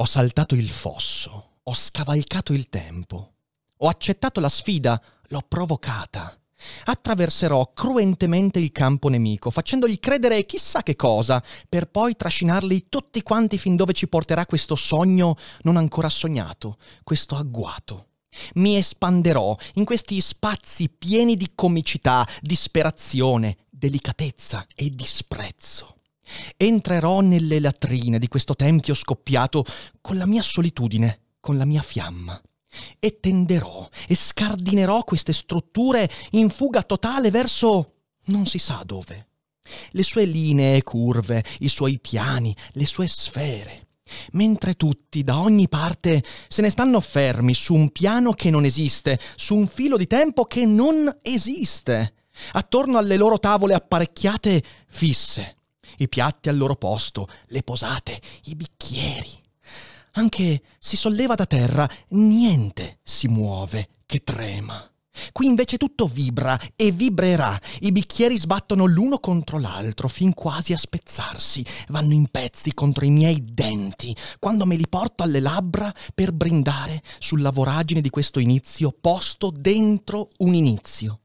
Ho saltato il fosso, ho scavalcato il tempo, ho accettato la sfida, l'ho provocata. Attraverserò cruentemente il campo nemico, facendogli credere chissà che cosa, per poi trascinarli tutti quanti fin dove ci porterà questo sogno non ancora sognato, questo agguato. Mi espanderò in questi spazi pieni di comicità, disperazione, delicatezza e disprezzo. Entrerò nelle latrine di questo tempio scoppiato con la mia solitudine, con la mia fiamma. E tenderò e scardinerò queste strutture in fuga totale verso non si sa dove. Le sue linee curve, i suoi piani, le sue sfere mentre tutti da ogni parte se ne stanno fermi su un piano che non esiste, su un filo di tempo che non esiste, attorno alle loro tavole apparecchiate fisse, i piatti al loro posto, le posate, i bicchieri. Anche si solleva da terra, niente si muove che trema. Qui invece tutto vibra e vibrerà. I bicchieri sbattono l'uno contro l'altro, fin quasi a spezzarsi. Vanno in pezzi contro i miei denti, quando me li porto alle labbra per brindare sulla voragine di questo inizio posto dentro un inizio.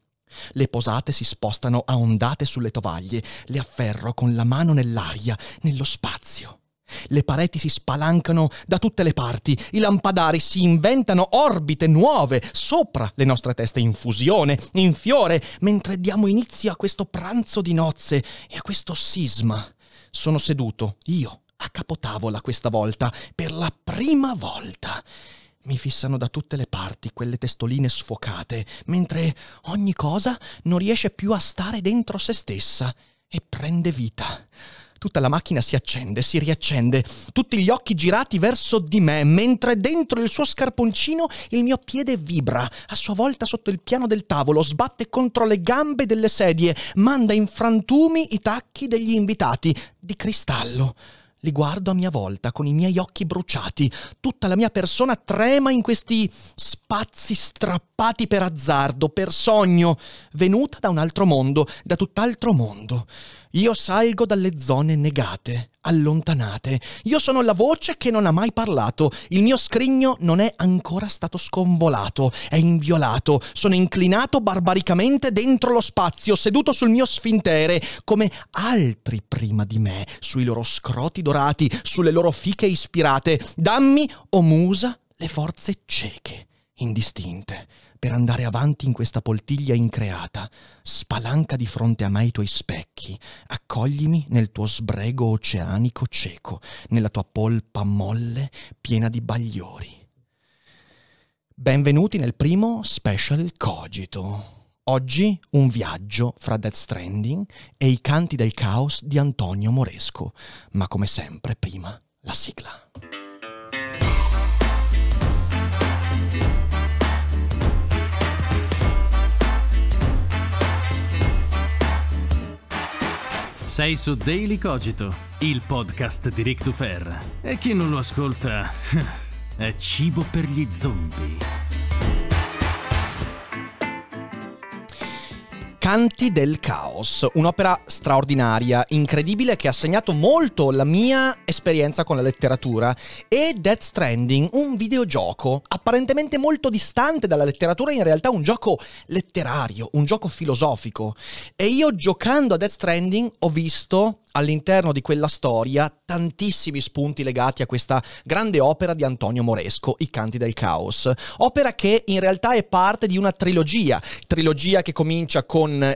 Le posate si spostano a ondate sulle tovaglie, le afferro con la mano nell'aria, nello spazio. Le pareti si spalancano da tutte le parti, i lampadari si inventano orbite nuove sopra le nostre teste in fusione, in fiore, mentre diamo inizio a questo pranzo di nozze e a questo sisma. Sono seduto, io, a capotavola questa volta, per la prima volta. Mi fissano da tutte le parti quelle testoline sfocate, mentre ogni cosa non riesce più a stare dentro se stessa e prende vita. Tutta la macchina si accende, si riaccende, tutti gli occhi girati verso di me, mentre dentro il suo scarponcino il mio piede vibra, a sua volta sotto il piano del tavolo, sbatte contro le gambe delle sedie, manda in frantumi i tacchi degli invitati, di cristallo. Li guardo a mia volta, con i miei occhi bruciati. Tutta la mia persona trema in questi spazi strappati per azzardo, per sogno, venuta da un altro mondo, da tutt'altro mondo. Io salgo dalle zone negate allontanate. Io sono la voce che non ha mai parlato, il mio scrigno non è ancora stato sconvolato, è inviolato, sono inclinato barbaricamente dentro lo spazio, seduto sul mio sfintere, come altri prima di me, sui loro scroti dorati, sulle loro fiche ispirate. Dammi, o oh musa, le forze cieche, indistinte per andare avanti in questa poltiglia increata. Spalanca di fronte a me i tuoi specchi, accoglimi nel tuo sbrego oceanico cieco, nella tua polpa molle piena di bagliori. Benvenuti nel primo special cogito. Oggi un viaggio fra Death Stranding e i canti del caos di Antonio Moresco, ma come sempre prima la sigla. Sei su Daily Cogito, il podcast di Rick Dufer. E chi non lo ascolta è cibo per gli zombie. Canti del Caos, un'opera straordinaria, incredibile, che ha segnato molto la mia esperienza con la letteratura, e Death Stranding, un videogioco apparentemente molto distante dalla letteratura, in realtà un gioco letterario, un gioco filosofico. E io giocando a Death Stranding ho visto all'interno di quella storia tantissimi spunti legati a questa grande opera di Antonio Moresco, I canti del caos, opera che in realtà è parte di una trilogia, trilogia che comincia con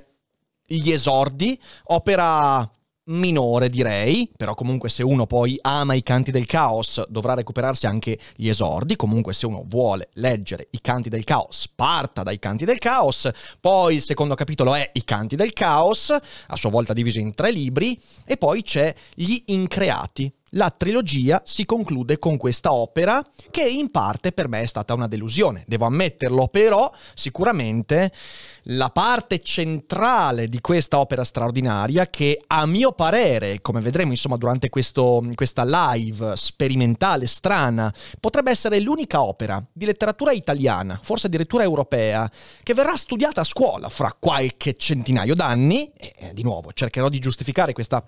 gli esordi, opera minore direi, però comunque se uno poi ama i canti del caos dovrà recuperarsi anche gli esordi, comunque se uno vuole leggere i canti del caos parta dai canti del caos, poi il secondo capitolo è i canti del caos, a sua volta diviso in tre libri, e poi c'è gli increati, la trilogia si conclude con questa opera che in parte per me è stata una delusione, devo ammetterlo, però sicuramente la parte centrale di questa opera straordinaria che a mio parere, come vedremo insomma durante questo, questa live sperimentale, strana, potrebbe essere l'unica opera di letteratura italiana, forse addirittura europea, che verrà studiata a scuola fra qualche centinaio d'anni, e di nuovo cercherò di giustificare questa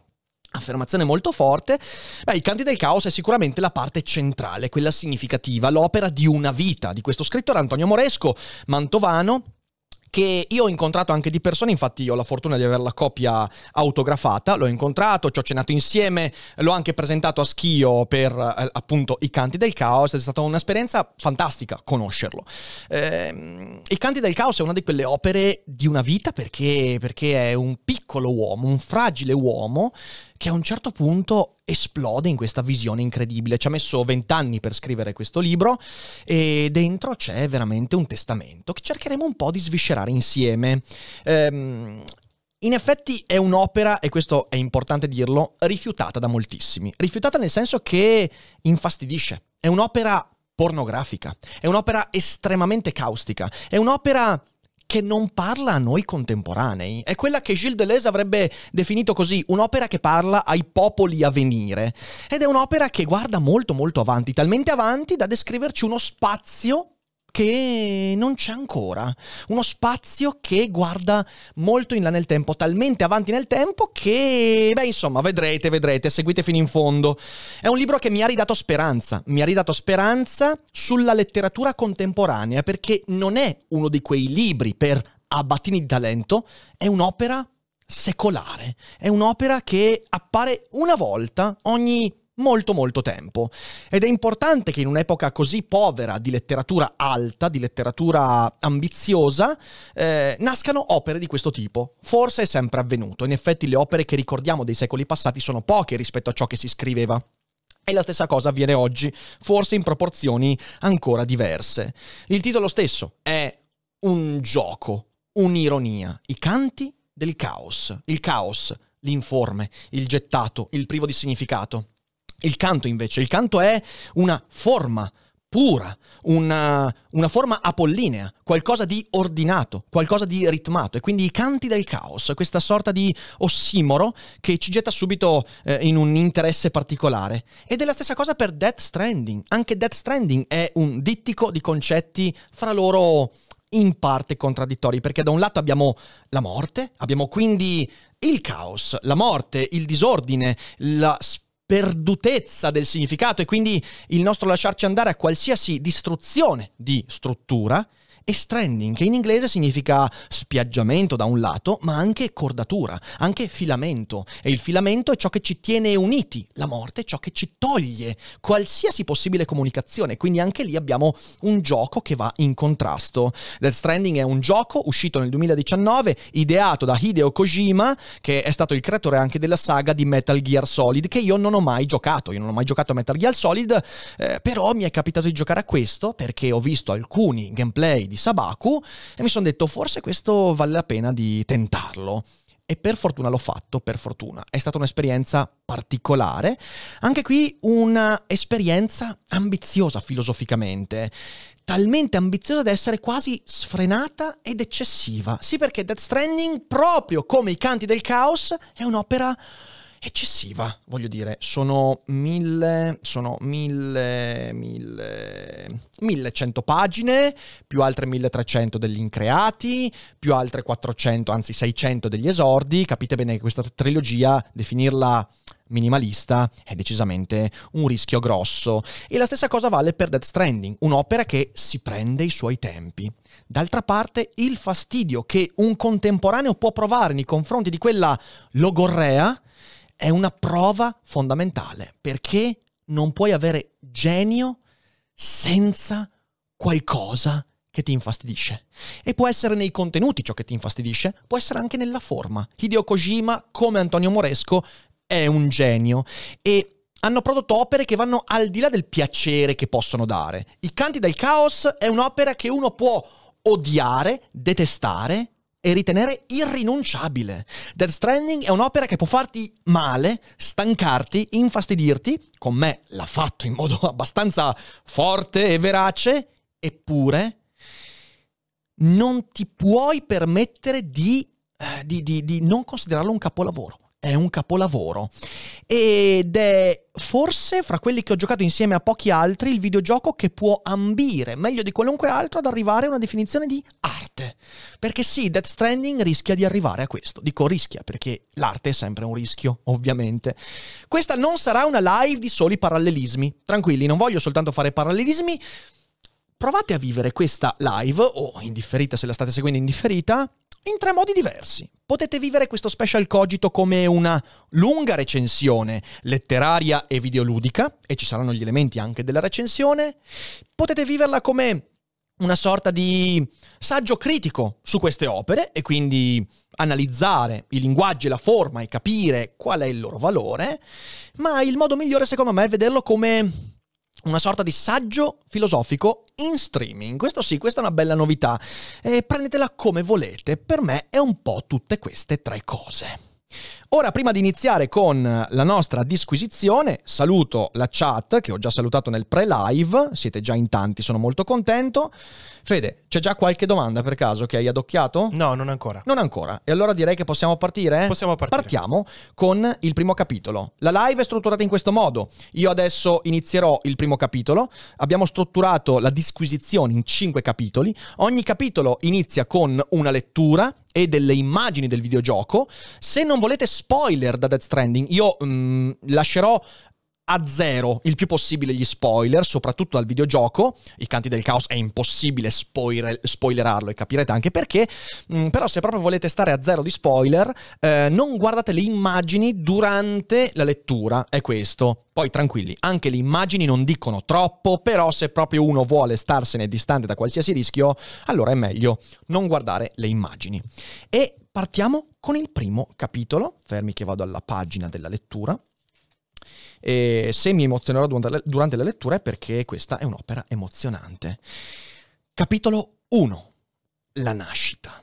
affermazione molto forte, beh, i canti del caos è sicuramente la parte centrale, quella significativa, l'opera di una vita di questo scrittore Antonio Moresco, mantovano, che io ho incontrato anche di persone, infatti ho la fortuna di avere la copia autografata, l'ho incontrato, ci ho cenato insieme, l'ho anche presentato a Schio per eh, appunto i Canti del Caos, è stata un'esperienza fantastica conoscerlo. Eh, I Canti del Caos è una di quelle opere di una vita perché, perché è un piccolo uomo, un fragile uomo che a un certo punto esplode in questa visione incredibile. Ci ha messo vent'anni per scrivere questo libro e dentro c'è veramente un testamento che cercheremo un po' di sviscerare insieme. Ehm, in effetti è un'opera, e questo è importante dirlo, rifiutata da moltissimi. Rifiutata nel senso che infastidisce. È un'opera pornografica, è un'opera estremamente caustica, è un'opera che non parla a noi contemporanei. È quella che Gilles Deleuze avrebbe definito così, un'opera che parla ai popoli a venire. Ed è un'opera che guarda molto molto avanti, talmente avanti da descriverci uno spazio che non c'è ancora, uno spazio che guarda molto in là nel tempo, talmente avanti nel tempo che, beh, insomma, vedrete, vedrete, seguite fino in fondo. È un libro che mi ha ridato speranza, mi ha ridato speranza sulla letteratura contemporanea, perché non è uno di quei libri per abbattini di talento, è un'opera secolare, è un'opera che appare una volta ogni molto molto tempo. Ed è importante che in un'epoca così povera di letteratura alta, di letteratura ambiziosa, eh, nascano opere di questo tipo. Forse è sempre avvenuto. In effetti le opere che ricordiamo dei secoli passati sono poche rispetto a ciò che si scriveva. E la stessa cosa avviene oggi, forse in proporzioni ancora diverse. Il titolo stesso è un gioco, un'ironia, i canti del caos, il caos, l'informe, il gettato, il privo di significato. Il canto invece, il canto è una forma pura, una, eh, una, forma apollinea, qualcosa di ordinato, qualcosa di ritmato, e quindi i canti del caos, questa sorta di ossimoro che ci getta subito eh, in un interesse particolare. Ed è la stessa cosa per Death Stranding, anche Death Stranding è un dittico di concetti fra loro in parte contraddittori, perché da un lato abbiamo la morte, abbiamo quindi il caos, la morte, il disordine, la spazio, perdutezza del significato e quindi il nostro lasciarci andare a qualsiasi distruzione di struttura e stranding, che in inglese significa spiaggiamento da un lato, ma anche cordatura, anche filamento. E il filamento è ciò che ci tiene uniti, la morte è ciò che ci toglie qualsiasi possibile comunicazione. Quindi anche lì abbiamo un gioco che va in contrasto. Death Stranding è un gioco uscito nel 2019, ideato da Hideo Kojima, che è stato il creatore anche della saga di Metal Gear Solid, che io non ho mai giocato. Io non ho mai giocato a Metal Gear Solid, eh, però mi è capitato di giocare a questo perché ho visto alcuni gameplay di Sabaku e mi sono detto forse questo vale la pena di tentarlo. E per fortuna l'ho fatto, per fortuna. È stata un'esperienza particolare, anche qui un'esperienza ambiziosa filosoficamente, talmente ambiziosa da essere quasi sfrenata ed eccessiva. Sì, perché Death Stranding, proprio come i canti del caos, è un'opera eccessiva, voglio dire, sono mille, sono mille, mille, 1100 pagine, più altre 1300 degli increati, più altre 400, anzi 600 degli esordi, capite bene che questa trilogia, definirla minimalista è decisamente un rischio grosso. E la stessa cosa vale per Death Stranding, un'opera che si prende i suoi tempi. D'altra parte, il fastidio che un contemporaneo può provare nei confronti di quella logorrea è una prova fondamentale perché non puoi avere genio senza qualcosa che ti infastidisce. E può essere nei contenuti ciò che ti infastidisce, può essere anche nella forma. Hideo Kojima, come Antonio Moresco, è un genio e hanno prodotto opere che vanno al di là del piacere che possono dare. I Canti del Caos è un'opera che uno può odiare, detestare, e ritenere irrinunciabile. Dead Stranding è un'opera che può farti male, stancarti, infastidirti, con me l'ha fatto in modo abbastanza forte e verace, eppure non ti puoi permettere di, eh, di, di, di non considerarlo un capolavoro è un capolavoro. Ed è forse fra quelli che ho giocato insieme a pochi altri il videogioco che può ambire, meglio di qualunque altro, ad arrivare a una definizione di arte. Perché sì, Death Stranding rischia di arrivare a questo. Dico rischia perché l'arte è sempre un rischio, ovviamente. Questa non sarà una live di soli parallelismi. Tranquilli, non voglio soltanto fare parallelismi. Provate a vivere questa live, o in differita se la state seguendo in in tre modi diversi. Potete vivere questo special cogito come una lunga recensione letteraria e videoludica, e ci saranno gli elementi anche della recensione. Potete viverla come una sorta di saggio critico su queste opere e quindi analizzare i linguaggi, la forma e capire qual è il loro valore, ma il modo migliore secondo me è vederlo come una sorta di saggio filosofico in streaming. Questo sì, questa è una bella novità. Eh, prendetela come volete, per me è un po' tutte queste tre cose. Ora, prima di iniziare con la nostra disquisizione, saluto la chat che ho già salutato nel pre-live, siete già in tanti, sono molto contento. Fede, c'è già qualche domanda per caso che hai adocchiato? No, non ancora. Non ancora. E allora direi che possiamo partire? Possiamo partire. Partiamo con il primo capitolo. La live è strutturata in questo modo. Io adesso inizierò il primo capitolo. Abbiamo strutturato la disquisizione in cinque capitoli. Ogni capitolo inizia con una lettura e delle immagini del videogioco. Se non volete spoiler da Death Stranding, io mh, mm, lascerò a zero il più possibile gli spoiler, soprattutto dal videogioco. I Canti del Caos è impossibile spoiler, spoilerarlo e capirete anche perché. Mm, però se proprio volete stare a zero di spoiler, eh, non guardate le immagini durante la lettura, è questo. Poi tranquilli, anche le immagini non dicono troppo, però se proprio uno vuole starsene distante da qualsiasi rischio, allora è meglio non guardare le immagini. E partiamo con il primo capitolo, fermi che vado alla pagina della lettura e se mi emozionerò durante la lettura è perché questa è un'opera emozionante. Capitolo 1. La nascita.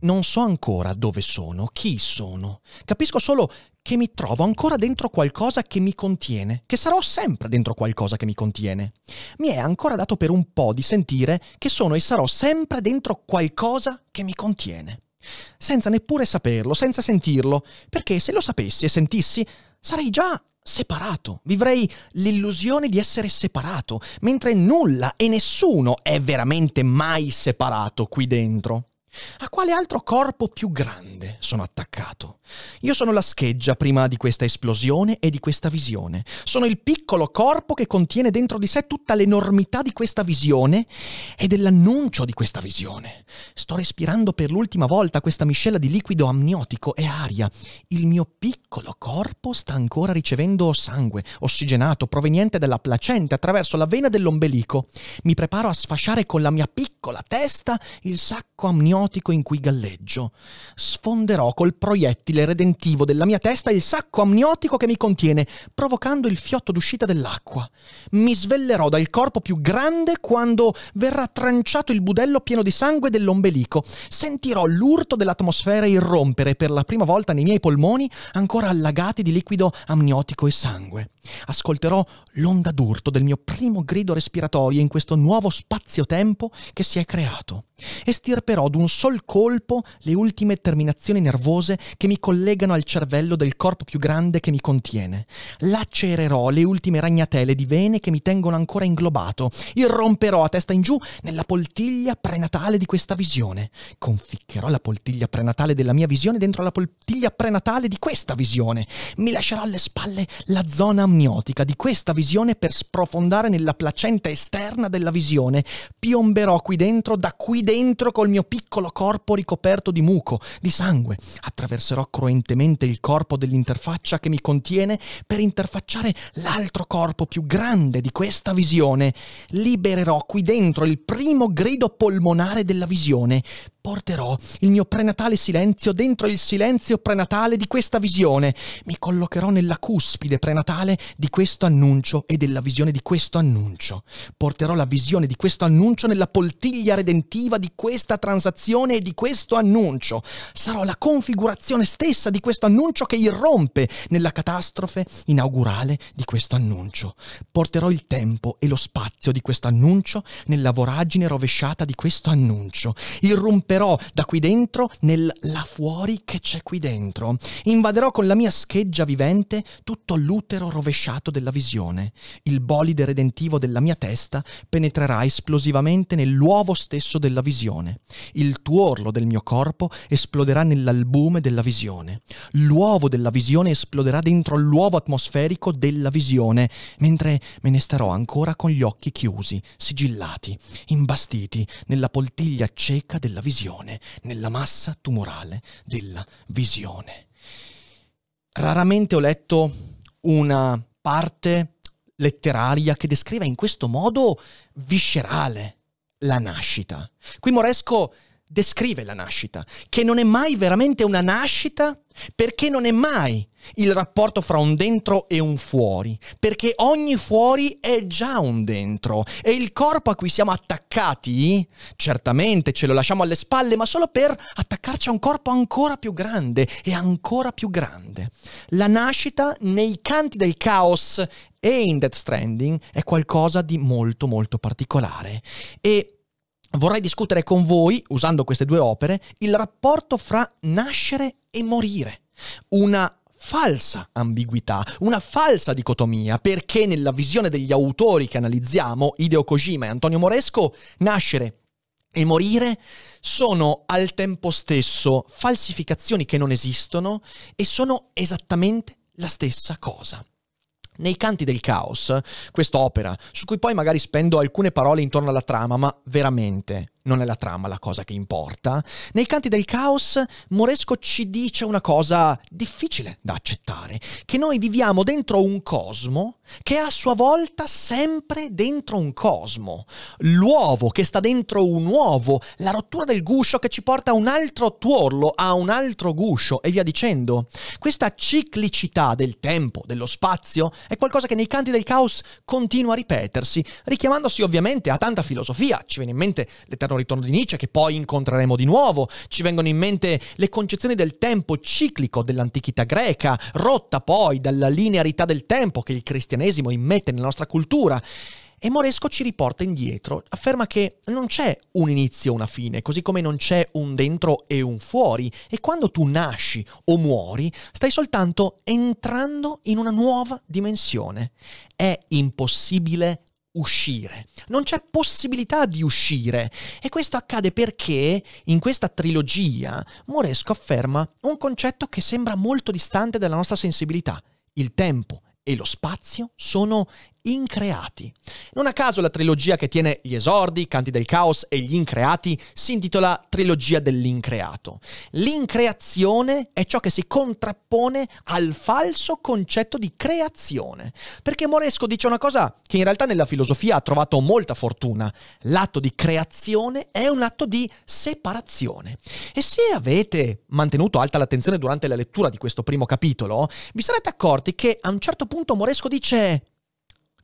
Non so ancora dove sono, chi sono. Capisco solo che mi trovo ancora dentro qualcosa che mi contiene, che sarò sempre dentro qualcosa che mi contiene. Mi è ancora dato per un po' di sentire che sono e sarò sempre dentro qualcosa che mi contiene senza neppure saperlo, senza sentirlo, perché se lo sapessi e sentissi, sarei già separato, vivrei l'illusione di essere separato, mentre nulla e nessuno è veramente mai separato qui dentro. A quale altro corpo più grande sono attaccato? Io sono la scheggia prima di questa esplosione e di questa visione. Sono il piccolo corpo che contiene dentro di sé tutta l'enormità di questa visione e dell'annuncio di questa visione. Sto respirando per l'ultima volta questa miscela di liquido amniotico e aria. Il mio piccolo corpo sta ancora ricevendo sangue ossigenato proveniente dalla placenta attraverso la vena dell'ombelico. Mi preparo a sfasciare con la mia piccola testa il sacco sacco amniotico in cui galleggio. Sfonderò col proiettile redentivo della mia testa il sacco amniotico che mi contiene, provocando il fiotto d'uscita dell'acqua. Mi svellerò dal corpo più grande quando verrà tranciato il budello pieno di sangue dell'ombelico. Sentirò l'urto dell'atmosfera irrompere per la prima volta nei miei polmoni, ancora allagati di liquido amniotico e sangue. Ascolterò l'onda d'urto del mio primo grido respiratorio in questo nuovo spazio-tempo che si è creato. Estirperò d'un sol colpo le ultime terminazioni nervose che mi collegano al cervello del corpo più grande che mi contiene. Lacererò le ultime ragnatele di vene che mi tengono ancora inglobato. Irromperò a testa in giù nella poltiglia prenatale di questa visione. Conficcherò la poltiglia prenatale della mia visione dentro la poltiglia prenatale di questa visione. Mi lascerò alle spalle la zona amniotica di questa visione per sprofondare nella placenta esterna della visione. Piomberò qui dentro, da qui dentro col mio piccolo corpo ricoperto di muco, di sangue. Attraverserò cruentemente il corpo dell'interfaccia che mi contiene per interfacciare l'altro corpo più grande di questa visione. Libererò qui dentro il primo grido polmonare della visione. Porterò il mio prenatale silenzio dentro il silenzio prenatale di questa visione. Mi collocherò nella cuspide prenatale di questo annuncio e della visione di questo annuncio. Porterò la visione di questo annuncio nella poltiglia redentiva di questa transazione e di questo annuncio. Sarò la configurazione stessa di questo annuncio che irrompe nella catastrofe inaugurale di questo annuncio. Porterò il tempo e lo spazio di questo annuncio nella voragine rovesciata di questo annuncio. Irromperò stamperò da qui dentro nel là fuori che c'è qui dentro. Invaderò con la mia scheggia vivente tutto l'utero rovesciato della visione. Il bolide redentivo della mia testa penetrerà esplosivamente nell'uovo stesso della visione. Il tuorlo del mio corpo esploderà nell'albume della visione. L'uovo della visione esploderà dentro l'uovo atmosferico della visione, mentre me ne starò ancora con gli occhi chiusi, sigillati, imbastiti nella poltiglia cieca della visione lesione nella massa tumorale della visione. Raramente ho letto una parte letteraria che descriva in questo modo viscerale la nascita. Qui Moresco descrive la nascita, che non è mai veramente una nascita perché non è mai il rapporto fra un dentro e un fuori, perché ogni fuori è già un dentro e il corpo a cui siamo attaccati, certamente ce lo lasciamo alle spalle, ma solo per attaccarci a un corpo ancora più grande e ancora più grande. La nascita nei canti del caos e in Death Stranding è qualcosa di molto molto particolare e vorrei discutere con voi, usando queste due opere, il rapporto fra nascere e morire. Una falsa ambiguità, una falsa dicotomia, perché nella visione degli autori che analizziamo, Hideo Kojima e Antonio Moresco, nascere e morire sono al tempo stesso falsificazioni che non esistono e sono esattamente la stessa cosa. Nei canti del caos, quest'opera, su cui poi magari spendo alcune parole intorno alla trama, ma veramente non è la trama la cosa che importa. Nei canti del caos Moresco ci dice una cosa difficile da accettare, che noi viviamo dentro un cosmo che è a sua volta sempre dentro un cosmo. L'uovo che sta dentro un uovo, la rottura del guscio che ci porta a un altro tuorlo, a un altro guscio e via dicendo. Questa ciclicità del tempo, dello spazio, è qualcosa che nei canti del caos continua a ripetersi, richiamandosi ovviamente a tanta filosofia. Ci viene in mente l'eterno un ritorno di Nietzsche che poi incontreremo di nuovo, ci vengono in mente le concezioni del tempo ciclico dell'antichità greca, rotta poi dalla linearità del tempo che il cristianesimo immette nella nostra cultura. E Moresco ci riporta indietro, afferma che non c'è un inizio e una fine, così come non c'è un dentro e un fuori, e quando tu nasci o muori, stai soltanto entrando in una nuova dimensione. È impossibile uscire, non c'è possibilità di uscire. E questo accade perché in questa trilogia Moresco afferma un concetto che sembra molto distante dalla nostra sensibilità. Il tempo e lo spazio sono Increati. Non a caso la trilogia che tiene gli esordi, i canti del caos e gli increati si intitola Trilogia dell'increato. L'increazione è ciò che si contrappone al falso concetto di creazione, perché Moresco dice una cosa che in realtà nella filosofia ha trovato molta fortuna. L'atto di creazione è un atto di separazione. E se avete mantenuto alta l'attenzione durante la lettura di questo primo capitolo, vi sarete accorti che a un certo punto Moresco dice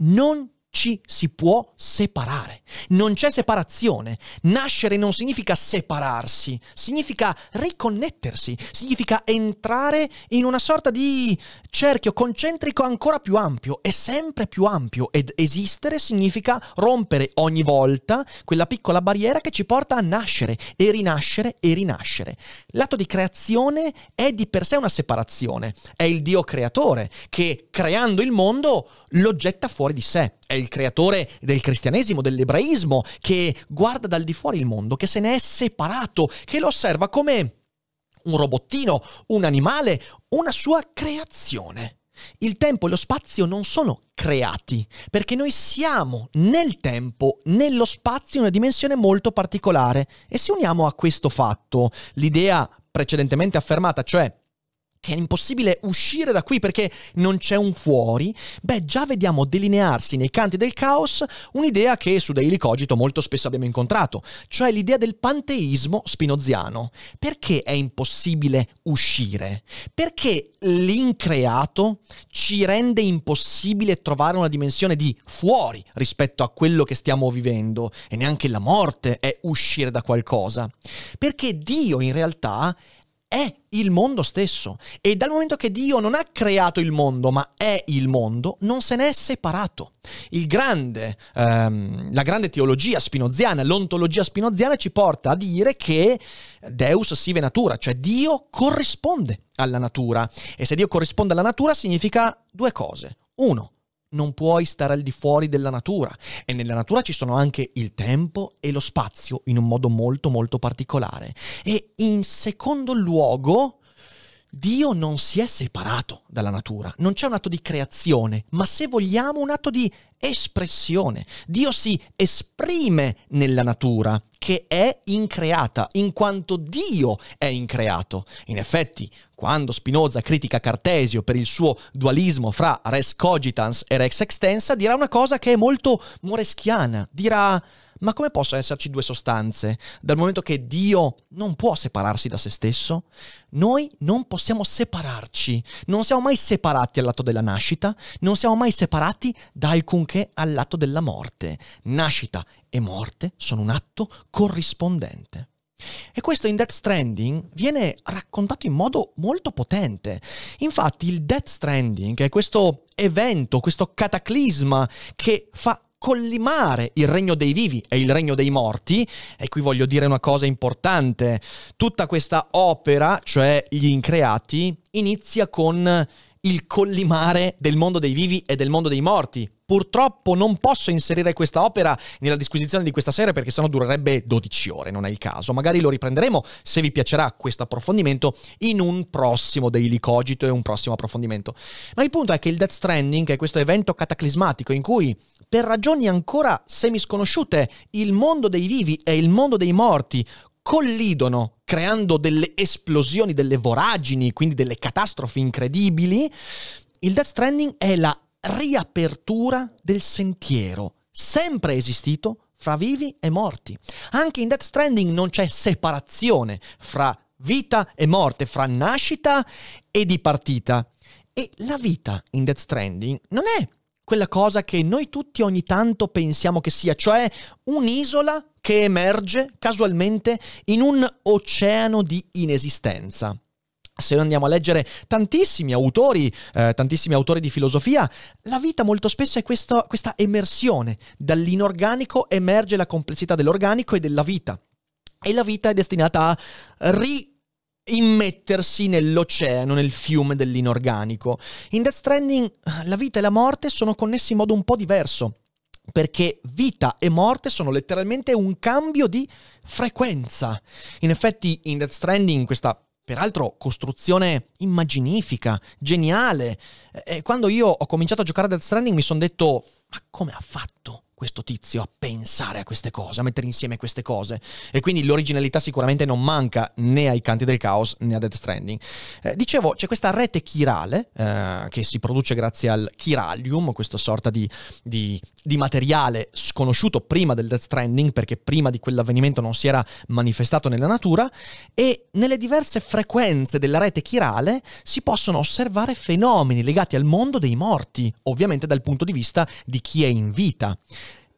non ci si può separare. Non c'è separazione. Nascere non significa separarsi, significa riconnettersi, significa entrare in una sorta di cerchio concentrico ancora più ampio e sempre più ampio ed esistere significa rompere ogni volta quella piccola barriera che ci porta a nascere e rinascere e rinascere. L'atto di creazione è di per sé una separazione, è il Dio creatore che creando il mondo lo getta fuori di sé è il creatore del cristianesimo, dell'ebraismo, che guarda dal di fuori il mondo, che se ne è separato, che lo osserva come un robottino, un animale, una sua creazione. Il tempo e lo spazio non sono creati, perché noi siamo nel tempo, nello spazio, una dimensione molto particolare. E se uniamo a questo fatto l'idea precedentemente affermata, cioè che è impossibile uscire da qui perché non c'è un fuori, beh già vediamo delinearsi nei canti del caos un'idea che su Daily Cogito molto spesso abbiamo incontrato, cioè l'idea del panteismo spinoziano. Perché è impossibile uscire? Perché l'increato ci rende impossibile trovare una dimensione di fuori rispetto a quello che stiamo vivendo e neanche la morte è uscire da qualcosa? Perché Dio in realtà è il mondo stesso. E dal momento che Dio non ha creato il mondo, ma è il mondo, non se ne è separato. Grande, ehm, la grande teologia spinoziana, l'ontologia spinoziana ci porta a dire che Deus sive natura, cioè Dio corrisponde alla natura. E se Dio corrisponde alla natura significa due cose. Uno, non puoi stare al di fuori della natura e nella natura ci sono anche il tempo e lo spazio in un modo molto molto particolare. E in secondo luogo Dio non si è separato dalla natura, non c'è un atto di creazione, ma se vogliamo un atto di espressione. Dio si esprime nella natura che è increata, in quanto Dio è increato. In effetti, quando Spinoza critica Cartesio per il suo dualismo fra res cogitans e rex extensa, dirà una cosa che è molto moreschiana, dirà ma come possono esserci due sostanze? Dal momento che Dio non può separarsi da se stesso, noi non possiamo separarci. Non siamo mai separati all'atto della nascita, non siamo mai separati da alcunché all'atto della morte. Nascita e morte sono un atto corrispondente. E questo in Death Stranding viene raccontato in modo molto potente. Infatti il Death Stranding è questo evento, questo cataclisma che fa collimare il regno dei vivi e il regno dei morti, e qui voglio dire una cosa importante, tutta questa opera, cioè gli increati, inizia con il collimare del mondo dei vivi e del mondo dei morti. Purtroppo non posso inserire questa opera nella disquisizione di questa sera perché sennò durerebbe 12 ore, non è il caso. Magari lo riprenderemo, se vi piacerà questo approfondimento, in un prossimo Daily Cogito e un prossimo approfondimento. Ma il punto è che il Death Stranding è questo evento cataclismatico in cui, per ragioni ancora semi sconosciute, il mondo dei vivi e il mondo dei morti collidono creando delle esplosioni, delle voragini, quindi delle catastrofi incredibili, il Death Stranding è la riapertura del sentiero, sempre esistito fra vivi e morti. Anche in Death Stranding non c'è separazione fra vita e morte, fra nascita e dipartita. E la vita in Death Stranding non è quella cosa che noi tutti ogni tanto pensiamo che sia, cioè un'isola che emerge casualmente in un oceano di inesistenza. Se andiamo a leggere tantissimi autori, eh, tantissimi autori di filosofia, la vita molto spesso è questo, questa emersione. Dall'inorganico emerge la complessità dell'organico e della vita. E la vita è destinata a rimettersi nell'oceano, nel fiume dell'inorganico. In Death Stranding la vita e la morte sono connessi in modo un po' diverso perché vita e morte sono letteralmente un cambio di frequenza. In effetti in Death Stranding questa peraltro costruzione immaginifica, geniale. E eh, eh, quando io ho cominciato a giocare a Death Stranding mi sono detto, ma come ha fatto? questo tizio a pensare a queste cose, a mettere insieme queste cose. E quindi l'originalità sicuramente non manca né ai canti del caos né a Death Stranding. Eh, dicevo, c'è questa rete chirale eh, che si produce grazie al chiralium, questa sorta di, di, di, materiale sconosciuto prima del Death Stranding, perché prima di quell'avvenimento non si era manifestato nella natura, e nelle diverse frequenze della rete chirale si possono osservare fenomeni legati al mondo dei morti, ovviamente dal punto di vista di chi è in vita.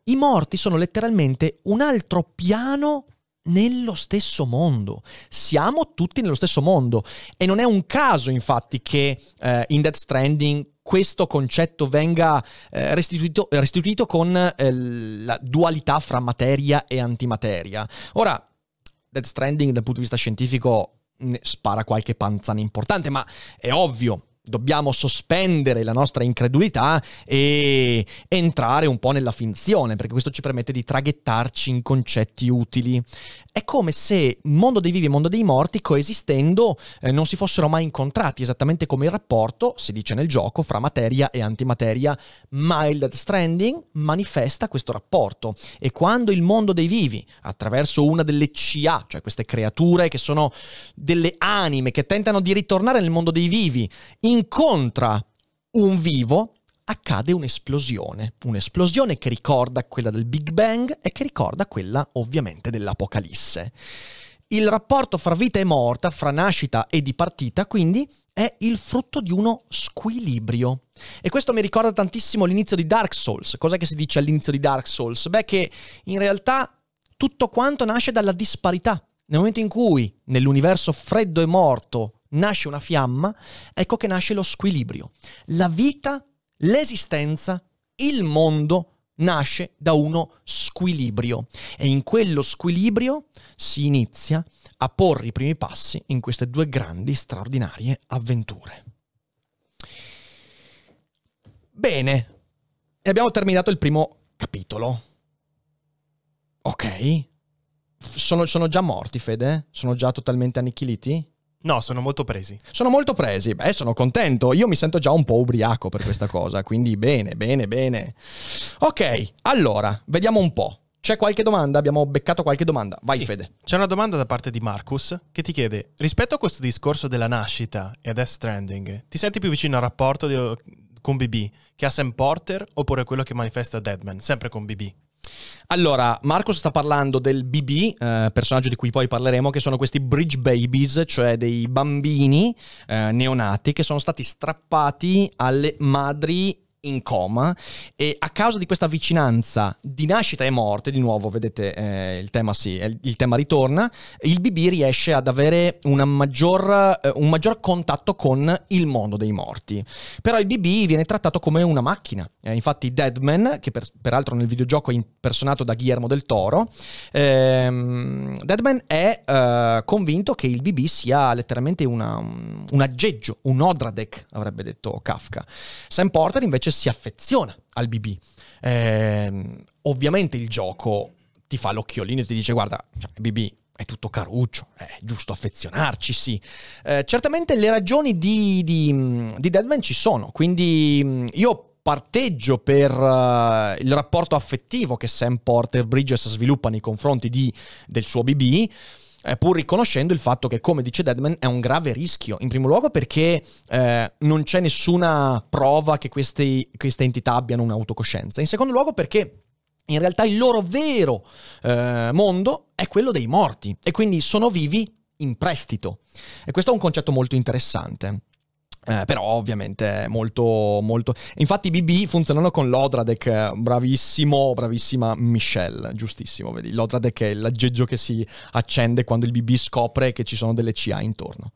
I morti sono letteralmente un altro piano nello stesso mondo. Siamo tutti nello stesso mondo. E non è un caso, infatti, che eh, in Death Stranding questo concetto venga eh, restituito, restituito, con eh, la dualità fra materia e antimateria. Ora, Death Stranding dal punto di vista scientifico mm, spara qualche panzana importante, ma è ovvio dobbiamo sospendere la nostra incredulità e entrare un po' nella finzione, perché questo ci permette di traghettarci in concetti utili. È come se mondo dei vivi e mondo dei morti coesistendo eh, non si fossero mai incontrati, esattamente come il rapporto, si dice nel gioco, fra materia e antimateria, ma il Death Stranding manifesta questo rapporto e quando il mondo dei vivi, attraverso una delle CA, cioè queste creature che sono delle anime che tentano di ritornare nel mondo dei vivi, incontra un vivo, accade un'esplosione, un'esplosione che ricorda quella del Big Bang e che ricorda quella ovviamente dell'Apocalisse. Il rapporto fra vita e morta, fra nascita e dipartita, quindi, è il frutto di uno squilibrio. E questo mi ricorda tantissimo l'inizio di Dark Souls. Cos'è che si dice all'inizio di Dark Souls? Beh, che in realtà tutto quanto nasce dalla disparità. Nel momento in cui nell'universo freddo e morto nasce una fiamma, ecco che nasce lo squilibrio. La vita, l'esistenza, il mondo nasce da uno squilibrio e in quello squilibrio si inizia a porre i primi passi in queste due grandi, straordinarie avventure. Bene, e abbiamo terminato il primo capitolo. Ok? Sono, sono già morti, Fede? Sono già totalmente annichiliti? No, sono molto presi. Sono molto presi, beh, sono contento. Io mi sento già un po' ubriaco per questa cosa, quindi bene, bene, bene. Ok, allora, vediamo un po'. C'è qualche domanda? Abbiamo beccato qualche domanda. Vai, sì. Fede. C'è una domanda da parte di Marcus che ti chiede: rispetto a questo discorso della nascita e a Death Stranding, ti senti più vicino al rapporto di, con BB che ha Sam Porter oppure quello che manifesta Deadman, sempre con BB? Allora, Marco sta parlando del BB, eh, personaggio di cui poi parleremo, che sono questi bridge babies, cioè dei bambini eh, neonati che sono stati strappati alle madri in coma e a causa di questa vicinanza di nascita e morte, di nuovo vedete eh, il, tema sì, il tema ritorna, il BB riesce ad avere maggior, eh, un maggior contatto con il mondo dei morti. Però il BB viene trattato come una macchina, eh, infatti Deadman, che per, peraltro nel videogioco è impersonato da Guillermo del Toro, ehm, Deadman è eh, convinto che il BB sia letteralmente una, un aggeggio, un odradek, avrebbe detto Kafka. Sam Porter invece si affeziona al BB. Eh, ovviamente il gioco ti fa l'occhiolino e ti dice guarda, cioè, BB è tutto caruccio, è giusto affezionarci, sì. Eh, certamente le ragioni di, di, di, Deadman ci sono, quindi mm, io parteggio per uh, il rapporto affettivo che Sam Porter Bridges sviluppa nei confronti di, del suo BB eh, pur riconoscendo il fatto che, come dice Deadman, è un grave rischio. In primo luogo perché eh, non c'è nessuna prova che questi, queste entità abbiano un'autocoscienza. In secondo luogo perché in realtà il loro vero eh, mondo è quello dei morti e quindi sono vivi in prestito. E questo è un concetto molto interessante. Eh, però ovviamente molto molto infatti BB funzionano con Lodradec eh, bravissimo bravissima Michelle giustissimo vedi Lodradec è l'aggeggio che si accende quando il BB scopre che ci sono delle CA intorno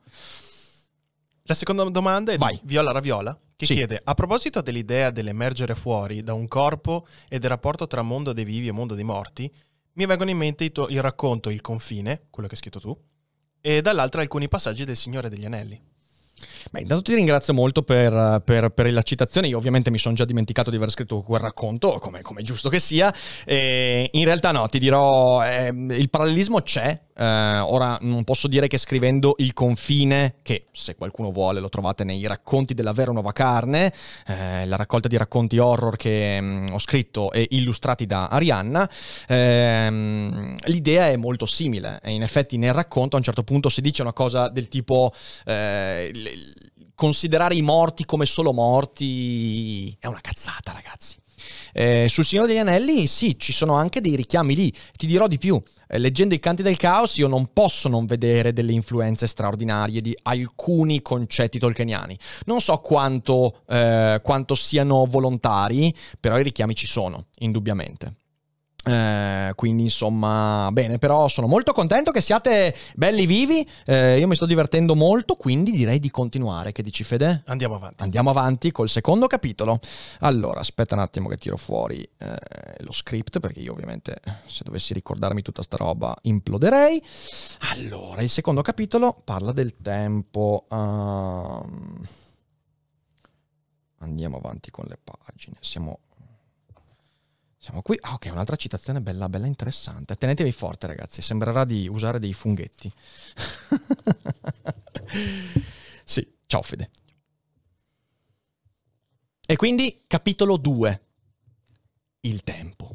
la seconda domanda è Vai. di Viola Raviola che sì. chiede a proposito dell'idea dell'emergere fuori da un corpo e del rapporto tra mondo dei vivi e mondo dei morti mi vengono in mente to- il racconto Il confine quello che hai scritto tu e dall'altra alcuni passaggi del Signore degli Anelli Beh, intanto ti ringrazio molto per, per, per la citazione. Io ovviamente mi sono già dimenticato di aver scritto quel racconto, come, è giusto che sia. E in realtà no, ti dirò, eh, il parallelismo c'è. Eh, ora non posso dire che scrivendo il confine, che se qualcuno vuole lo trovate nei racconti della vera nuova carne, eh, la raccolta di racconti horror che mh, mm, ho scritto e illustrati da Arianna, ehm, l'idea è molto simile. E in effetti nel racconto a un certo punto si dice una cosa del tipo... Eh, considerare i morti come solo morti è una cazzata, ragazzi. Eh, sul Signore degli Anelli, sì, ci sono anche dei richiami lì. Ti dirò di più, eh, leggendo i Canti del Caos, io non posso non vedere delle influenze straordinarie di alcuni concetti tolkieniani. Non so quanto, eh, quanto siano volontari, però i richiami ci sono, indubbiamente. Eh, quindi insomma, bene, però sono molto contento che siate belli vivi, eh, io mi sto divertendo molto, quindi direi di continuare, che dici Fede? Andiamo avanti. Andiamo avanti col secondo capitolo. Allora, aspetta un attimo che tiro fuori eh, lo script, perché io ovviamente se dovessi ricordarmi tutta sta roba imploderei. Allora, il secondo capitolo parla del tempo. Um, andiamo avanti con le pagine, siamo siamo qui. Ah, ok, un'altra citazione bella, bella interessante. Tenetevi forte, ragazzi. Sembrerà di usare dei funghetti. sì, ciao Fede. E quindi, capitolo 2. Il tempo.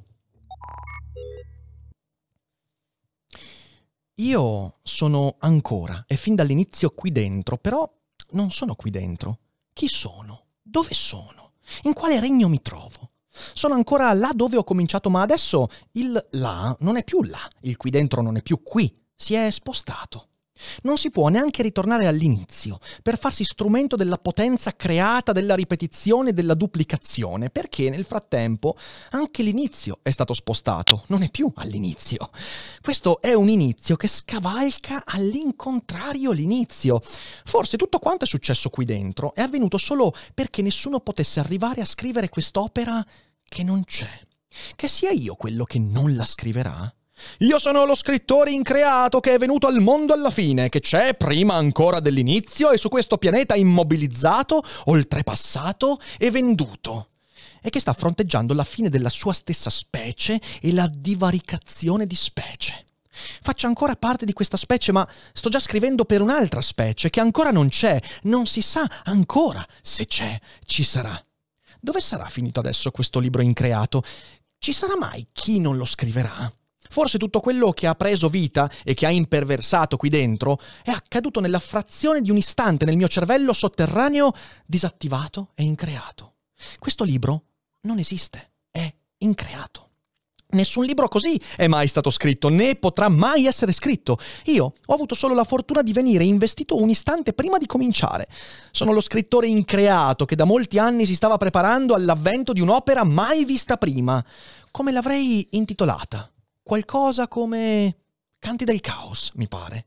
Io sono ancora e fin dall'inizio qui dentro, però non sono qui dentro. Chi sono? Dove sono? In quale regno mi trovo? Sono ancora là dove ho cominciato, ma adesso il là non è più là, il qui dentro non è più qui, si è spostato. Non si può neanche ritornare all'inizio per farsi strumento della potenza creata della ripetizione e della duplicazione, perché nel frattempo anche l'inizio è stato spostato, non è più all'inizio. Questo è un inizio che scavalca all'incontrario l'inizio. Forse tutto quanto è successo qui dentro è avvenuto solo perché nessuno potesse arrivare a scrivere quest'opera che non c'è. Che sia io quello che non la scriverà? Io sono lo scrittore increato che è venuto al mondo alla fine, che c'è prima ancora dell'inizio e su questo pianeta immobilizzato, oltrepassato e venduto. E che sta fronteggiando la fine della sua stessa specie e la divaricazione di specie. Faccio ancora parte di questa specie, ma sto già scrivendo per un'altra specie che ancora non c'è, non si sa ancora se c'è, ci sarà. Dove sarà finito adesso questo libro increato? Ci sarà mai chi non lo scriverà? Forse tutto quello che ha preso vita e che ha imperversato qui dentro è accaduto nella frazione di un istante nel mio cervello sotterraneo disattivato e increato. Questo libro non esiste, è increato. Nessun libro così è mai stato scritto, né potrà mai essere scritto. Io ho avuto solo la fortuna di venire investito un istante prima di cominciare. Sono lo scrittore increato che da molti anni si stava preparando all'avvento di un'opera mai vista prima. Come l'avrei intitolata? qualcosa come Canti del Caos, mi pare.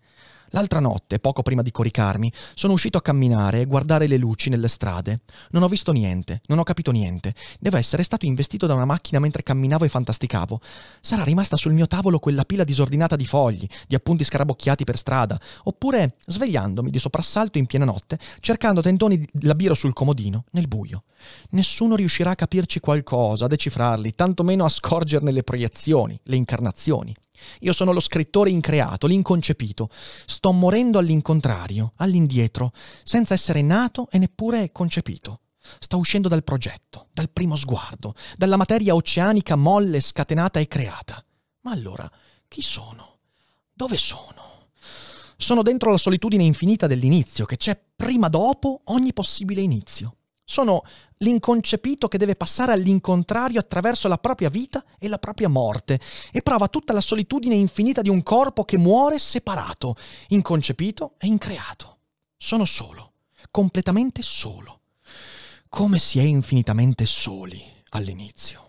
L'altra notte, poco prima di coricarmi, sono uscito a camminare e guardare le luci nelle strade. Non ho visto niente, non ho capito niente. Devo essere stato investito da una macchina mentre camminavo e fantasticavo. Sarà rimasta sul mio tavolo quella pila disordinata di fogli, di appunti scarabocchiati per strada, oppure svegliandomi di soprassalto in piena notte, cercando tentoni di labiro sul comodino, nel buio. Nessuno riuscirà a capirci qualcosa, a decifrarli, tantomeno a scorgerne le proiezioni, le incarnazioni. Io sono lo scrittore increato, l'inconcepito. Sto morendo all'incontrario, all'indietro, senza essere nato e neppure concepito. Sto uscendo dal progetto, dal primo sguardo, dalla materia oceanica molle, scatenata e creata. Ma allora, chi sono? Dove sono? Sono dentro la solitudine infinita dell'inizio, che c'è prima dopo ogni possibile inizio sono l'inconcepito che deve passare all'incontrario attraverso la propria vita e la propria morte e prova tutta la solitudine infinita di un corpo che muore separato, inconcepito e increato. Sono solo, completamente solo. Come si è infinitamente soli all'inizio.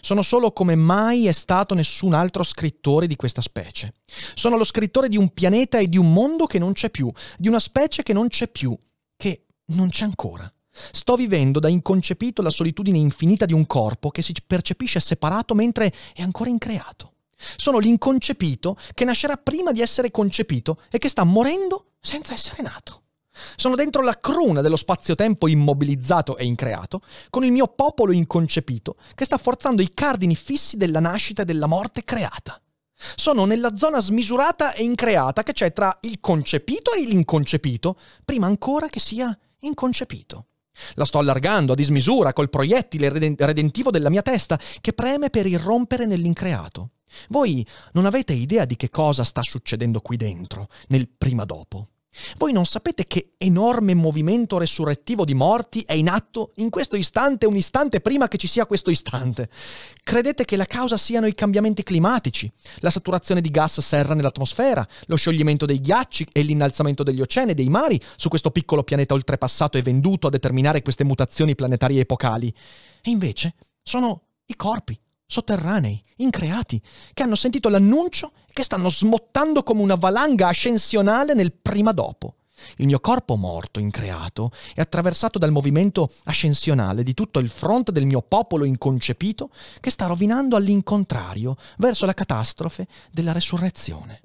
Sono solo come mai è stato nessun altro scrittore di questa specie. Sono lo scrittore di un pianeta e di un mondo che non c'è più, di una specie che non c'è più, che non c'è ancora. Sto vivendo da inconcepito la solitudine infinita di un corpo che si percepisce separato mentre è ancora increato. Sono l'inconcepito che nascerà prima di essere concepito e che sta morendo senza essere nato. Sono dentro la cruna dello spazio-tempo immobilizzato e increato, con il mio popolo inconcepito che sta forzando i cardini fissi della nascita e della morte creata. Sono nella zona smisurata e increata che c'è tra il concepito e l'inconcepito, prima ancora che sia inconcepito. La sto allargando a dismisura col proiettile redentivo della mia testa che preme per irrompere nell'increato. Voi non avete idea di che cosa sta succedendo qui dentro, nel prima dopo. Voi non sapete che enorme movimento resurrettivo di morti è in atto in questo istante, un istante prima che ci sia questo istante. Credete che la causa siano i cambiamenti climatici, la saturazione di gas serra nell'atmosfera, lo scioglimento dei ghiacci e l'innalzamento degli oceani e dei mari su questo piccolo pianeta oltrepassato e venduto a determinare queste mutazioni planetarie epocali. E invece sono i corpi, sotterranei, increati, che hanno sentito l'annuncio e che stanno smottando come una valanga ascensionale nel prima dopo. Il mio corpo morto, increato, è attraversato dal movimento ascensionale di tutto il fronte del mio popolo inconcepito che sta rovinando all'incontrario verso la catastrofe della resurrezione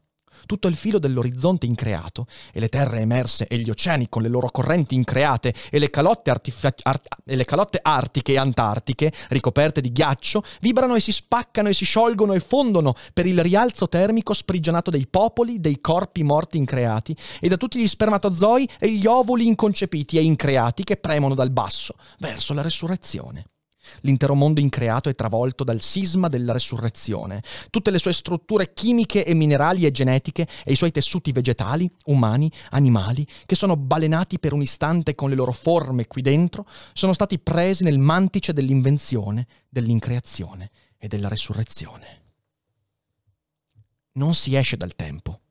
tutto il filo dell'orizzonte increato, e le terre emerse, e gli oceani con le loro correnti increate, e le calotte, artifa- art- e le calotte artiche e antartiche, ricoperte di ghiaccio, vibrano e si spaccano e si sciolgono e fondono per il rialzo termico sprigionato dei popoli, dei corpi morti increati, e da tutti gli spermatozoi e gli ovuli inconcepiti e increati che premono dal basso, verso la resurrezione. L'intero mondo increato è travolto dal sisma della resurrezione. Tutte le sue strutture chimiche e minerali e genetiche e i suoi tessuti vegetali, umani, animali, che sono balenati per un istante con le loro forme qui dentro, sono stati presi nel mantice dell'invenzione, dell'increazione e della resurrezione. Non si esce dal tempo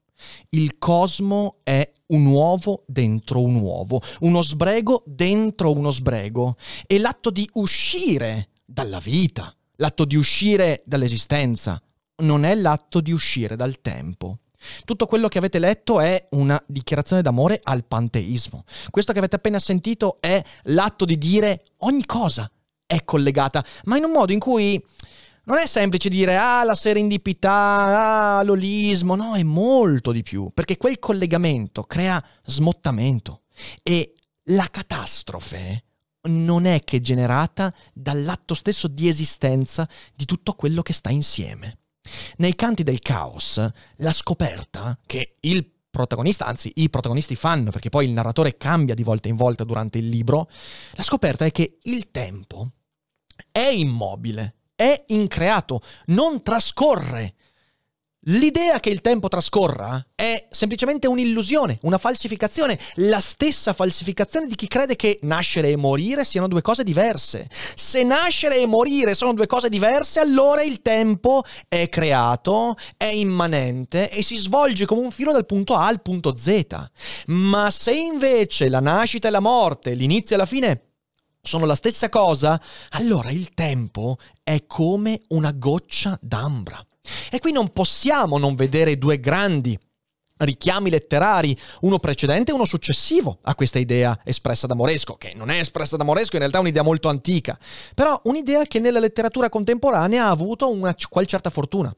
il cosmo è un uovo dentro un uovo, uno sbrego dentro uno sbrego. E l'atto di uscire dalla vita, l'atto di uscire dall'esistenza, non è l'atto di uscire dal tempo. Tutto quello che avete letto è una dichiarazione d'amore al panteismo. Questo che avete appena sentito è l'atto di dire ogni cosa è collegata, ma in un modo in cui non è semplice dire ah la serendipità, ah l'olismo, no, è molto di più, perché quel collegamento crea smottamento e la catastrofe non è che generata dall'atto stesso di esistenza di tutto quello che sta insieme. Nei canti del caos, la scoperta che il protagonista, anzi i protagonisti fanno, perché poi il narratore cambia di volta in volta durante il libro, la scoperta è che il tempo è immobile, è increato, non trascorre. L'idea che il tempo trascorra è semplicemente un'illusione, una falsificazione, la stessa falsificazione di chi crede che nascere e morire siano due cose diverse. Se nascere e morire sono due cose diverse, allora il tempo è creato, è immanente e si svolge come un filo dal punto A al punto Z. Ma se invece la nascita e la morte, l'inizio e la fine sono la stessa cosa, allora il tempo è come una goccia d'ambra. E qui non possiamo non vedere due grandi richiami letterari, uno precedente e uno successivo a questa idea espressa da Moresco, che non è espressa da Moresco, in realtà è un'idea molto antica, però un'idea che nella letteratura contemporanea ha avuto una qual certa fortuna.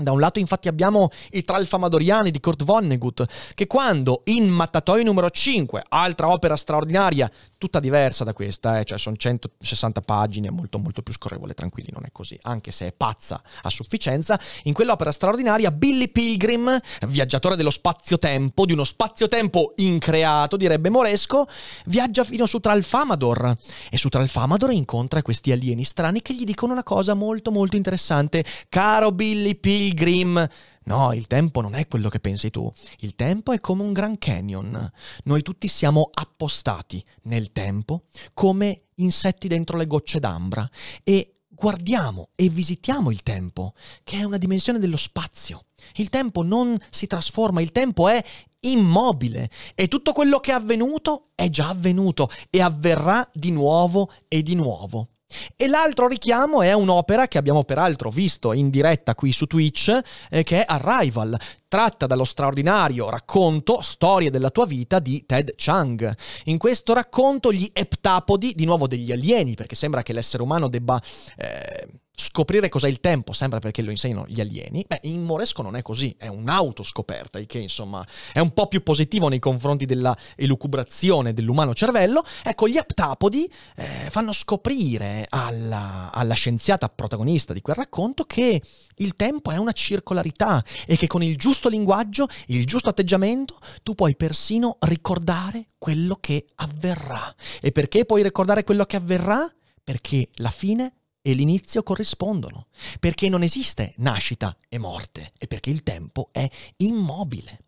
Da un lato infatti abbiamo i Tralfamadoriani di Kurt Vonnegut, che quando in Mattatoio numero 5, altra opera straordinaria, tutta diversa da questa, eh? cioè sono 160 pagine, molto molto più scorrevole, tranquilli, non è così, anche se è pazza a sufficienza. In quell'opera straordinaria Billy Pilgrim, viaggiatore dello spazio-tempo, di uno spazio-tempo increato, direbbe Moresco, viaggia fino su Tralfamador e su Tralfamador incontra questi alieni strani che gli dicono una cosa molto molto interessante. Caro Billy Pilgrim, No, il tempo non è quello che pensi tu. Il tempo è come un Grand Canyon. Noi tutti siamo appostati nel tempo come insetti dentro le gocce d'ambra e guardiamo e visitiamo il tempo, che è una dimensione dello spazio. Il tempo non si trasforma, il tempo è immobile e tutto quello che è avvenuto è già avvenuto e avverrà di nuovo e di nuovo. E l'altro richiamo è un'opera che abbiamo peraltro visto in diretta qui su Twitch, eh, che è Arrival, tratta dallo straordinario racconto Storie della tua vita di Ted Chang. In questo racconto gli eptapodi, di nuovo degli alieni, perché sembra che l'essere umano debba... Eh, scoprire cos'è il tempo, sempre perché lo insegnano gli alieni, beh, in Moresco non è così, è un'autoscoperta, il che insomma è un po' più positivo nei confronti della elucubrazione dell'umano cervello. Ecco, gli aptapodi eh, fanno scoprire alla, alla, scienziata protagonista di quel racconto che il tempo è una circolarità e che con il giusto linguaggio, il giusto atteggiamento, tu puoi persino ricordare quello che avverrà. E perché puoi ricordare quello che avverrà? Perché la fine e l'inizio corrispondono, perché non esiste nascita e morte e perché il tempo è immobile.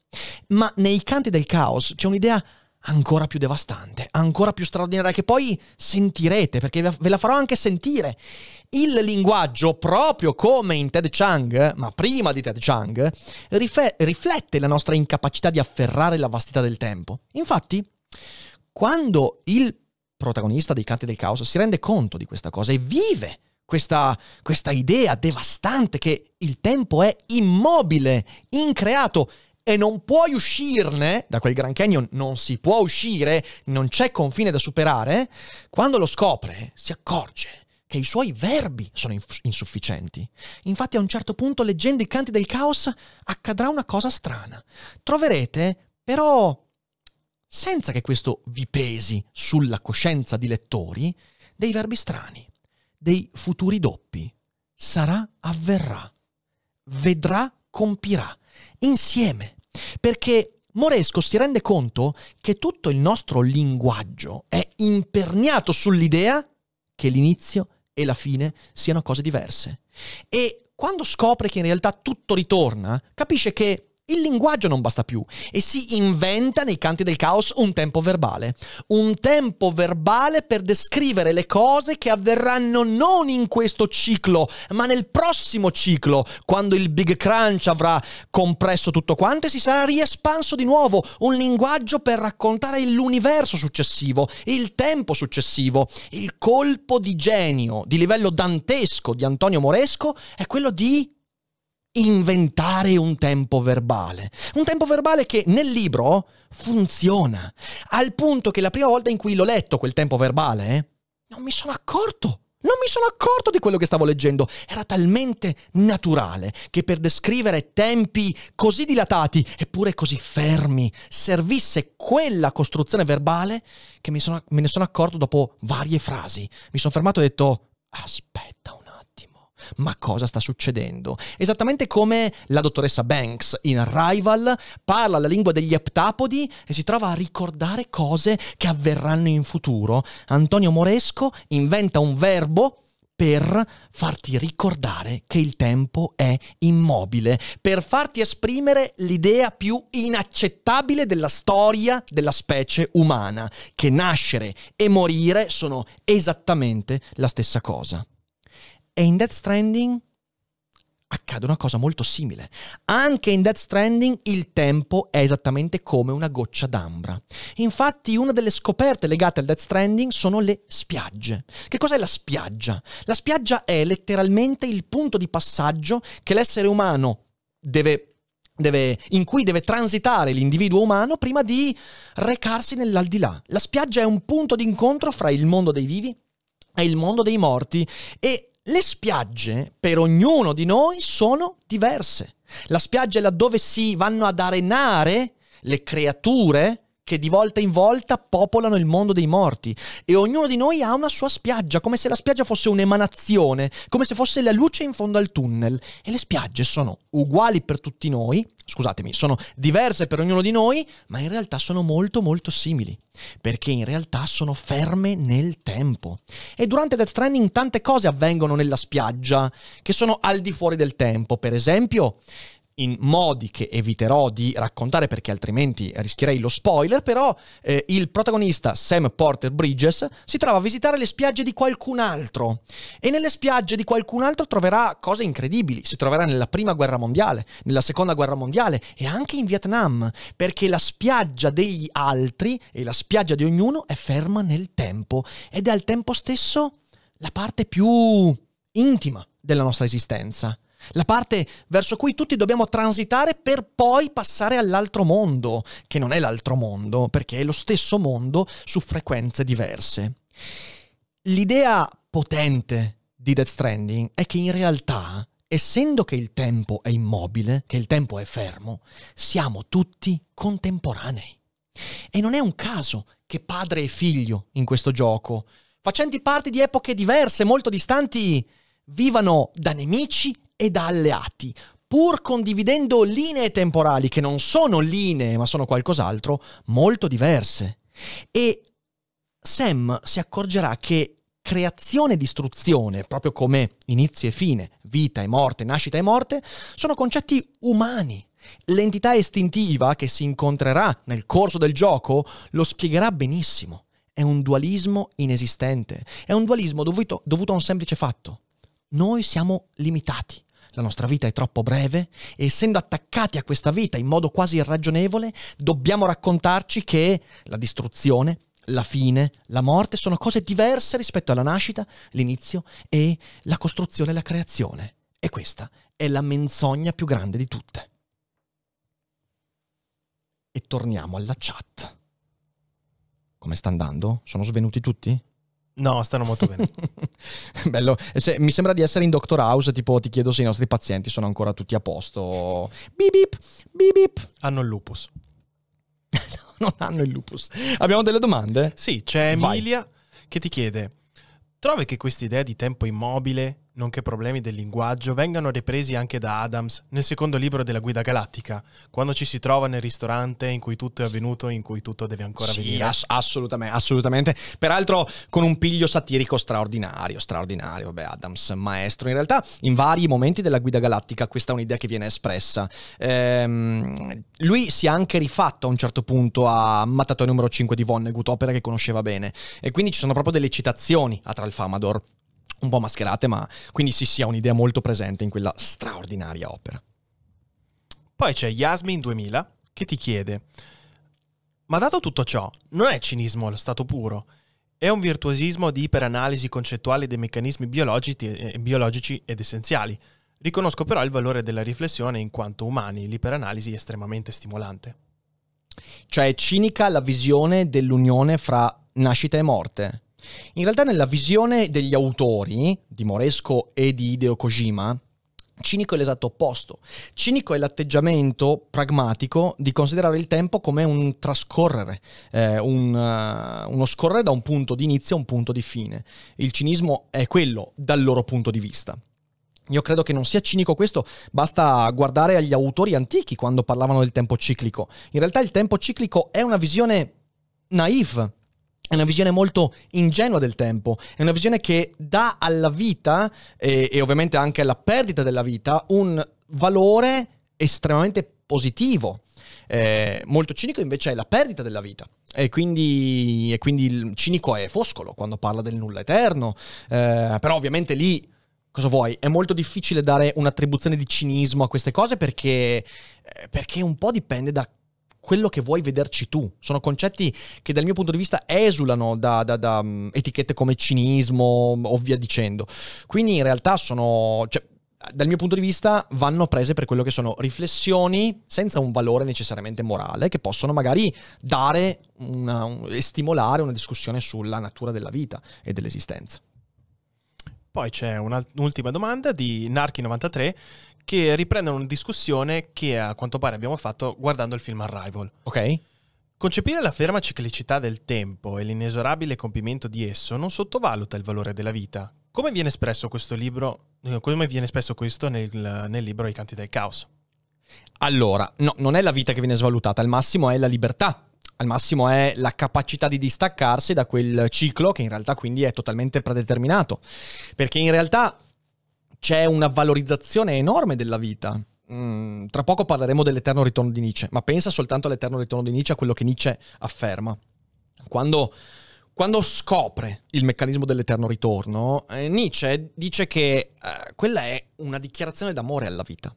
Ma nei canti del caos c'è un'idea ancora più devastante, ancora più straordinaria, che poi sentirete, perché ve la farò anche sentire. Il linguaggio, proprio come in Ted Chang, ma prima di Ted Chang, rif- riflette la nostra incapacità di afferrare la vastità del tempo. Infatti, quando il protagonista dei Canti del Caos, si rende conto di questa cosa e vive questa, questa idea devastante che il tempo è immobile, increato e non puoi uscirne, da quel Grand Canyon non si può uscire, non c'è confine da superare, quando lo scopre si accorge che i suoi verbi sono insufficienti. Infatti a un certo punto, leggendo i canti del caos, accadrà una cosa strana. Troverete però senza che questo vi pesi sulla coscienza di lettori, dei verbi strani, dei futuri doppi. Sarà, avverrà, vedrà, compirà, insieme. Perché Moresco si rende conto che tutto il nostro linguaggio è imperniato sull'idea che l'inizio e la fine siano cose diverse. E quando scopre che in realtà tutto ritorna, capisce che il linguaggio non basta più e si inventa nei canti del caos un tempo verbale. Un tempo verbale per descrivere le cose che avverranno non in questo ciclo, ma nel prossimo ciclo, quando il Big Crunch avrà compresso tutto quanto e si sarà riespanso di nuovo. Un linguaggio per raccontare l'universo successivo, il tempo successivo. Il colpo di genio di livello dantesco di Antonio Moresco è quello di inventare un tempo verbale. Un tempo verbale che nel libro funziona, al punto che la prima volta in cui l'ho letto quel tempo verbale, eh, non mi sono accorto. Non mi sono accorto di quello che stavo leggendo, era talmente naturale che per descrivere tempi così dilatati eppure così fermi servisse quella costruzione verbale che sono, me ne sono accorto dopo varie frasi. Mi sono fermato e ho detto, aspetta un ma cosa sta succedendo? Esattamente come la dottoressa Banks in Rival parla la lingua degli eptapodi e si trova a ricordare cose che avverranno in futuro. Antonio Moresco inventa un verbo per farti ricordare che il tempo è immobile, per farti esprimere l'idea più inaccettabile della storia della specie umana, che nascere e morire sono esattamente la stessa cosa. E in Death Stranding accade una cosa molto simile. Anche in Death Stranding il tempo è esattamente come una goccia d'ambra. Infatti una delle scoperte legate al Death Stranding sono le spiagge. Che cos'è la spiaggia? La spiaggia è letteralmente il punto di passaggio che l'essere umano deve Deve, in cui deve transitare l'individuo umano prima di recarsi nell'aldilà. La spiaggia è un punto d'incontro fra il mondo dei vivi e il mondo dei morti e le spiagge per ognuno di noi sono diverse. La spiaggia è laddove si vanno ad arenare le creature che di volta in volta popolano il mondo dei morti e ognuno di noi ha una sua spiaggia, come se la spiaggia fosse un'emanazione, come se fosse la luce in fondo al tunnel e le spiagge sono uguali per tutti noi, scusatemi, sono diverse per ognuno di noi, ma in realtà sono molto molto simili, perché in realtà sono ferme nel tempo. E durante Death Stranding tante cose avvengono nella spiaggia che sono al di fuori del tempo, per esempio in modi che eviterò di raccontare perché altrimenti rischierei lo spoiler, però eh, il protagonista Sam Porter Bridges si trova a visitare le spiagge di qualcun altro e nelle spiagge di qualcun altro troverà cose incredibili, si troverà nella prima guerra mondiale, nella seconda guerra mondiale e anche in Vietnam, perché la spiaggia degli altri e la spiaggia di ognuno è ferma nel tempo ed è al tempo stesso la parte più intima della nostra esistenza la parte verso cui tutti dobbiamo transitare per poi passare all'altro mondo, che non è l'altro mondo, perché è lo stesso mondo su frequenze diverse. L'idea potente di Death Stranding è che in realtà, essendo che il tempo è immobile, che il tempo è fermo, siamo tutti contemporanei. E non è un caso che padre e figlio in questo gioco, facenti parte di epoche diverse, molto distanti, vivano da nemici e da alleati, pur condividendo linee temporali che non sono linee ma sono qualcos'altro, molto diverse. E Sam si accorgerà che creazione e distruzione, proprio come inizio e fine, vita e morte, nascita e morte, sono concetti umani. L'entità istintiva che si incontrerà nel corso del gioco lo spiegherà benissimo. È un dualismo inesistente, è un dualismo dovuto, dovuto a un semplice fatto noi siamo limitati. La nostra vita è troppo breve e essendo attaccati a questa vita in modo quasi irragionevole, dobbiamo raccontarci che la distruzione, la fine, la morte sono cose diverse rispetto alla nascita, l'inizio e la costruzione e la creazione. E questa è la menzogna più grande di tutte. E torniamo alla chat. Come sta andando? Sono svenuti tutti? No, stanno molto bene. Bello, se, mi sembra di essere in Doctor House, tipo ti chiedo se i nostri pazienti sono ancora tutti a posto. Bip bip, bip bip. Hanno il lupus. no, non hanno il lupus. Abbiamo delle domande? Sì, c'è Emilia Vai. che ti chiede, trovi che questa idea di tempo immobile nonché problemi del linguaggio, vengano ripresi anche da Adams nel secondo libro della Guida Galattica, quando ci si trova nel ristorante in cui tutto è avvenuto, in cui tutto deve ancora sì, venire. Ass- assolutamente, assolutamente. Peraltro con un piglio satirico straordinario, straordinario, vabbè Adams, maestro. In realtà in vari momenti della Guida Galattica questa è un'idea che viene espressa. Ehm, lui si è anche rifatto a un certo punto a Mattatoio numero 5 di Vonnegut, opera che conosceva bene, e quindi ci sono proprio delle citazioni a Tralfamador un po' mascherate, ma quindi si sia un'idea molto presente in quella straordinaria opera. Poi c'è Yasmin 2000 che ti chiede, ma dato tutto ciò, non è cinismo allo stato puro, è un virtuosismo di iperanalisi concettuale dei meccanismi biologici ed essenziali. Riconosco però il valore della riflessione in quanto umani, l'iperanalisi è estremamente stimolante. Cioè è cinica la visione dell'unione fra nascita e morte, in realtà nella visione degli autori, di Moresco e di Hideo Kojima, Cinico è l'esatto opposto. Cinico è l'atteggiamento pragmatico di considerare il tempo come un trascorrere, eh, un, uh, uno scorrere da un punto di inizio a un punto di fine. Il cinismo è quello dal loro punto di vista. Io credo che non sia cinico questo, basta guardare agli autori antichi quando parlavano del tempo ciclico. In realtà il tempo ciclico è una visione naive è una visione molto ingenua del tempo, è una visione che dà alla vita e, e ovviamente anche alla perdita della vita un valore estremamente positivo. Eh, molto cinico invece è la perdita della vita. E quindi, e quindi il cinico è Foscolo quando parla del nulla eterno. Eh, però ovviamente lì, cosa vuoi? È molto difficile dare un'attribuzione di cinismo a queste cose perché, eh, perché un po' dipende da quello che vuoi vederci tu. Sono concetti che dal mio punto di vista esulano da, da, da mm, etichette come cinismo o via dicendo. Quindi in realtà sono... Cioè, dal mio punto di vista vanno prese per quello che sono riflessioni senza un valore necessariamente morale che possono magari dare una, un, e stimolare una discussione sulla natura della vita e dell'esistenza. Poi c'è un'ultima domanda di Narchi93 che riprendono una discussione che a quanto pare abbiamo fatto guardando il film Arrival. Ok. Concepire la ferma ciclicità del tempo e l'inesorabile compimento di esso non sottovaluta il valore della vita. Come viene espresso questo libro, eh, come viene espresso questo nel, nel libro I canti del caos? Allora, no, non è la vita che viene svalutata, al massimo è la libertà al massimo è la capacità di distaccarsi da quel ciclo che in realtà quindi è totalmente predeterminato. Perché in realtà c'è una valorizzazione enorme della vita. Mm, tra poco parleremo dell'eterno ritorno di Nietzsche, ma pensa soltanto all'eterno ritorno di Nietzsche, a quello che Nietzsche afferma. Quando, quando scopre il meccanismo dell'eterno ritorno, eh, Nietzsche dice che eh, quella è una dichiarazione d'amore alla vita.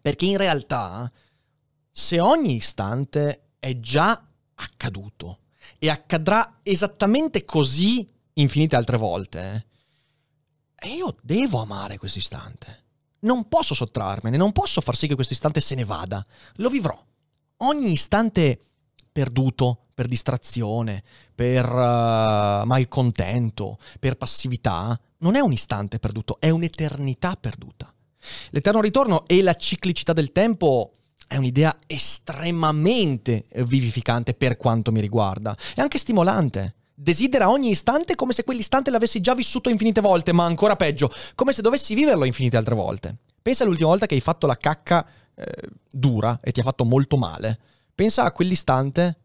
Perché in realtà, se ogni istante è già accaduto e accadrà esattamente così infinite altre volte, eh, e io devo amare questo istante. Non posso sottrarmene, non posso far sì che questo istante se ne vada. Lo vivrò. Ogni istante perduto per distrazione, per uh, malcontento, per passività, non è un istante perduto, è un'eternità perduta. L'eterno ritorno e la ciclicità del tempo è un'idea estremamente vivificante per quanto mi riguarda, è anche stimolante. Desidera ogni istante come se quell'istante l'avessi già vissuto infinite volte, ma ancora peggio, come se dovessi viverlo infinite altre volte. Pensa all'ultima volta che hai fatto la cacca eh, dura e ti ha fatto molto male. Pensa a quell'istante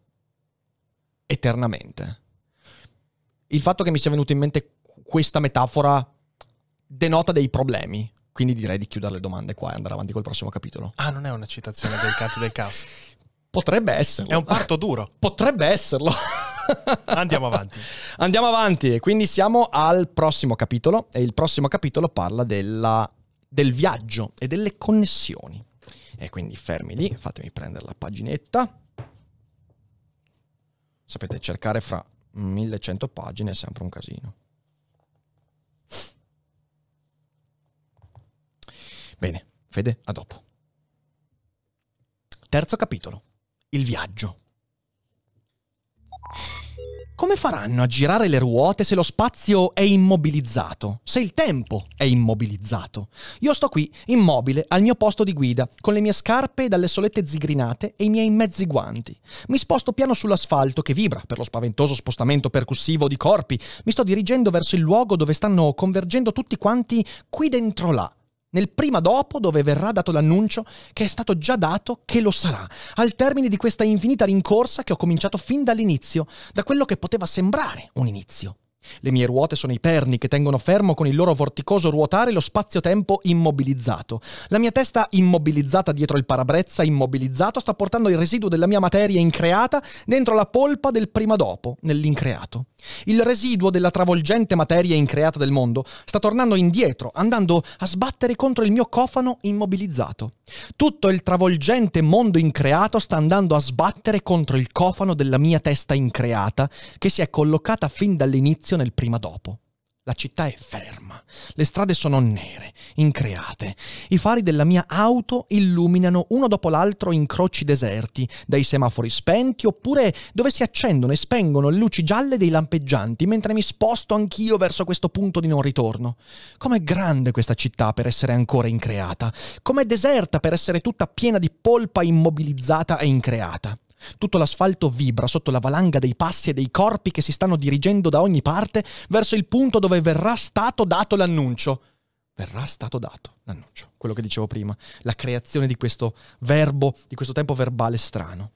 eternamente. Il fatto che mi sia venuto in mente questa metafora denota dei problemi. Quindi direi di chiudere le domande qua e andare avanti col prossimo capitolo. Ah, non è una citazione del canto del caos. Potrebbe esserlo. È un parto duro. Potrebbe esserlo. Andiamo avanti. Andiamo avanti. Quindi siamo al prossimo capitolo e il prossimo capitolo parla della, del viaggio e delle connessioni. E quindi fermi lì, fatemi prendere la paginetta. Sapete, cercare fra 1100 pagine è sempre un casino. Bene, Fede, a dopo. Terzo capitolo, il viaggio. Come faranno a girare le ruote se lo spazio è immobilizzato? Se il tempo è immobilizzato? Io sto qui, immobile, al mio posto di guida, con le mie scarpe dalle solette zigrinate e i miei mezzi guanti. Mi sposto piano sull'asfalto che vibra per lo spaventoso spostamento percussivo di corpi. Mi sto dirigendo verso il luogo dove stanno convergendo tutti quanti qui dentro là nel prima dopo dove verrà dato l'annuncio che è stato già dato che lo sarà, al termine di questa infinita rincorsa che ho cominciato fin dall'inizio, da quello che poteva sembrare un inizio. Le mie ruote sono i perni che tengono fermo con il loro vorticoso ruotare lo spazio-tempo immobilizzato. La mia testa immobilizzata dietro il parabrezza immobilizzato sta portando il residuo della mia materia increata dentro la polpa del prima dopo, nell'increato. Il residuo della travolgente materia increata del mondo sta tornando indietro, andando a sbattere contro il mio cofano immobilizzato. Tutto il travolgente mondo increato sta andando a sbattere contro il cofano della mia testa increata, che si è collocata fin dall'inizio nel prima dopo. La città è ferma, le strade sono nere, increate. I fari della mia auto illuminano uno dopo l'altro incroci deserti, dai semafori spenti oppure dove si accendono e spengono le luci gialle dei lampeggianti mentre mi sposto anch'io verso questo punto di non ritorno. Com'è grande questa città per essere ancora increata, com'è deserta per essere tutta piena di polpa immobilizzata e increata. Tutto l'asfalto vibra sotto la valanga dei passi e dei corpi che si stanno dirigendo da ogni parte verso il punto dove verrà stato dato l'annuncio. Verrà stato dato l'annuncio, quello che dicevo prima, la creazione di questo verbo, di questo tempo verbale strano.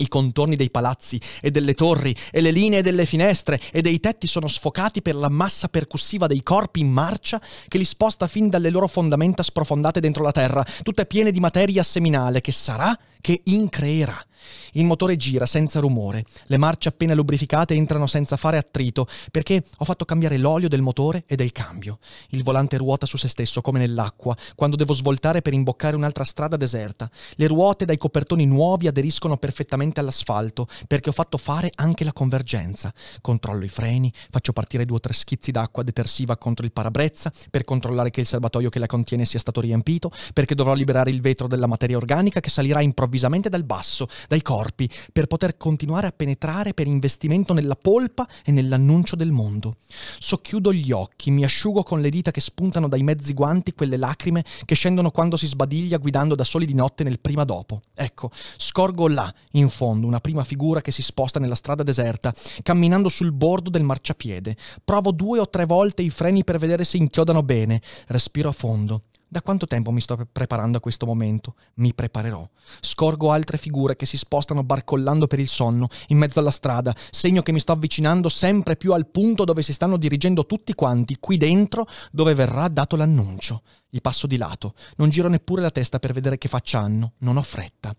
I contorni dei palazzi e delle torri e le linee delle finestre e dei tetti sono sfocati per la massa percussiva dei corpi in marcia che li sposta fin dalle loro fondamenta sprofondate dentro la terra, tutte piene di materia seminale che sarà, che increerà. Il motore gira senza rumore, le marce appena lubrificate entrano senza fare attrito perché ho fatto cambiare l'olio del motore e del cambio. Il volante ruota su se stesso come nell'acqua quando devo svoltare per imboccare un'altra strada deserta. Le ruote dai copertoni nuovi aderiscono perfettamente all'asfalto perché ho fatto fare anche la convergenza. Controllo i freni, faccio partire due o tre schizzi d'acqua detersiva contro il parabrezza per controllare che il serbatoio che la contiene sia stato riempito perché dovrò liberare il vetro della materia organica che salirà improvvisamente dal basso dai corpi per poter continuare a penetrare per investimento nella polpa e nell'annuncio del mondo. Socchiudo gli occhi, mi asciugo con le dita che spuntano dai mezzi guanti quelle lacrime che scendono quando si sbadiglia guidando da soli di notte nel prima dopo. Ecco, scorgo là, in fondo, una prima figura che si sposta nella strada deserta, camminando sul bordo del marciapiede. Provo due o tre volte i freni per vedere se inchiodano bene. Respiro a fondo. Da quanto tempo mi sto preparando a questo momento? Mi preparerò. Scorgo altre figure che si spostano barcollando per il sonno, in mezzo alla strada, segno che mi sto avvicinando sempre più al punto dove si stanno dirigendo tutti quanti, qui dentro, dove verrà dato l'annuncio. Gli passo di lato, non giro neppure la testa per vedere che faccia hanno, non ho fretta.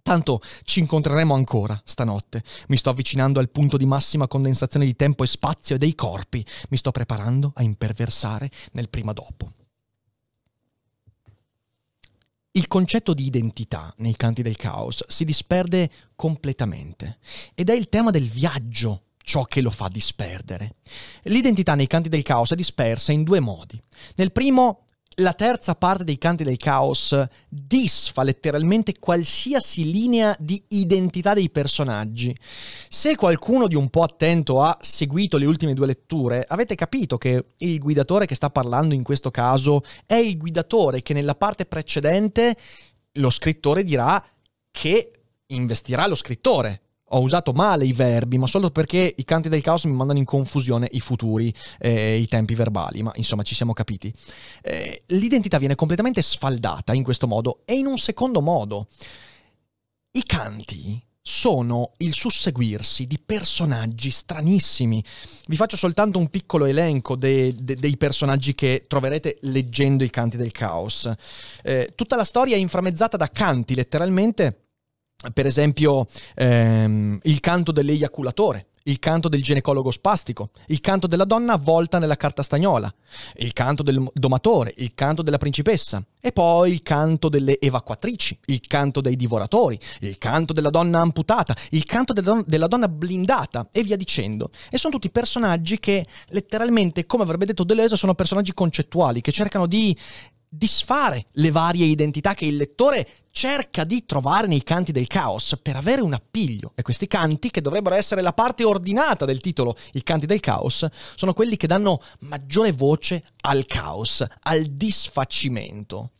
Tanto ci incontreremo ancora stanotte. Mi sto avvicinando al punto di massima condensazione di tempo e spazio e dei corpi. Mi sto preparando a imperversare nel prima dopo. Il concetto di identità nei canti del caos si disperde completamente ed è il tema del viaggio ciò che lo fa disperdere. L'identità nei canti del caos è dispersa in due modi. Nel primo la terza parte dei canti del caos disfa letteralmente qualsiasi linea di identità dei personaggi. Se qualcuno di un po' attento ha seguito le ultime due letture, avete capito che il guidatore che sta parlando in questo caso è il guidatore che nella parte precedente lo scrittore dirà che investirà lo scrittore ho usato male i verbi, ma solo perché i canti del caos mi mandano in confusione i futuri, eh, i tempi verbali, ma insomma ci siamo capiti. Eh, l'identità viene completamente sfaldata in questo modo e in un secondo modo. I canti sono il susseguirsi di personaggi stranissimi. Vi faccio soltanto un piccolo elenco de, de, dei personaggi che troverete leggendo i canti del caos. Eh, tutta la storia è inframmezzata da canti letteralmente per esempio ehm, il canto dell'eiaculatore, il canto del ginecologo spastico, il canto della donna avvolta nella carta stagnola, il canto del domatore, il canto della principessa, e poi il canto delle evacuatrici, il canto dei divoratori, il canto della donna amputata, il canto de don- della donna blindata e via dicendo. E sono tutti personaggi che letteralmente, come avrebbe detto Deleuze, sono personaggi concettuali che cercano di disfare le varie identità che il lettore cerca di trovare nei canti del caos per avere un appiglio. E questi canti, che dovrebbero essere la parte ordinata del titolo, i canti del caos, sono quelli che danno maggiore voce al caos, al disfacimento.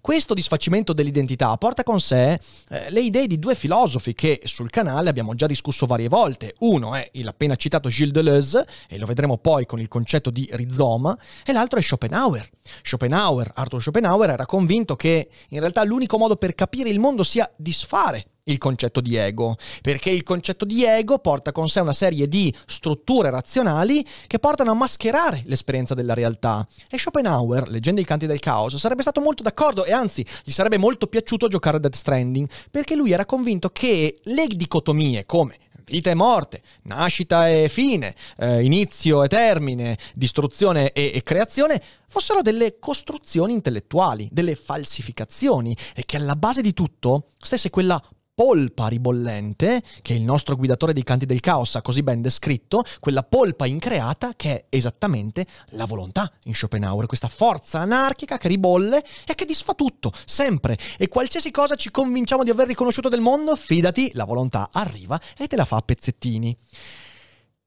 Questo disfacimento dell'identità porta con sé eh, le idee di due filosofi che sul canale abbiamo già discusso varie volte. Uno è l'appena citato Gilles Deleuze, e lo vedremo poi con il concetto di rizoma, e l'altro è Schopenhauer. Schopenhauer, Arthur Schopenhauer, era convinto che in realtà l'unico modo per capire il mondo sia disfare il concetto di ego, perché il concetto di ego porta con sé una serie di strutture razionali che portano a mascherare l'esperienza della realtà. E Schopenhauer, leggendo i canti del caos, sarebbe stato molto d'accordo e anzi gli sarebbe molto piaciuto giocare a Death Stranding, perché lui era convinto che le dicotomie come vita e morte, nascita e fine, eh, inizio e termine, distruzione e, e creazione, fossero delle costruzioni intellettuali, delle falsificazioni e che alla base di tutto stesse quella polpa ribollente, che il nostro guidatore dei canti del caos ha così ben descritto, quella polpa increata che è esattamente la volontà in Schopenhauer, questa forza anarchica che ribolle e che disfa tutto, sempre. E qualsiasi cosa ci convinciamo di aver riconosciuto del mondo, fidati, la volontà arriva e te la fa a pezzettini.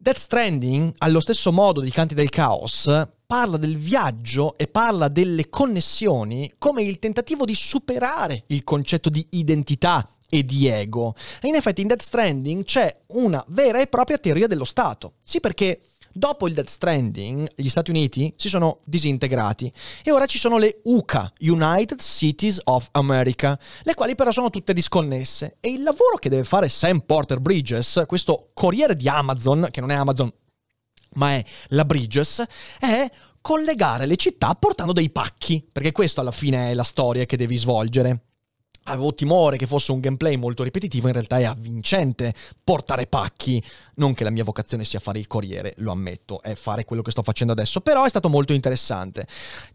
Death Stranding, allo stesso modo di Canti del Caos, parla del viaggio e parla delle connessioni come il tentativo di superare il concetto di identità e di ego. E in effetti in Death Stranding c'è una vera e propria teoria dello Stato. Sì perché Dopo il Death Stranding, gli Stati Uniti si sono disintegrati e ora ci sono le UCA, United Cities of America, le quali però sono tutte disconnesse. E il lavoro che deve fare Sam Porter Bridges, questo corriere di Amazon, che non è Amazon, ma è la Bridges, è collegare le città portando dei pacchi, perché questa alla fine è la storia che devi svolgere avevo timore che fosse un gameplay molto ripetitivo, in realtà è avvincente portare pacchi. Non che la mia vocazione sia fare il corriere, lo ammetto, è fare quello che sto facendo adesso, però è stato molto interessante.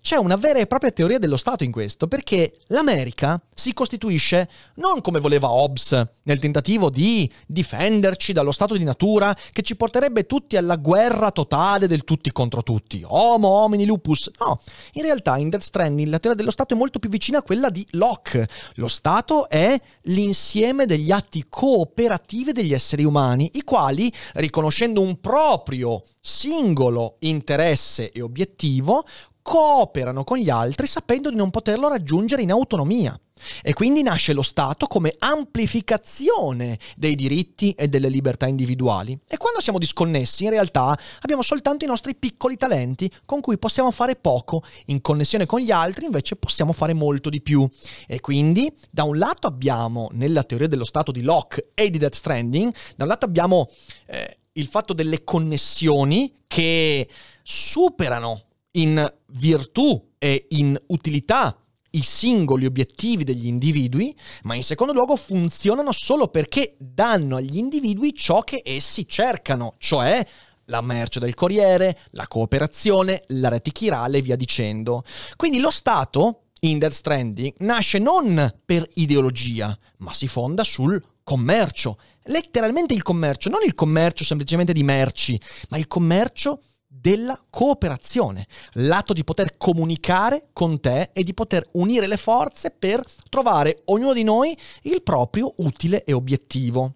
C'è una vera e propria teoria dello Stato in questo, perché l'America si costituisce non come voleva Hobbes, nel tentativo di difenderci dallo Stato di natura che ci porterebbe tutti alla guerra totale del tutti contro tutti, homo homini lupus. No, in realtà in Death Stranding la teoria dello Stato è molto più vicina a quella di Locke. Lo Stato è l'insieme degli atti cooperativi degli esseri umani, i quali, riconoscendo un proprio singolo interesse e obiettivo, cooperano con gli altri sapendo di non poterlo raggiungere in autonomia. E quindi nasce lo Stato come amplificazione dei diritti e delle libertà individuali. E quando siamo disconnessi, in realtà abbiamo soltanto i nostri piccoli talenti con cui possiamo fare poco. In connessione con gli altri invece possiamo fare molto di più. E quindi, da un lato abbiamo, nella teoria dello Stato di Locke e di Death Stranding, da un lato abbiamo eh, il fatto delle connessioni che superano in virtù e in utilità i singoli obiettivi degli individui, ma in secondo luogo funzionano solo perché danno agli individui ciò che essi cercano, cioè la merce del corriere, la cooperazione, la rete chirale e via dicendo. Quindi lo Stato, in Death Stranding, nasce non per ideologia, ma si fonda sul commercio, letteralmente il commercio, non il commercio semplicemente di merci, ma il commercio della cooperazione, l'atto di poter comunicare con te e di poter unire le forze per trovare ognuno di noi il proprio utile e obiettivo.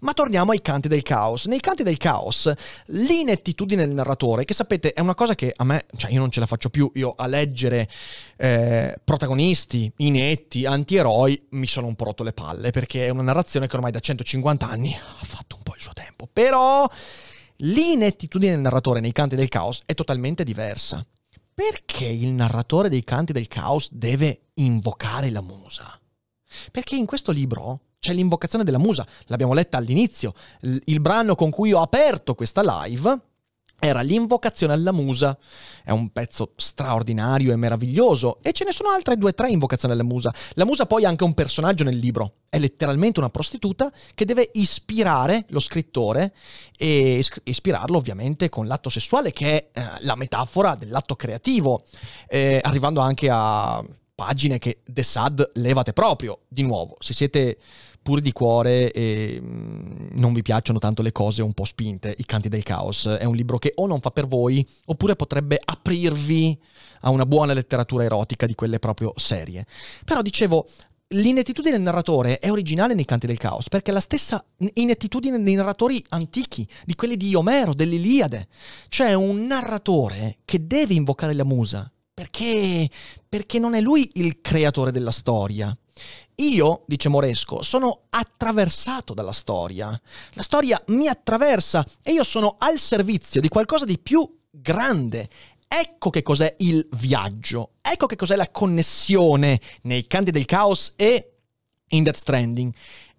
Ma torniamo ai canti del caos. Nei canti del caos, l'inettitudine del narratore, che sapete è una cosa che a me, cioè io non ce la faccio più, io a leggere eh, protagonisti inetti, antieroi, mi sono un po' rotto le palle, perché è una narrazione che ormai da 150 anni ha fatto un po' il suo tempo. Però L'inettitudine del narratore nei canti del caos è totalmente diversa. Perché il narratore dei canti del caos deve invocare la musa? Perché in questo libro c'è l'invocazione della musa, l'abbiamo letta all'inizio, il brano con cui ho aperto questa live era l'invocazione alla musa. È un pezzo straordinario e meraviglioso e ce ne sono altre due o tre invocazioni alla musa. La musa poi è anche un personaggio nel libro, è letteralmente una prostituta che deve ispirare lo scrittore e ispirarlo ovviamente con l'atto sessuale che è eh, la metafora dell'atto creativo, eh, arrivando anche a pagine che The Sad levate proprio, di nuovo. Se siete pur di cuore e mm, non vi piacciono tanto le cose un po' spinte, I canti del caos è un libro che o non fa per voi oppure potrebbe aprirvi a una buona letteratura erotica di quelle proprio serie. Però dicevo, l'inettitudine del narratore è originale nei Canti del Caos, perché è la stessa inettitudine dei narratori antichi, di quelli di Omero, dell'Iliade. Cioè un narratore che deve invocare la musa, perché, perché non è lui il creatore della storia, io, dice Moresco, sono attraversato dalla storia. La storia mi attraversa e io sono al servizio di qualcosa di più grande. Ecco che cos'è il viaggio, ecco che cos'è la connessione nei canti del caos e in Death Stranding.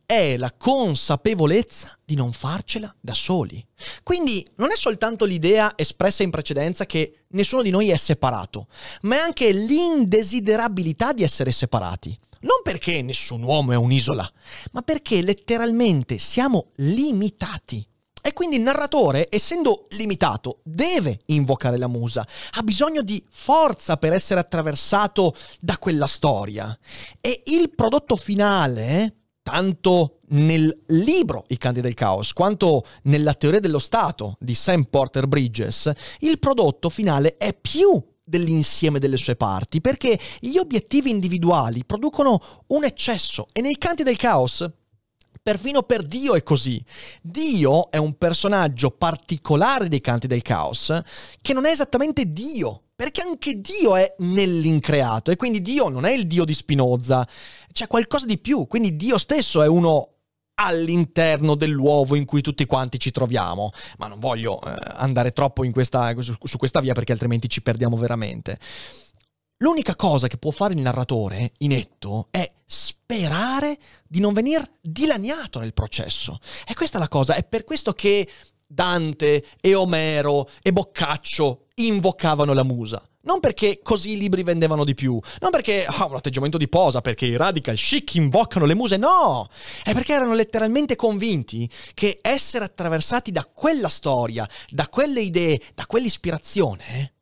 È la consapevolezza di non farcela da soli. Quindi non è soltanto l'idea espressa in precedenza che nessuno di noi è separato, ma è anche l'indesiderabilità di essere separati non perché nessun uomo è un'isola, ma perché letteralmente siamo limitati. E quindi il narratore, essendo limitato, deve invocare la musa, ha bisogno di forza per essere attraversato da quella storia. E il prodotto finale, tanto nel libro I canti del caos, quanto nella teoria dello Stato di Sam Porter Bridges, il prodotto finale è più dell'insieme delle sue parti, perché gli obiettivi individuali producono un eccesso e nei canti del caos Perfino per Dio è così. Dio è un personaggio particolare dei canti del caos che non è esattamente Dio, perché anche Dio è nell'increato e quindi Dio non è il Dio di Spinoza, c'è qualcosa di più, quindi Dio stesso è uno all'interno dell'uovo in cui tutti quanti ci troviamo. Ma non voglio eh, andare troppo questa, su, su questa via perché altrimenti ci perdiamo veramente. L'unica cosa che può fare il narratore, inetto, è sperare di non venir dilaniato nel processo. E questa è la cosa, è per questo che Dante e Omero e Boccaccio invocavano la musa. Non perché così i libri vendevano di più, non perché ha oh, un atteggiamento di posa, perché i radical chic invocano le muse, no! È perché erano letteralmente convinti che essere attraversati da quella storia, da quelle idee, da quell'ispirazione,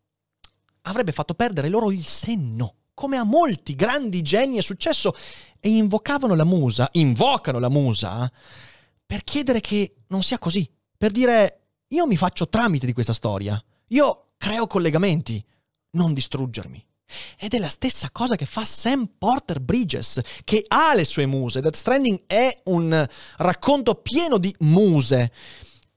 avrebbe fatto perdere loro il senno, come a molti grandi geni è successo, e invocavano la musa, invocano la musa, per chiedere che non sia così, per dire io mi faccio tramite di questa storia, io creo collegamenti non distruggermi. Ed è la stessa cosa che fa Sam Porter Bridges, che ha le sue muse. Death Stranding è un racconto pieno di muse.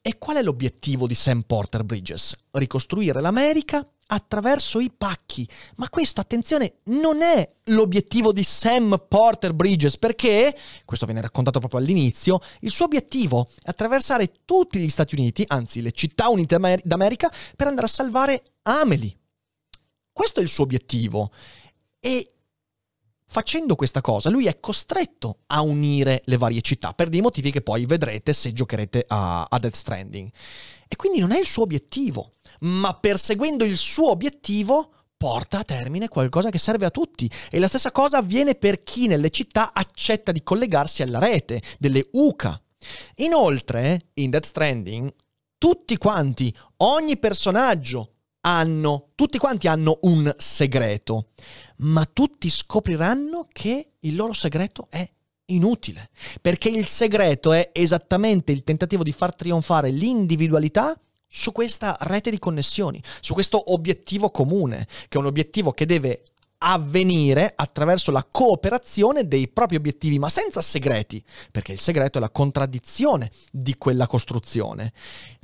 E qual è l'obiettivo di Sam Porter Bridges? Ricostruire l'America attraverso i pacchi. Ma questo, attenzione, non è l'obiettivo di Sam Porter Bridges, perché, questo viene raccontato proprio all'inizio, il suo obiettivo è attraversare tutti gli Stati Uniti, anzi le città unite d'America, per andare a salvare Amelie. Questo è il suo obiettivo. E facendo questa cosa lui è costretto a unire le varie città per dei motivi che poi vedrete se giocherete a, a Death Stranding. E quindi non è il suo obiettivo, ma perseguendo il suo obiettivo porta a termine qualcosa che serve a tutti. E la stessa cosa avviene per chi nelle città accetta di collegarsi alla rete, delle UCA. Inoltre, in Death Stranding, tutti quanti, ogni personaggio, hanno, tutti quanti hanno un segreto, ma tutti scopriranno che il loro segreto è inutile, perché il segreto è esattamente il tentativo di far trionfare l'individualità su questa rete di connessioni, su questo obiettivo comune, che è un obiettivo che deve avvenire attraverso la cooperazione dei propri obiettivi, ma senza segreti, perché il segreto è la contraddizione di quella costruzione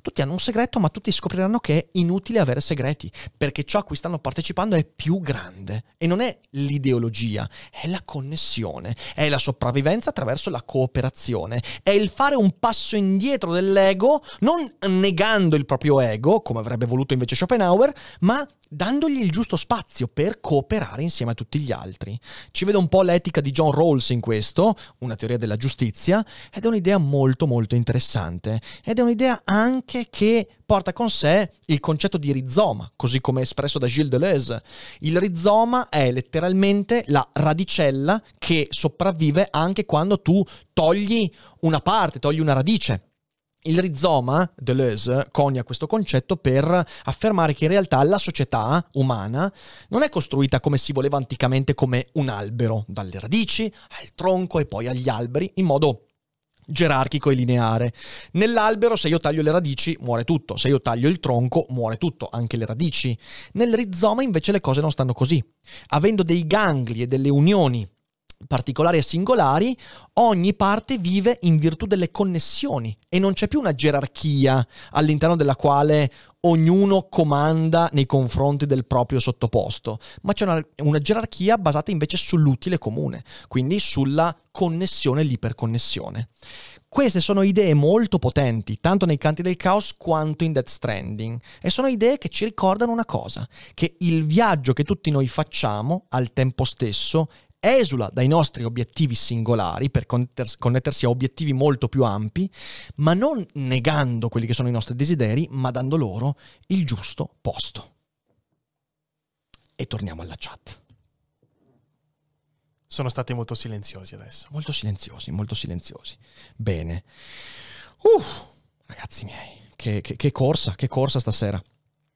tutti hanno un segreto, ma tutti scopriranno che è inutile avere segreti, perché ciò a cui stanno partecipando è più grande. E non è l'ideologia, è la connessione, è la sopravvivenza attraverso la cooperazione, è il fare un passo indietro dell'ego, non negando il proprio ego, come avrebbe voluto invece Schopenhauer, ma dandogli il giusto spazio per cooperare insieme a tutti gli altri. Ci vedo un po' l'etica di John Rawls in questo, una teoria della giustizia, ed è un'idea molto molto interessante, ed è un'idea anche che porta con sé il concetto di rizoma, così come espresso da Gilles Deleuze. Il rizoma è letteralmente la radicella che sopravvive anche quando tu togli una parte, togli una radice. Il rizoma, Deleuze conia questo concetto per affermare che in realtà la società umana non è costruita come si voleva anticamente come un albero, dalle radici al tronco e poi agli alberi, in modo gerarchico e lineare. Nell'albero se io taglio le radici muore tutto, se io taglio il tronco muore tutto, anche le radici. Nel rizoma invece le cose non stanno così. Avendo dei gangli e delle unioni particolari e singolari, ogni parte vive in virtù delle connessioni e non c'è più una gerarchia all'interno della quale ognuno comanda nei confronti del proprio sottoposto, ma c'è una, una gerarchia basata invece sull'utile comune, quindi sulla connessione e l'iperconnessione. Queste sono idee molto potenti, tanto nei canti del caos quanto in Death Stranding, e sono idee che ci ricordano una cosa, che il viaggio che tutti noi facciamo al tempo stesso esula dai nostri obiettivi singolari per connettersi a obiettivi molto più ampi, ma non negando quelli che sono i nostri desideri, ma dando loro il giusto posto. E torniamo alla chat. Sono stati molto silenziosi adesso. Molto silenziosi, molto silenziosi. Bene. Uh, ragazzi miei, che, che, che corsa, che corsa stasera.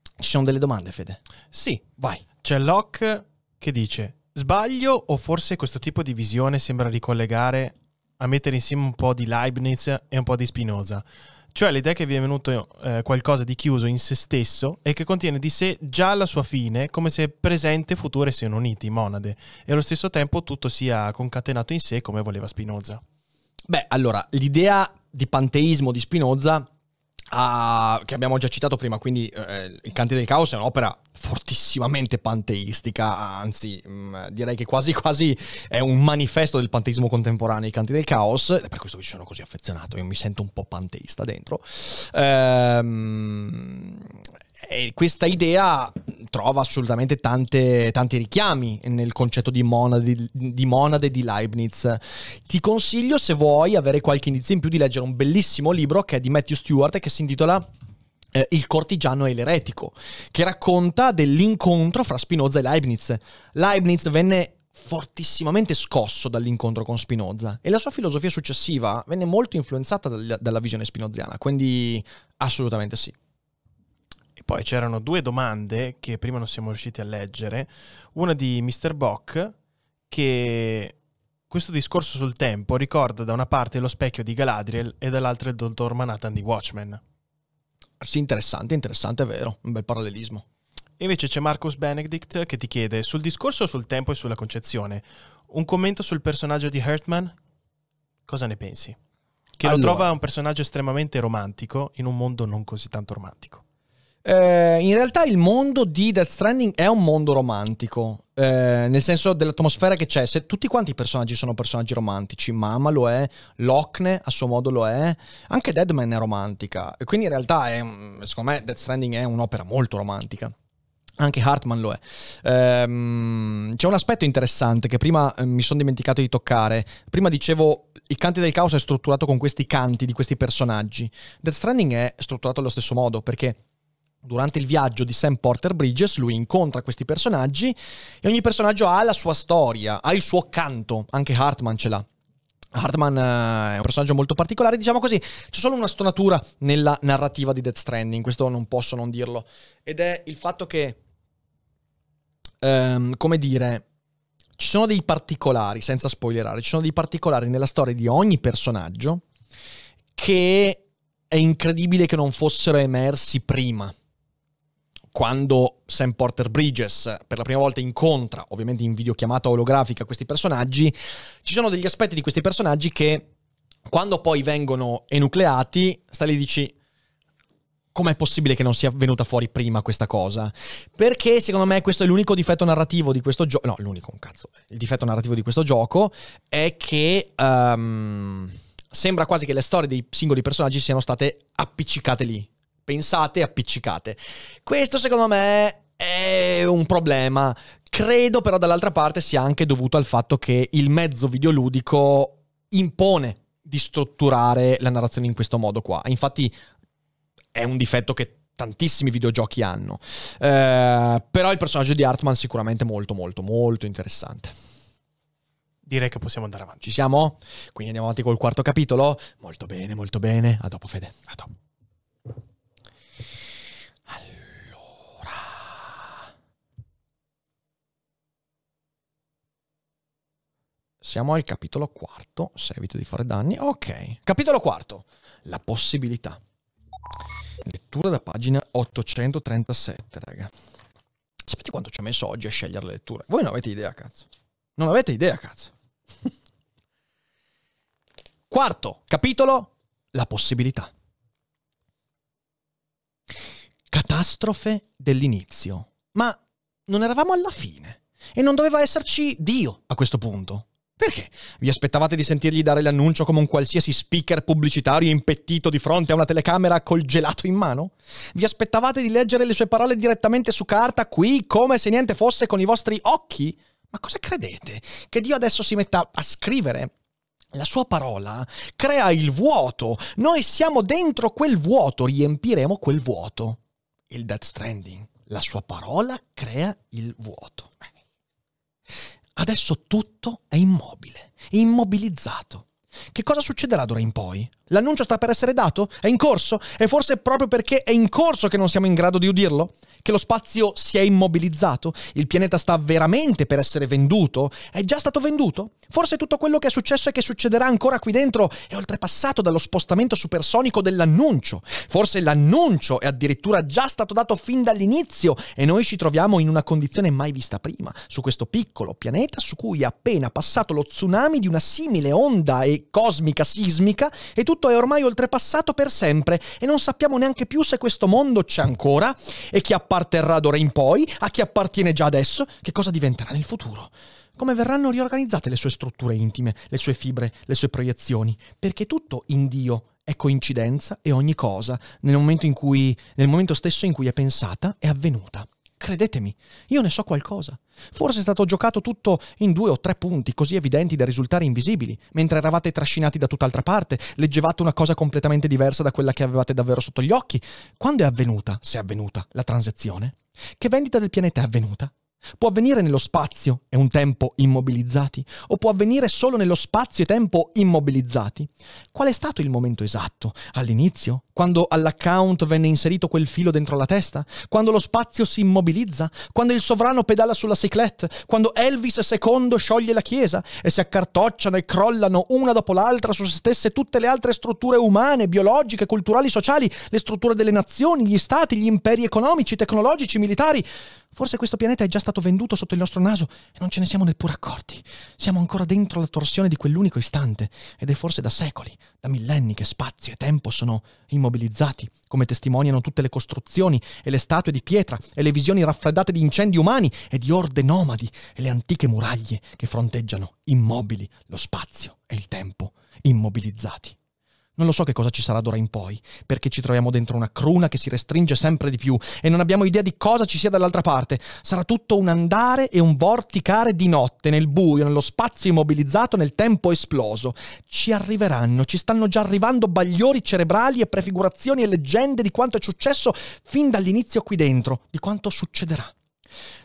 Ci sono delle domande, Fede? Sì. Vai. C'è Locke che dice Sbaglio o forse questo tipo di visione sembra ricollegare a mettere insieme un po' di Leibniz e un po' di Spinoza, cioè l'idea che vi è venuto eh, qualcosa di chiuso in se stesso e che contiene di sé già la sua fine, come se presente e futuro siano uniti, monade, e allo stesso tempo tutto sia concatenato in sé come voleva Spinoza. Beh, allora, l'idea di panteismo di Spinoza Uh, che abbiamo già citato prima, quindi uh, Il Cante del Caos è un'opera fortissimamente panteistica, anzi mh, mm, direi che quasi quasi è un manifesto del panteismo contemporaneo, I Canti del Caos, è per questo che ci sono così affezionato, io mi sento un po' panteista dentro. Ehm, e eh, questa idea trova assolutamente tante, tanti richiami nel concetto di monade, di monade di Leibniz. Ti consiglio, se vuoi avere qualche indizio in più, di leggere un bellissimo libro che è di Matthew Stewart che si intitola eh, il cortigiano e l'eretico, che racconta dell'incontro fra Spinoza e Leibniz. Leibniz venne fortissimamente scosso dall'incontro con Spinoza e la sua filosofia successiva venne molto influenzata dal, dalla visione spinoziana, quindi assolutamente sì poi c'erano due domande che prima non siamo riusciti a leggere. Una di Mr. Bock che questo discorso sul tempo ricorda da una parte lo specchio di Galadriel e dall'altra il dottor Manhattan di Watchmen. Sì, interessante, interessante, è vero, un bel parallelismo. E invece c'è Marcus Benedict che ti chiede sul discorso sul tempo e sulla concezione, un commento sul personaggio di Hurtman? Cosa ne pensi? Che allora. lo trova un personaggio estremamente romantico in un mondo non così tanto romantico. Eh, in realtà il mondo di Death Stranding è un mondo romantico, eh, nel senso dell'atmosfera che c'è. Se tutti quanti i personaggi sono personaggi romantici, Mama lo è, Locne a suo modo lo è, anche Deadman è romantica. E quindi in realtà, è, secondo me, Death Stranding è un'opera molto romantica. Anche Hartman lo è. Ehm, c'è un aspetto interessante che prima eh, mi sono dimenticato di toccare. Prima dicevo, i Canti del Caos è strutturato con questi canti di questi personaggi. Death Stranding è strutturato allo stesso modo perché Durante il viaggio di Sam Porter Bridges lui incontra questi personaggi e ogni personaggio ha la sua storia, ha il suo canto, anche Hartman ce l'ha. Hartman eh, è un personaggio molto particolare, diciamo così, c'è solo una stonatura nella narrativa di Death Stranding, questo non posso non dirlo, ed è il fatto che, um, come dire, ci sono dei particolari, senza spoilerare, ci sono dei particolari nella storia di ogni personaggio che è incredibile che non fossero emersi prima quando Sam Porter Bridges per la prima volta incontra, ovviamente in videochiamata olografica, questi personaggi, ci sono degli aspetti di questi personaggi che quando poi vengono enucleati, stai lì dici com'è possibile che non sia venuta fuori prima questa cosa? Perché secondo me questo è l'unico difetto narrativo di questo gioco. No, l'unico, un cazzo. Il difetto narrativo di questo gioco è che um, sembra quasi che le storie dei singoli personaggi siano state appiccicate lì pensate e appiccicate. Questo secondo me è un problema. Credo però dall'altra parte sia anche dovuto al fatto che il mezzo videoludico impone di strutturare la narrazione in questo modo qua. Infatti è un difetto che tantissimi videogiochi hanno. Eh, però il personaggio di Hartman sicuramente molto molto molto interessante. Direi che possiamo andare avanti. Ci siamo? Quindi andiamo avanti col quarto capitolo? Molto bene, molto bene. A dopo Fede. A dopo. Siamo al capitolo quarto, se evito di fare danni, ok. Capitolo quarto, la possibilità. Lettura da pagina 837, raga. Sapete quanto ci ho messo oggi a scegliere le letture? Voi non avete idea, cazzo. Non avete idea, cazzo. Quarto capitolo, la possibilità. Catastrofe dell'inizio. Ma non eravamo alla fine e non doveva esserci Dio a questo punto. Perché? Vi aspettavate di sentirgli dare l'annuncio come un qualsiasi speaker pubblicitario impettito di fronte a una telecamera col gelato in mano? Vi aspettavate di leggere le sue parole direttamente su carta qui come se niente fosse con i vostri occhi? Ma cosa credete? Che Dio adesso si metta a scrivere la sua parola crea il vuoto. Noi siamo dentro quel vuoto, riempiremo quel vuoto. Il Death Stranding, la sua parola crea il vuoto. Adesso tutto è immobile, è immobilizzato. Che cosa succederà d'ora in poi? L'annuncio sta per essere dato? È in corso? E forse proprio perché è in corso che non siamo in grado di udirlo? Che lo spazio si è immobilizzato? Il pianeta sta veramente per essere venduto? È già stato venduto? Forse tutto quello che è successo e che succederà ancora qui dentro è oltrepassato dallo spostamento supersonico dell'annuncio. Forse l'annuncio è addirittura già stato dato fin dall'inizio e noi ci troviamo in una condizione mai vista prima, su questo piccolo pianeta su cui è appena passato lo tsunami di una simile onda e cosmica sismica e tutto è ormai oltrepassato per sempre e non sappiamo neanche più se questo mondo c'è ancora e chi apparterrà d'ora in poi, a chi appartiene già adesso, che cosa diventerà nel futuro come verranno riorganizzate le sue strutture intime, le sue fibre, le sue proiezioni, perché tutto in Dio è coincidenza e ogni cosa, nel momento, cui, nel momento stesso in cui è pensata, è avvenuta. Credetemi, io ne so qualcosa. Forse è stato giocato tutto in due o tre punti così evidenti da risultare invisibili, mentre eravate trascinati da tutt'altra parte, leggevate una cosa completamente diversa da quella che avevate davvero sotto gli occhi. Quando è avvenuta, se è avvenuta, la transazione? Che vendita del pianeta è avvenuta? Può avvenire nello spazio e un tempo immobilizzati, o può avvenire solo nello spazio e tempo immobilizzati. Qual è stato il momento esatto? All'inizio? Quando all'account venne inserito quel filo dentro la testa? Quando lo spazio si immobilizza? Quando il sovrano pedala sulla cyclette? Quando Elvis II scioglie la chiesa e si accartocciano e crollano una dopo l'altra su se stesse tutte le altre strutture umane, biologiche, culturali, sociali, le strutture delle nazioni, gli stati, gli imperi economici, tecnologici, militari? Forse questo pianeta è già stato stato venduto sotto il nostro naso e non ce ne siamo neppure accorti. Siamo ancora dentro la torsione di quell'unico istante ed è forse da secoli, da millenni che spazio e tempo sono immobilizzati, come testimoniano tutte le costruzioni e le statue di pietra e le visioni raffreddate di incendi umani e di orde nomadi e le antiche muraglie che fronteggiano immobili lo spazio e il tempo, immobilizzati. Non lo so che cosa ci sarà d'ora in poi, perché ci troviamo dentro una cruna che si restringe sempre di più e non abbiamo idea di cosa ci sia dall'altra parte. Sarà tutto un andare e un vorticare di notte, nel buio, nello spazio immobilizzato, nel tempo esploso. Ci arriveranno, ci stanno già arrivando bagliori cerebrali e prefigurazioni e leggende di quanto è successo fin dall'inizio qui dentro, di quanto succederà.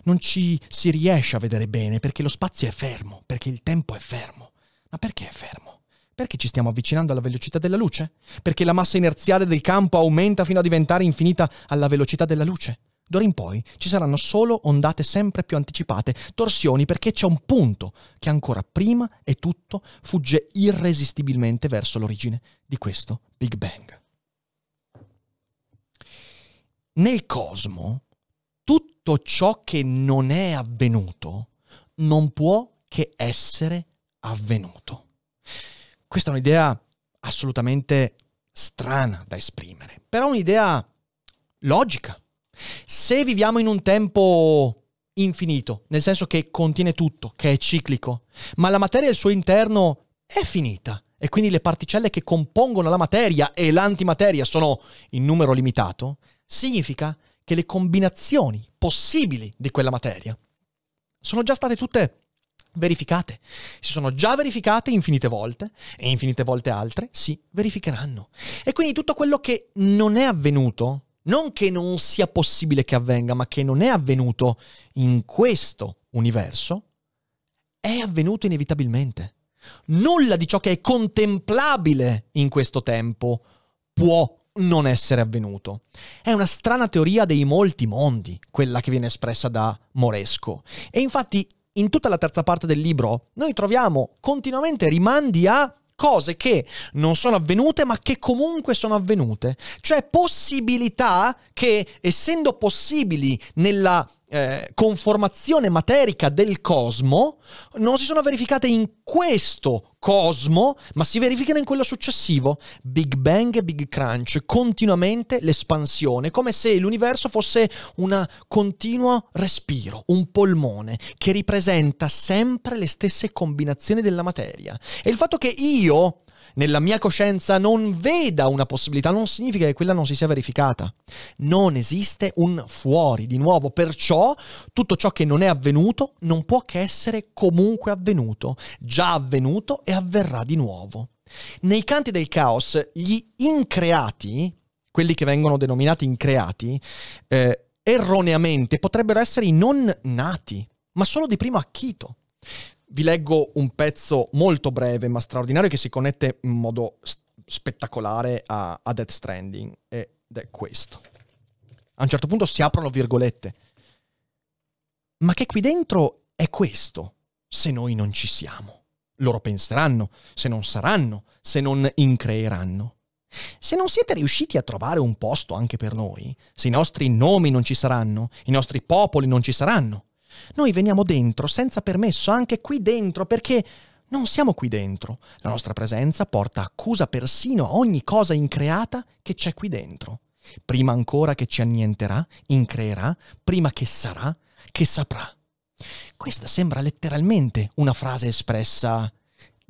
Non ci si riesce a vedere bene perché lo spazio è fermo, perché il tempo è fermo. Ma perché è fermo? Perché ci stiamo avvicinando alla velocità della luce? Perché la massa inerziale del campo aumenta fino a diventare infinita alla velocità della luce? D'ora in poi ci saranno solo ondate sempre più anticipate, torsioni, perché c'è un punto che ancora prima e tutto fugge irresistibilmente verso l'origine di questo Big Bang. Nel cosmo, tutto ciò che non è avvenuto non può che essere avvenuto. Questa è un'idea assolutamente strana da esprimere, però un'idea logica. Se viviamo in un tempo infinito, nel senso che contiene tutto, che è ciclico, ma la materia al suo interno è finita e quindi le particelle che compongono la materia e l'antimateria sono in numero limitato, significa che le combinazioni possibili di quella materia sono già state tutte verificate. Si sono già verificate infinite volte e infinite volte altre si verificheranno. E quindi tutto quello che non è avvenuto, non che non sia possibile che avvenga, ma che non è avvenuto in questo universo, è avvenuto inevitabilmente. Nulla di ciò che è contemplabile in questo tempo può non essere avvenuto. È una strana teoria dei molti mondi, quella che viene espressa da Moresco. E infatti in tutta la terza parte del libro noi troviamo continuamente rimandi a cose che non sono avvenute ma che comunque sono avvenute, cioè possibilità che essendo possibili nella eh, conformazione materica del cosmo non si sono verificate in questo cosmo, ma si verificano in quello successivo. Big Bang e Big Crunch, continuamente l'espansione, come se l'universo fosse un continuo respiro, un polmone che ripresenta sempre le stesse combinazioni della materia. E il fatto che io nella mia coscienza non veda una possibilità, non significa che quella non si sia verificata. Non esiste un fuori, di nuovo, perciò tutto ciò che non è avvenuto non può che essere comunque avvenuto, già avvenuto e avverrà di nuovo. Nei canti del caos, gli increati, quelli che vengono denominati increati, eh, erroneamente potrebbero essere i non nati, ma solo di primo acchito. Vi leggo un pezzo molto breve ma straordinario che si connette in modo spettacolare a, a Death Stranding ed è questo. A un certo punto si aprono virgolette. Ma che qui dentro è questo se noi non ci siamo? Loro penseranno, se non saranno, se non increeranno. Se non siete riusciti a trovare un posto anche per noi, se i nostri nomi non ci saranno, i nostri popoli non ci saranno, noi veniamo dentro senza permesso, anche qui dentro, perché non siamo qui dentro. La nostra presenza porta accusa persino a ogni cosa increata che c'è qui dentro. Prima ancora che ci annienterà, increerà, prima che sarà, che saprà. Questa sembra letteralmente una frase espressa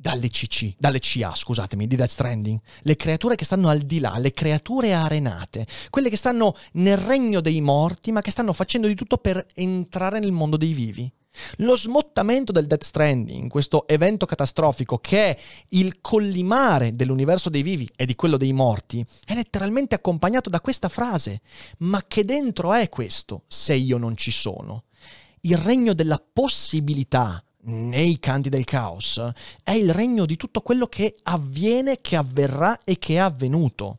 dalle CC, dalle CA, scusatemi, di Death Stranding, le creature che stanno al di là, le creature arenate, quelle che stanno nel regno dei morti, ma che stanno facendo di tutto per entrare nel mondo dei vivi. Lo smottamento del Death Stranding, questo evento catastrofico che è il collimare dell'universo dei vivi e di quello dei morti, è letteralmente accompagnato da questa frase: Ma che dentro è questo se io non ci sono? Il regno della possibilità, nei canti del caos, è il regno di tutto quello che avviene, che avverrà e che è avvenuto.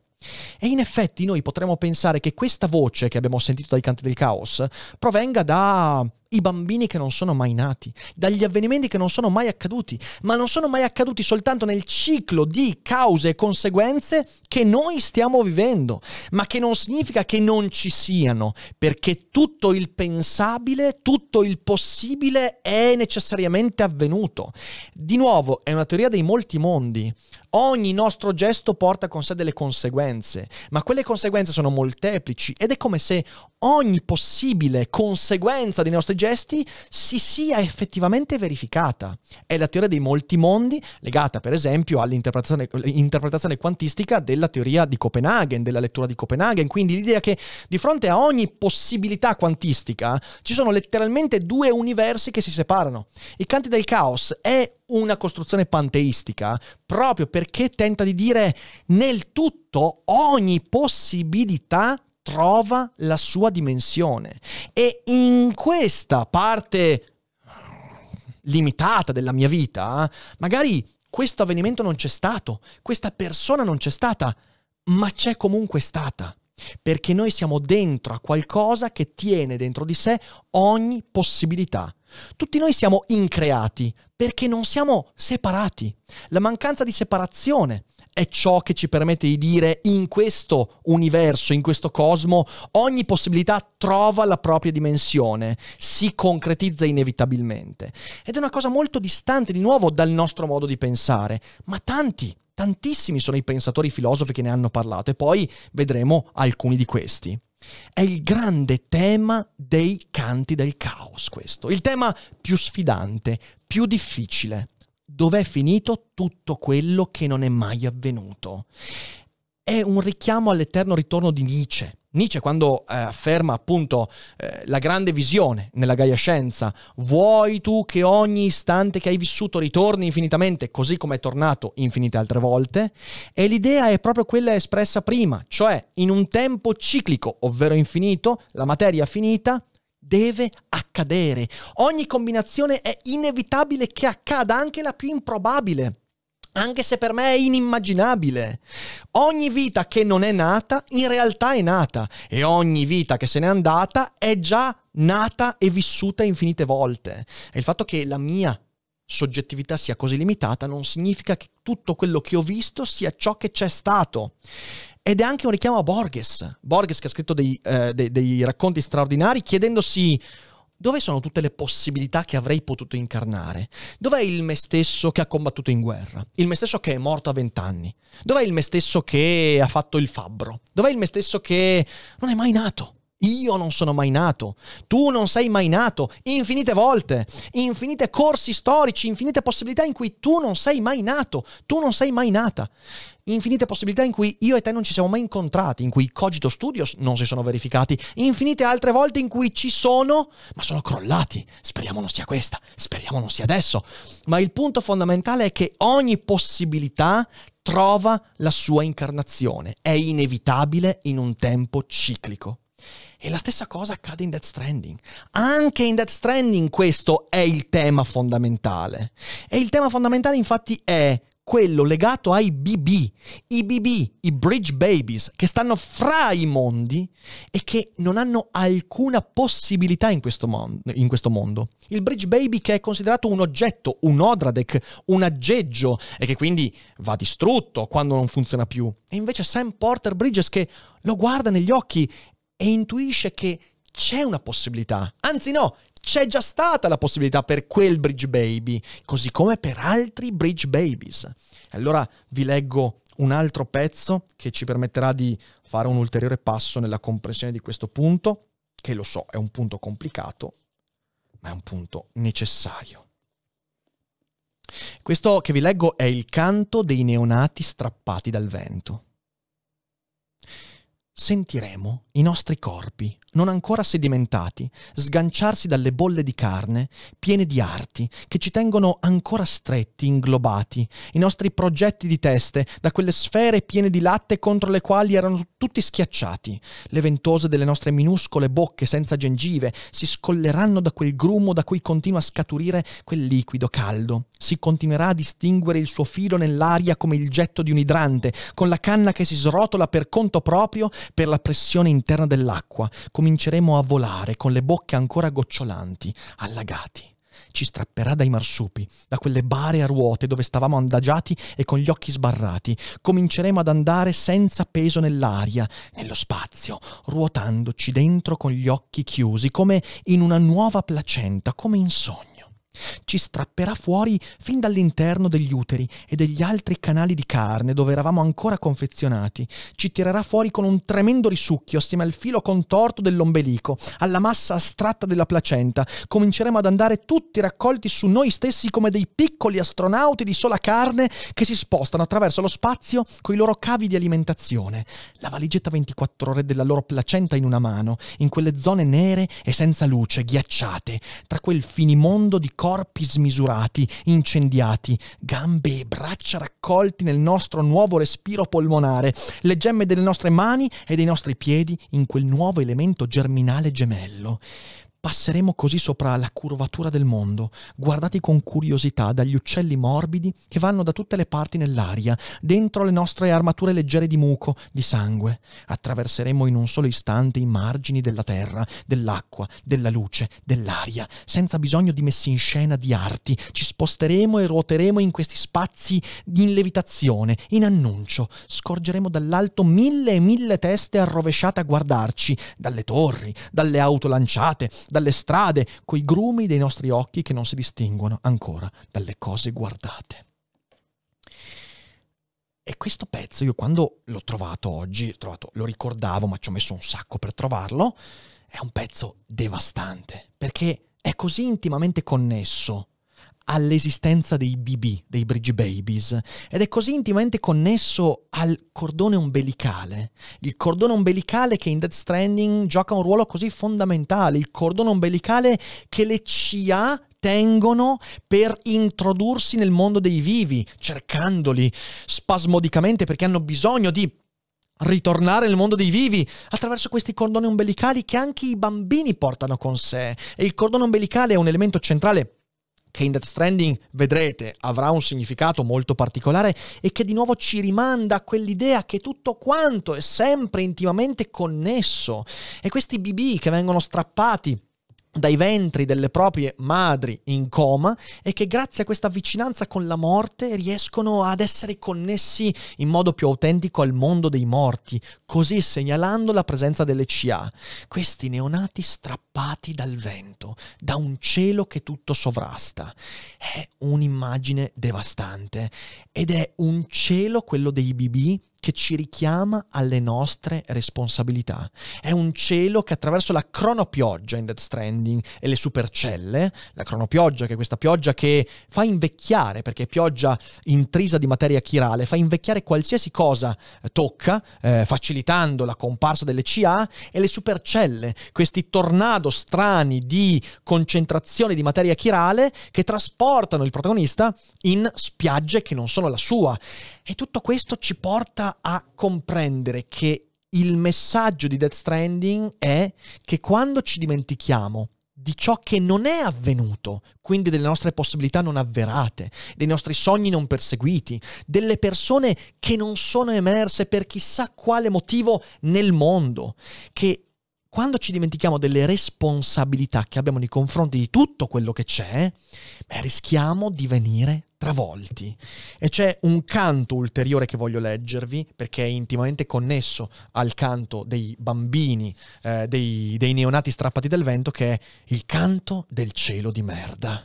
E in effetti noi potremmo pensare che questa voce che abbiamo sentito dai canti del caos provenga da i bambini che non sono mai nati, dagli avvenimenti che non sono mai accaduti, ma non sono mai accaduti soltanto nel ciclo di cause e conseguenze che noi stiamo vivendo, ma che non significa che non ci siano, perché tutto il pensabile, tutto il possibile è necessariamente avvenuto. Di nuovo, è una teoria dei molti mondi. Ogni nostro gesto porta con sé delle conseguenze, ma quelle conseguenze sono molteplici ed è come se ogni possibile conseguenza dei nostri gesti si sia effettivamente verificata. È la teoria dei molti mondi, legata per esempio all'interpretazione quantistica della teoria di Copenaghen, della lettura di Copenaghen, quindi l'idea che di fronte a ogni possibilità quantistica ci sono letteralmente due universi che si separano. I canti del caos è una costruzione panteistica proprio perché tenta di dire nel tutto ogni possibilità trova la sua dimensione e in questa parte limitata della mia vita, magari questo avvenimento non c'è stato, questa persona non c'è stata, ma c'è comunque stata. Perché noi siamo dentro a qualcosa che tiene dentro di sé ogni possibilità. Tutti noi siamo increati perché non siamo separati. La mancanza di separazione è ciò che ci permette di dire in questo universo, in questo cosmo, ogni possibilità trova la propria dimensione, si concretizza inevitabilmente. Ed è una cosa molto distante di nuovo dal nostro modo di pensare, ma tanti tantissimi sono i pensatori filosofi che ne hanno parlato e poi vedremo alcuni di questi. È il grande tema dei canti del caos questo, il tema più sfidante, più difficile dov'è finito tutto quello che non è mai avvenuto. È un richiamo all'eterno ritorno di Nietzsche. Nietzsche quando eh, afferma appunto eh, la grande visione nella Gaia Scienza, vuoi tu che ogni istante che hai vissuto ritorni infinitamente, così come è tornato infinite altre volte? E l'idea è proprio quella espressa prima, cioè in un tempo ciclico, ovvero infinito, la materia finita deve accadere. Ogni combinazione è inevitabile che accada, anche la più improbabile anche se per me è inimmaginabile. Ogni vita che non è nata in realtà è nata e ogni vita che se n'è andata è già nata e vissuta infinite volte. E il fatto che la mia soggettività sia così limitata non significa che tutto quello che ho visto sia ciò che c'è stato ed è anche un richiamo a Borges. Borges che ha scritto dei, eh, dei, dei racconti straordinari chiedendosi dove sono tutte le possibilità che avrei potuto incarnare? Dov'è il me stesso che ha combattuto in guerra? Il me stesso che è morto a vent'anni? Dov'è il me stesso che ha fatto il fabbro? Dov'è il me stesso che non è mai nato? Io non sono mai nato, tu non sei mai nato, infinite volte, infinite corsi storici, infinite possibilità in cui tu non sei mai nato, tu non sei mai nata, infinite possibilità in cui io e te non ci siamo mai incontrati, in cui i Cogito Studios non si sono verificati, infinite altre volte in cui ci sono, ma sono crollati. Speriamo non sia questa, speriamo non sia adesso. Ma il punto fondamentale è che ogni possibilità trova la sua incarnazione, è inevitabile in un tempo ciclico. E la stessa cosa accade in Death Stranding. Anche in Death Stranding questo è il tema fondamentale. E il tema fondamentale infatti è quello legato ai BB, i BB, i Bridge Babies, che stanno fra i mondi e che non hanno alcuna possibilità in questo, mon- in questo mondo. Il Bridge Baby che è considerato un oggetto, un odradec, un aggeggio e che quindi va distrutto quando non funziona più. E invece Sam Porter Bridges che lo guarda negli occhi e intuisce che c'è una possibilità, anzi no, c'è già stata la possibilità per quel Bridge Baby, così come per altri Bridge Babies. Allora vi leggo un altro pezzo che ci permetterà di fare un ulteriore passo nella comprensione di questo punto, che lo so è un punto complicato, ma è un punto necessario. Questo che vi leggo è il canto dei neonati strappati dal vento sentiremo i nostri corpi, non ancora sedimentati, sganciarsi dalle bolle di carne, piene di arti, che ci tengono ancora stretti, inglobati, i nostri progetti di teste, da quelle sfere piene di latte contro le quali erano tutti schiacciati. Le ventose delle nostre minuscole bocche senza gengive si scolleranno da quel grumo da cui continua a scaturire quel liquido caldo. Si continuerà a distinguere il suo filo nell'aria come il getto di un idrante, con la canna che si srotola per conto proprio per la pressione interna dell'acqua, cominceremo a volare con le bocche ancora gocciolanti, allagati. Ci strapperà dai marsupi, da quelle bare a ruote dove stavamo andagiati e con gli occhi sbarrati. Cominceremo ad andare senza peso nell'aria, nello spazio, ruotandoci dentro con gli occhi chiusi, come in una nuova placenta, come in sogno. Ci strapperà fuori fin dall'interno degli uteri e degli altri canali di carne dove eravamo ancora confezionati. Ci tirerà fuori con un tremendo risucchio assieme al filo contorto dell'ombelico, alla massa astratta della placenta. Cominceremo ad andare tutti raccolti su noi stessi come dei piccoli astronauti di sola carne che si spostano attraverso lo spazio coi loro cavi di alimentazione. La valigetta 24 ore della loro placenta in una mano, in quelle zone nere e senza luce, ghiacciate, tra quel finimondo di corpi corpi smisurati, incendiati, gambe e braccia raccolti nel nostro nuovo respiro polmonare, le gemme delle nostre mani e dei nostri piedi in quel nuovo elemento germinale gemello. Passeremo così sopra la curvatura del mondo, guardati con curiosità dagli uccelli morbidi che vanno da tutte le parti nell'aria, dentro le nostre armature leggere di muco, di sangue. Attraverseremo in un solo istante i margini della terra, dell'acqua, della luce, dell'aria, senza bisogno di messi in scena di arti. Ci sposteremo e ruoteremo in questi spazi in levitazione, in annuncio. Scorgeremo dall'alto mille e mille teste arrovesciate a guardarci, dalle torri, dalle auto lanciate, dalle strade, coi grumi dei nostri occhi che non si distinguono ancora dalle cose guardate. E questo pezzo io quando l'ho trovato oggi, trovato, lo ricordavo ma ci ho messo un sacco per trovarlo, è un pezzo devastante perché è così intimamente connesso all'esistenza dei BB, dei Bridge Babies, ed è così intimamente connesso al cordone ombelicale. Il cordone ombelicale che in Dead Stranding gioca un ruolo così fondamentale, il cordone ombelicale che le CIA tengono per introdursi nel mondo dei vivi, cercandoli spasmodicamente perché hanno bisogno di ritornare nel mondo dei vivi attraverso questi cordoni ombelicali che anche i bambini portano con sé. E il cordone ombelicale è un elemento centrale che in Death Stranding vedrete avrà un significato molto particolare e che di nuovo ci rimanda a quell'idea che tutto quanto è sempre intimamente connesso e questi BB che vengono strappati dai ventri delle proprie madri in coma e che grazie a questa vicinanza con la morte riescono ad essere connessi in modo più autentico al mondo dei morti, così segnalando la presenza delle CA. Questi neonati strappati dal vento, da un cielo che tutto sovrasta. È un'immagine devastante ed è un cielo, quello dei BB, che ci richiama alle nostre responsabilità. È un cielo che attraverso la cronopioggia in Dead Stranding e le supercelle, la cronopioggia che è questa pioggia che fa invecchiare, perché è pioggia intrisa di materia chirale, fa invecchiare qualsiasi cosa eh, tocca, eh, facilitando la comparsa delle CA, e le supercelle, questi tornado strani di concentrazione di materia chirale che trasportano il protagonista in spiagge che non sono la sua. E tutto questo ci porta a comprendere che il messaggio di Death Stranding è che quando ci dimentichiamo di ciò che non è avvenuto, quindi delle nostre possibilità non avverate, dei nostri sogni non perseguiti, delle persone che non sono emerse per chissà quale motivo nel mondo, che quando ci dimentichiamo delle responsabilità che abbiamo nei confronti di tutto quello che c'è, beh, rischiamo di venire travolti. E c'è un canto ulteriore che voglio leggervi perché è intimamente connesso al canto dei bambini, eh, dei, dei neonati strappati dal vento, che è il canto del cielo di merda.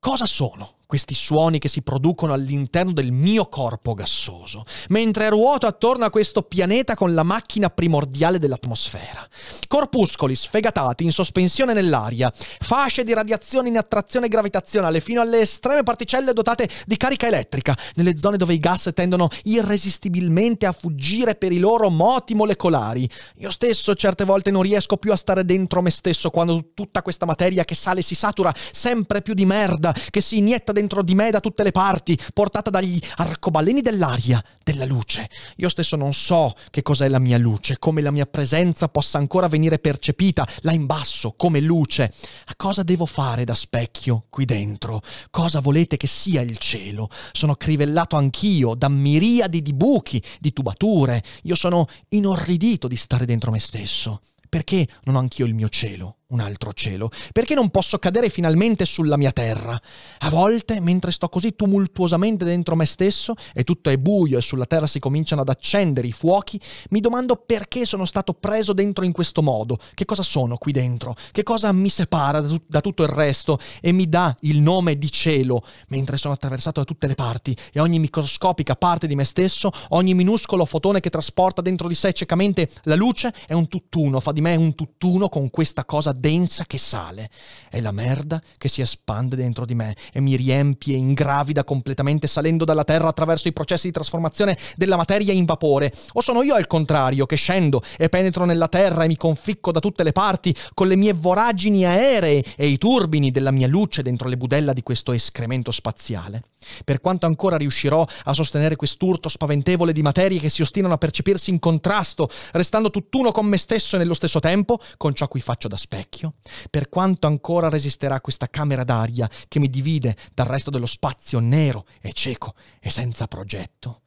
Cosa sono questi suoni che si producono all'interno del mio corpo gassoso, mentre ruoto attorno a questo pianeta con la macchina primordiale dell'atmosfera. Corpuscoli sfegatati in sospensione nell'aria, fasce di radiazione in attrazione gravitazionale fino alle estreme particelle dotate di carica elettrica, nelle zone dove i gas tendono irresistibilmente a fuggire per i loro moti molecolari. Io stesso certe volte non riesco più a stare dentro me stesso quando tutta questa materia che sale e si satura sempre più di merda, che si inietta dentro dentro di me da tutte le parti, portata dagli arcobaleni dell'aria, della luce. Io stesso non so che cos'è la mia luce, come la mia presenza possa ancora venire percepita là in basso, come luce. A cosa devo fare da specchio qui dentro? Cosa volete che sia il cielo? Sono crivellato anch'io da miriadi di buchi, di tubature. Io sono inorridito di stare dentro me stesso. Perché non ho anch'io il mio cielo? un altro cielo? Perché non posso cadere finalmente sulla mia terra? A volte, mentre sto così tumultuosamente dentro me stesso e tutto è buio e sulla terra si cominciano ad accendere i fuochi, mi domando perché sono stato preso dentro in questo modo, che cosa sono qui dentro, che cosa mi separa da, da tutto il resto e mi dà il nome di cielo, mentre sono attraversato da tutte le parti e ogni microscopica parte di me stesso, ogni minuscolo fotone che trasporta dentro di sé ciecamente la luce è un tutt'uno, fa di me un tutt'uno con questa cosa densa che sale. È la merda che si espande dentro di me e mi riempie ingravida completamente salendo dalla terra attraverso i processi di trasformazione della materia in vapore. O sono io al contrario che scendo e penetro nella terra e mi conficco da tutte le parti con le mie voragini aeree e i turbini della mia luce dentro le budella di questo escremento spaziale. Per quanto ancora riuscirò a sostenere quest'urto spaventevole di materie che si ostinano a percepirsi in contrasto, restando tutt'uno con me stesso e nello stesso tempo con ciò a cui faccio da specchio? Per quanto ancora resisterà questa camera d'aria che mi divide dal resto dello spazio nero e cieco e senza progetto?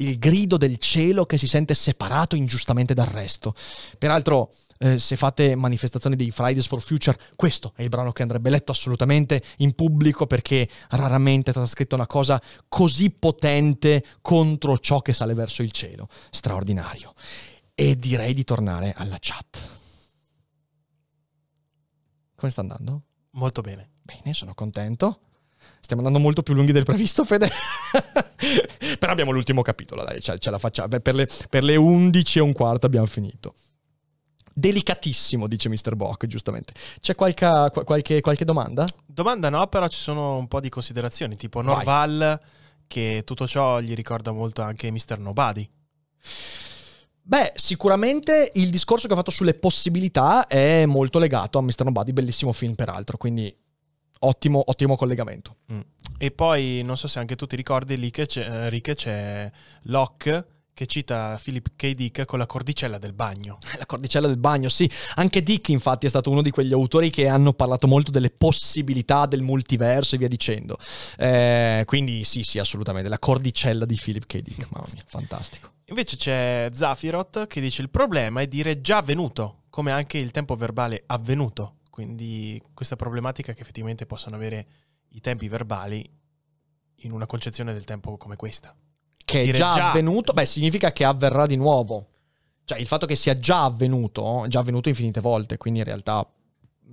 Il grido del cielo che si sente separato ingiustamente dal resto. Peraltro, eh, se fate manifestazioni dei Fridays for Future, questo è il brano che andrebbe letto assolutamente in pubblico perché raramente è stata scritta una cosa così potente contro ciò che sale verso il cielo. Straordinario. E direi di tornare alla chat. Come sta andando? Molto bene. Bene, sono contento. Stiamo andando molto più lunghi del previsto, Fede. Però abbiamo l'ultimo capitolo, dai, ce, la facciamo. per, le, per le 11 e un quarto abbiamo finito delicatissimo, dice Mr. Bock, giustamente. C'è qualche, qualche, qualche, domanda? Domanda no, però ci sono un po' di considerazioni, tipo Norval, Vai. che tutto ciò gli ricorda molto anche Mr. Nobody. Beh, sicuramente il discorso che ho fatto sulle possibilità è molto legato a Mr. Nobody, bellissimo film peraltro, quindi ottimo, ottimo collegamento. Mm. E poi non so se anche tu ti ricordi lì che c'è, eh, c'è Locke che cita Philip K. Dick con la cordicella del bagno. La cordicella del bagno, sì. Anche Dick, infatti, è stato uno di quegli autori che hanno parlato molto delle possibilità del multiverso e via dicendo. Eh, quindi, sì, sì, assolutamente. La cordicella di Philip K. Dick, mamma mia, fantastico. Invece c'è Zafiroth che dice: Il problema è dire già avvenuto, come anche il tempo verbale avvenuto. Quindi, questa problematica che effettivamente possono avere i tempi verbali in una concezione del tempo come questa che è già, già avvenuto, beh, significa che avverrà di nuovo. Cioè, il fatto che sia già avvenuto, è già avvenuto infinite volte, quindi in realtà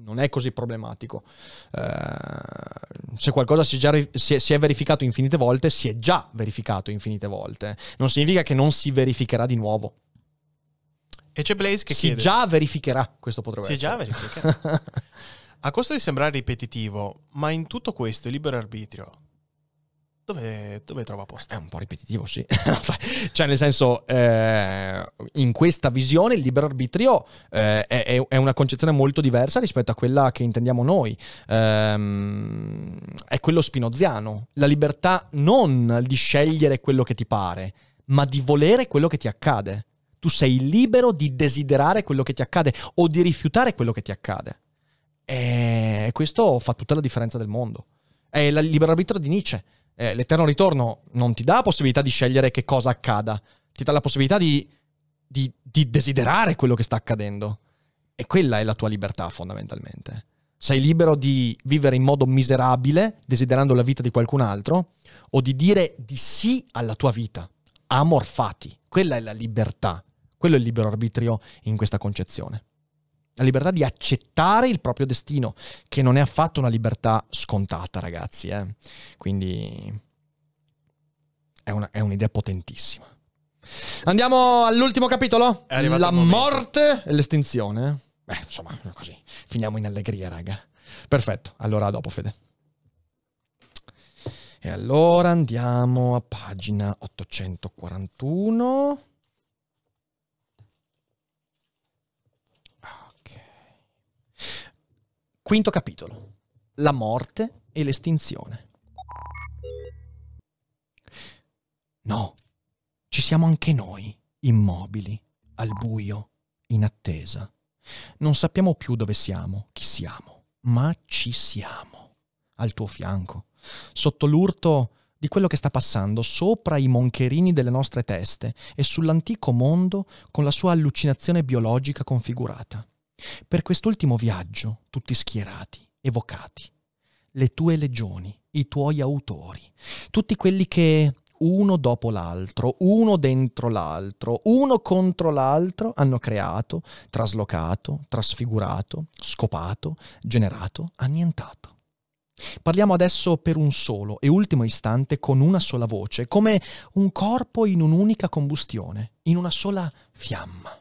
non è così problematico. Uh, se qualcosa si è, già, si, è, si è, verificato infinite volte, si è già verificato infinite volte. Non significa che non si verificherà di nuovo. E c'è Blaze che si chiede... già verificherà, questo potrebbe si essere. Si già verificherà. A costo di sembrare ripetitivo, ma in tutto questo il libero arbitrio dove, dove, trova posto? È un po' ripetitivo, sì. cioè, nel senso, eh, in questa visione il libero arbitrio eh, è, è, una concezione molto diversa rispetto a quella che intendiamo noi. Eh, è quello spinoziano, la libertà non di scegliere quello che ti pare, ma di volere quello che ti accade. Tu sei libero di desiderare quello che ti accade o di rifiutare quello che ti accade. E questo fa tutta la differenza del mondo. È il libero arbitrio di Nietzsche eh, l'eterno ritorno non ti dà la possibilità di scegliere che cosa accada, ti dà la possibilità di, di, di desiderare quello che sta accadendo. E quella è la tua libertà fondamentalmente. Sei libero di vivere in modo miserabile, desiderando la vita di qualcun altro, o di dire di sì alla tua vita, amor fati. Quella è la libertà, quello è il libero arbitrio in questa concezione la libertà di accettare il proprio destino, che non è affatto una libertà scontata, ragazzi. Eh? Quindi è, una, è un'idea potentissima. Andiamo all'ultimo capitolo, la morte e l'estinzione. Beh, insomma, così. Finiamo in allegria, raga. Perfetto, allora dopo, Fede. E allora andiamo a pagina 841. Quinto capitolo. La morte e l'estinzione. No, ci siamo anche noi, immobili, al buio, in attesa. Non sappiamo più dove siamo, chi siamo, ma ci siamo, al tuo fianco, sotto l'urto di quello che sta passando sopra i moncherini delle nostre teste e sull'antico mondo con la sua allucinazione biologica configurata. Per quest'ultimo viaggio, tutti schierati, evocati, le tue legioni, i tuoi autori, tutti quelli che uno dopo l'altro, uno dentro l'altro, uno contro l'altro, hanno creato, traslocato, trasfigurato, scopato, generato, annientato. Parliamo adesso per un solo e ultimo istante con una sola voce, come un corpo in un'unica combustione, in una sola fiamma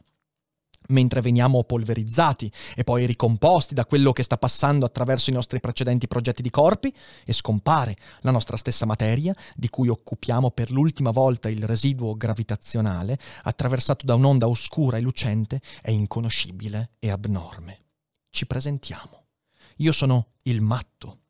mentre veniamo polverizzati e poi ricomposti da quello che sta passando attraverso i nostri precedenti progetti di corpi e scompare la nostra stessa materia di cui occupiamo per l'ultima volta il residuo gravitazionale attraversato da un'onda oscura e lucente è inconoscibile e abnorme. Ci presentiamo. Io sono il matto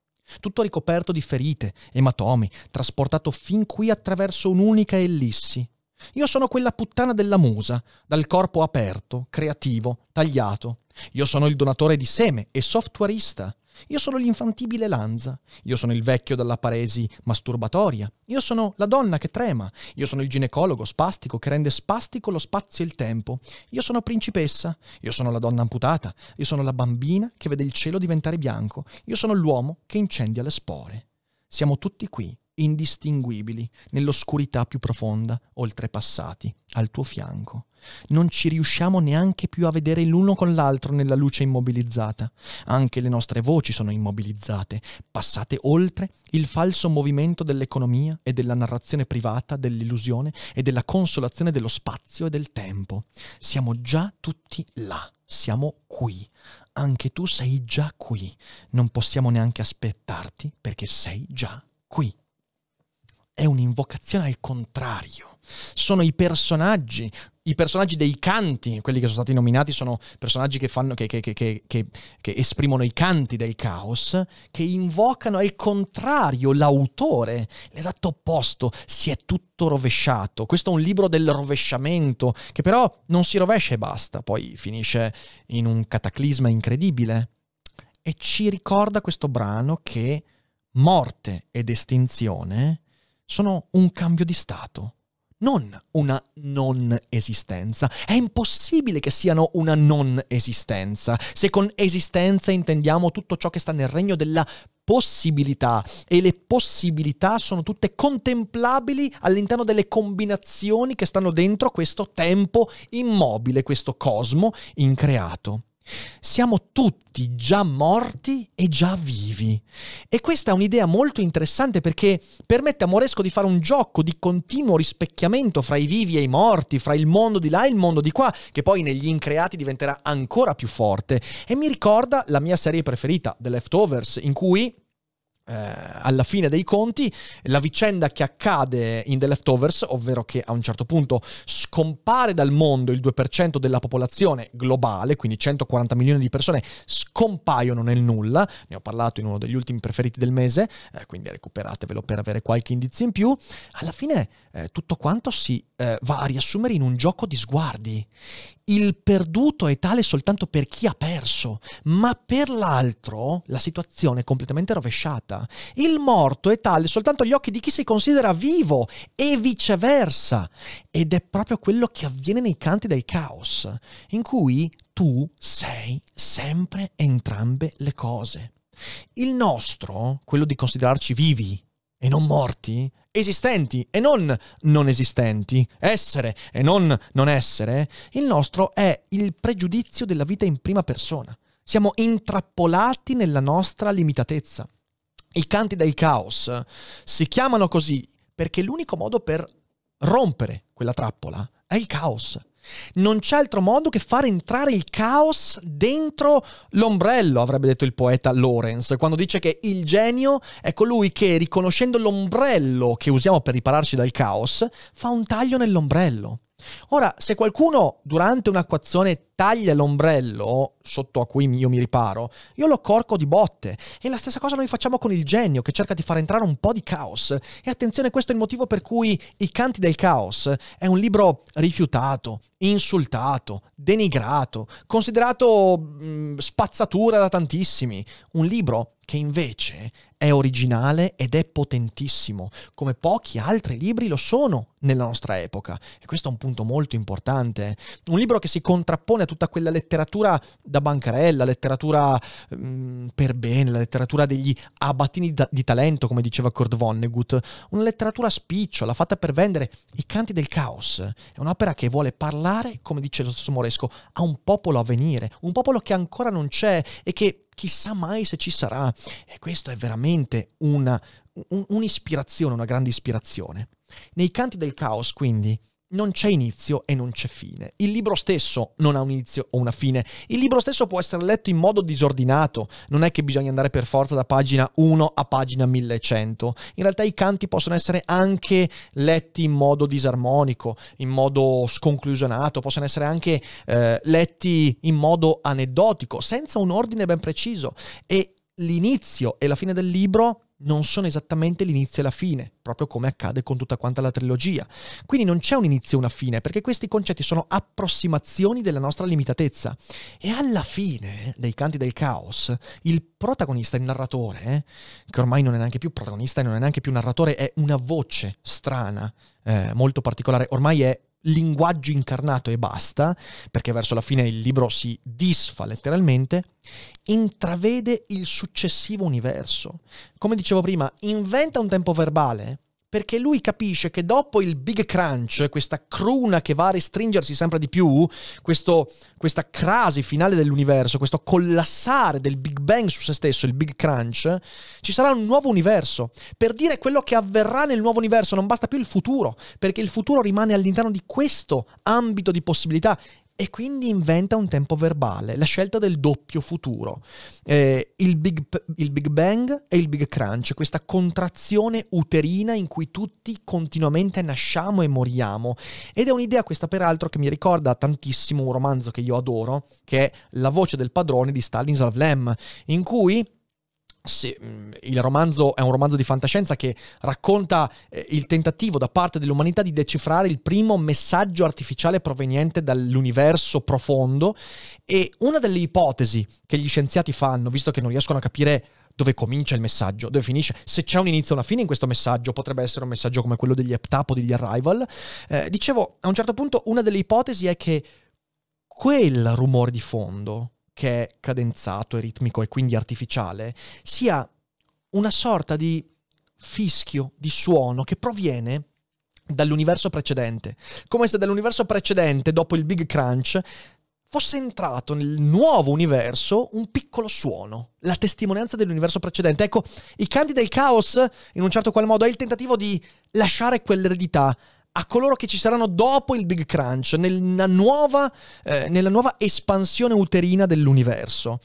tutto ricoperto di ferite, ematomi, trasportato fin qui attraverso un'unica ellissi, io sono quella puttana della musa, dal corpo aperto, creativo, tagliato. Io sono il donatore di seme e softwareista. Io sono l'infantibile Lanza. Io sono il vecchio dalla paresi masturbatoria. Io sono la donna che trema. Io sono il ginecologo spastico che rende spastico lo spazio e il tempo. Io sono principessa. Io sono la donna amputata. Io sono la bambina che vede il cielo diventare bianco. Io sono l'uomo che incendia le spore. Siamo tutti qui indistinguibili, nell'oscurità più profonda, oltrepassati, al tuo fianco. Non ci riusciamo neanche più a vedere l'uno con l'altro nella luce immobilizzata. Anche le nostre voci sono immobilizzate, passate oltre il falso movimento dell'economia e della narrazione privata, dell'illusione e della consolazione dello spazio e del tempo. Siamo già tutti là, siamo qui. Anche tu sei già qui. Non possiamo neanche aspettarti perché sei già qui è un'invocazione al contrario. Sono i personaggi, i personaggi dei canti, quelli che sono stati nominati sono personaggi che, fanno, che, che, che esprimono i canti del caos, che invocano al contrario l'autore, l'esatto opposto, si è tutto rovesciato. Questo è un libro del rovesciamento, che però non si rovescia e basta, poi finisce in un cataclisma incredibile. E ci ricorda questo brano che morte ed estinzione sono un cambio di stato, non una non esistenza. È impossibile che siano una non esistenza, se con esistenza intendiamo tutto ciò che sta nel regno della possibilità e le possibilità sono tutte contemplabili all'interno delle combinazioni che stanno dentro questo tempo immobile, questo cosmo increato. Siamo tutti già morti e già vivi. E questa è un'idea molto interessante perché permette a Moresco di fare un gioco di continuo rispecchiamento fra i vivi e i morti, fra il mondo di là e il mondo di qua, che poi negli increati diventerà ancora più forte. E mi ricorda la mia serie preferita, The Leftovers, in cui eh, alla fine dei conti la vicenda che accade in The Leftovers, ovvero che a un certo punto scompare dal mondo il 2% della popolazione globale, quindi 140 milioni di persone scompaiono nel nulla, ne ho parlato in uno degli ultimi preferiti del mese, eh, quindi recuperatevelo per avere qualche indizio in più, alla fine eh, tutto quanto si eh, va a riassumere in un gioco di sguardi. Il perduto è tale soltanto per chi ha perso, ma per l'altro la situazione è completamente rovesciata vita. Il morto è tale soltanto agli occhi di chi si considera vivo e viceversa. Ed è proprio quello che avviene nei canti del caos, in cui tu sei sempre entrambe le cose. Il nostro, quello di considerarci vivi e non morti, esistenti e non non esistenti, essere e non non essere, il nostro è il pregiudizio della vita in prima persona. Siamo intrappolati nella nostra limitatezza. I canti del caos si chiamano così perché l'unico modo per rompere quella trappola è il caos. Non c'è altro modo che far entrare il caos dentro l'ombrello, avrebbe detto il poeta Lawrence, quando dice che il genio è colui che, riconoscendo l'ombrello che usiamo per ripararci dal caos, fa un taglio nell'ombrello. Ora, se qualcuno durante un'acquazione taglia l'ombrello sotto a cui io mi riparo, io lo corco di botte. E la stessa cosa noi facciamo con il genio che cerca di far entrare un po' di caos. E attenzione, questo è il motivo per cui I canti del caos è un libro rifiutato, insultato, denigrato, considerato mh, mm, spazzatura da tantissimi. Un libro che invece è originale ed è potentissimo, come pochi altri libri lo sono nella nostra epoca. E questo è un punto molto importante. Un libro che si contrappone tutta quella letteratura da bancarella, letteratura mh, mm, per bene, la letteratura degli abbatini da, di talento, come diceva Kurt Vonnegut, una letteratura spicciola, fatta per vendere i canti del caos. È un'opera che vuole parlare, come dice lo stesso Moresco, a un popolo a venire, un popolo che ancora non c'è e che chissà mai se ci sarà. E questo è veramente una, un, un'ispirazione, una grande ispirazione. Nei canti del caos, quindi, non c'è inizio e non c'è fine. Il libro stesso non ha un inizio o una fine. Il libro stesso può essere letto in modo disordinato, non è che bisogna andare per forza da pagina 1 a pagina 1100. In realtà i canti possono essere anche letti in modo disarmonico, in modo sconclusionato, possono essere anche eh, letti in modo aneddotico, senza un ordine ben preciso e l'inizio e la fine del libro non sono esattamente l'inizio e la fine, proprio come accade con tutta quanta la trilogia. Quindi non c'è un inizio e una fine, perché questi concetti sono approssimazioni della nostra limitatezza. E alla fine dei Canti del Caos, il protagonista, il narratore, eh, che ormai non è neanche più protagonista e non è neanche più narratore, è una voce strana, eh, molto particolare, ormai è linguaggio incarnato e basta, perché verso la fine il libro si disfa letteralmente, intravede il successivo universo. Come dicevo prima, inventa un tempo verbale perché lui capisce che dopo il big crunch, questa cruna che va a restringersi sempre di più, questo, questa crasi finale dell'universo, questo collassare del Big Bang su se stesso, il big crunch, ci sarà un nuovo universo. Per dire quello che avverrà nel nuovo universo non basta più il futuro, perché il futuro rimane all'interno di questo ambito di possibilità e quindi inventa un tempo verbale, la scelta del doppio futuro, eh, il, big, il, Big, Bang e il Big Crunch, questa contrazione uterina in cui tutti continuamente nasciamo e moriamo. Ed è un'idea questa peraltro che mi ricorda tantissimo un romanzo che io adoro, che è La voce del padrone di Stanislav Lem, in cui se, mm, il romanzo è un romanzo di fantascienza che racconta eh, il tentativo da parte dell'umanità di decifrare il primo messaggio artificiale proveniente dall'universo profondo e una delle ipotesi che gli scienziati fanno, visto che non riescono a capire dove comincia il messaggio, dove finisce, se c'è un inizio e una fine in questo messaggio, potrebbe essere un messaggio come quello degli Eptap o degli Arrival, eh, dicevo, a un certo punto una delle ipotesi è che quel rumore di fondo che è cadenzato, e ritmico e quindi artificiale, sia una sorta di fischio, di suono che proviene dall'universo precedente, come se dall'universo precedente, dopo il Big Crunch, fosse entrato nel nuovo universo un piccolo suono, la testimonianza dell'universo precedente. Ecco, i canti del caos, in un certo qual modo, è il tentativo di lasciare quell'eredità, a coloro che ci saranno dopo il Big Crunch, nella nuova, eh, nella nuova espansione uterina dell'universo.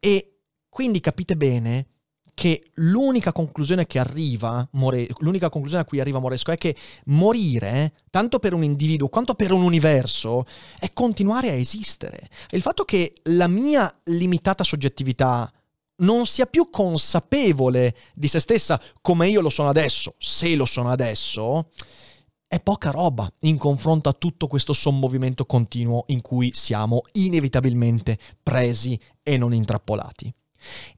E quindi capite bene che l'unica conclusione, che arriva, More, l'unica conclusione a cui arriva Moresco è che morire, tanto per un individuo quanto per un universo, è continuare a esistere. E il fatto che la mia limitata soggettività non sia più consapevole di se stessa come io lo sono adesso, se lo sono adesso, è poca roba in confronto a tutto questo sommovimento continuo in cui siamo inevitabilmente presi e non intrappolati.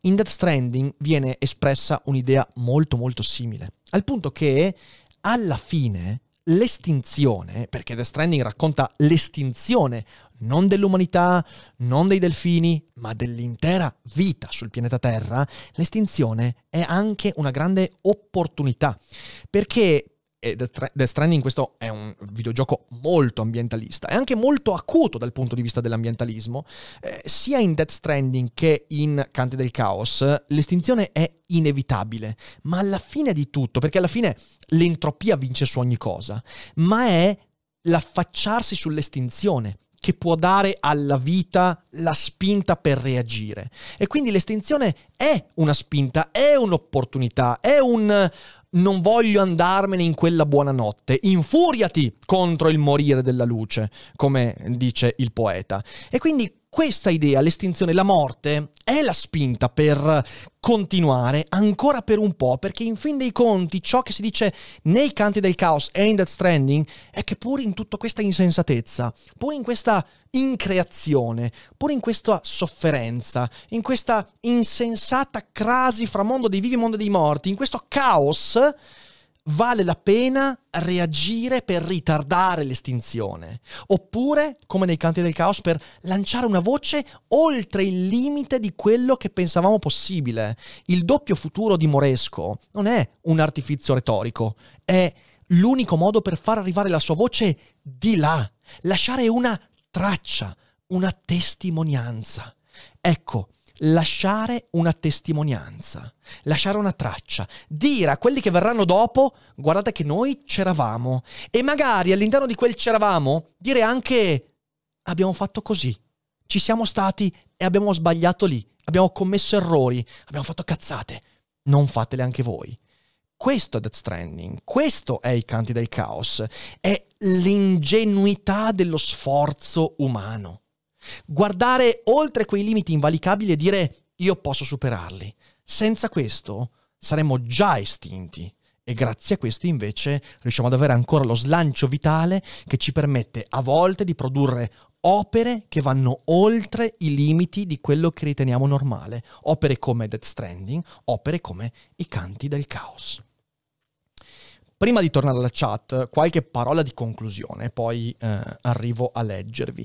In Death Stranding viene espressa un'idea molto molto simile, al punto che alla fine l'estinzione, perché Death Stranding racconta l'estinzione non dell'umanità, non dei delfini, ma dell'intera vita sul pianeta Terra, l'estinzione è anche una grande opportunità, perché e Death Stranding questo è un videogioco molto ambientalista e anche molto acuto dal punto di vista dell'ambientalismo, eh, sia in Death Stranding che in Cante del Caos l'estinzione è inevitabile, ma alla fine di tutto, perché alla fine l'entropia vince su ogni cosa, ma è l'affacciarsi sull'estinzione che può dare alla vita la spinta per reagire. E quindi l'estinzione è una spinta, è un'opportunità, è un non voglio andarmene in quella buonanotte, infuriati contro il morire della luce, come dice il poeta. E quindi questa idea, l'estinzione, la morte, è la spinta per continuare ancora per un po', perché in fin dei conti ciò che si dice nei canti del caos e in Death Stranding è che pur in tutta questa insensatezza, pur in questa in creazione, pure in questa sofferenza, in questa insensata crasi fra mondo dei vivi e mondo dei morti, in questo caos, vale la pena reagire per ritardare l'estinzione, oppure, come nei canti del caos, per lanciare una voce oltre il limite di quello che pensavamo possibile. Il doppio futuro di Moresco non è un artificio retorico, è l'unico modo per far arrivare la sua voce di là, lasciare una traccia, una testimonianza. Ecco, lasciare una testimonianza, lasciare una traccia, dire a quelli che verranno dopo, guardate che noi c'eravamo e magari all'interno di quel c'eravamo dire anche abbiamo fatto così, ci siamo stati e abbiamo sbagliato lì, abbiamo commesso errori, abbiamo fatto cazzate, non fatele anche voi questo è Death Stranding, questo è i canti del caos, è l'ingenuità dello sforzo umano. Guardare oltre quei limiti invalicabili e dire io posso superarli. Senza questo saremmo già estinti e grazie a questo invece riusciamo ad avere ancora lo slancio vitale che ci permette a volte di produrre opere che vanno oltre i limiti di quello che riteniamo normale, opere come Death Stranding, opere come i canti del caos. Prima di tornare alla chat, qualche parola di conclusione, poi eh, arrivo a leggervi.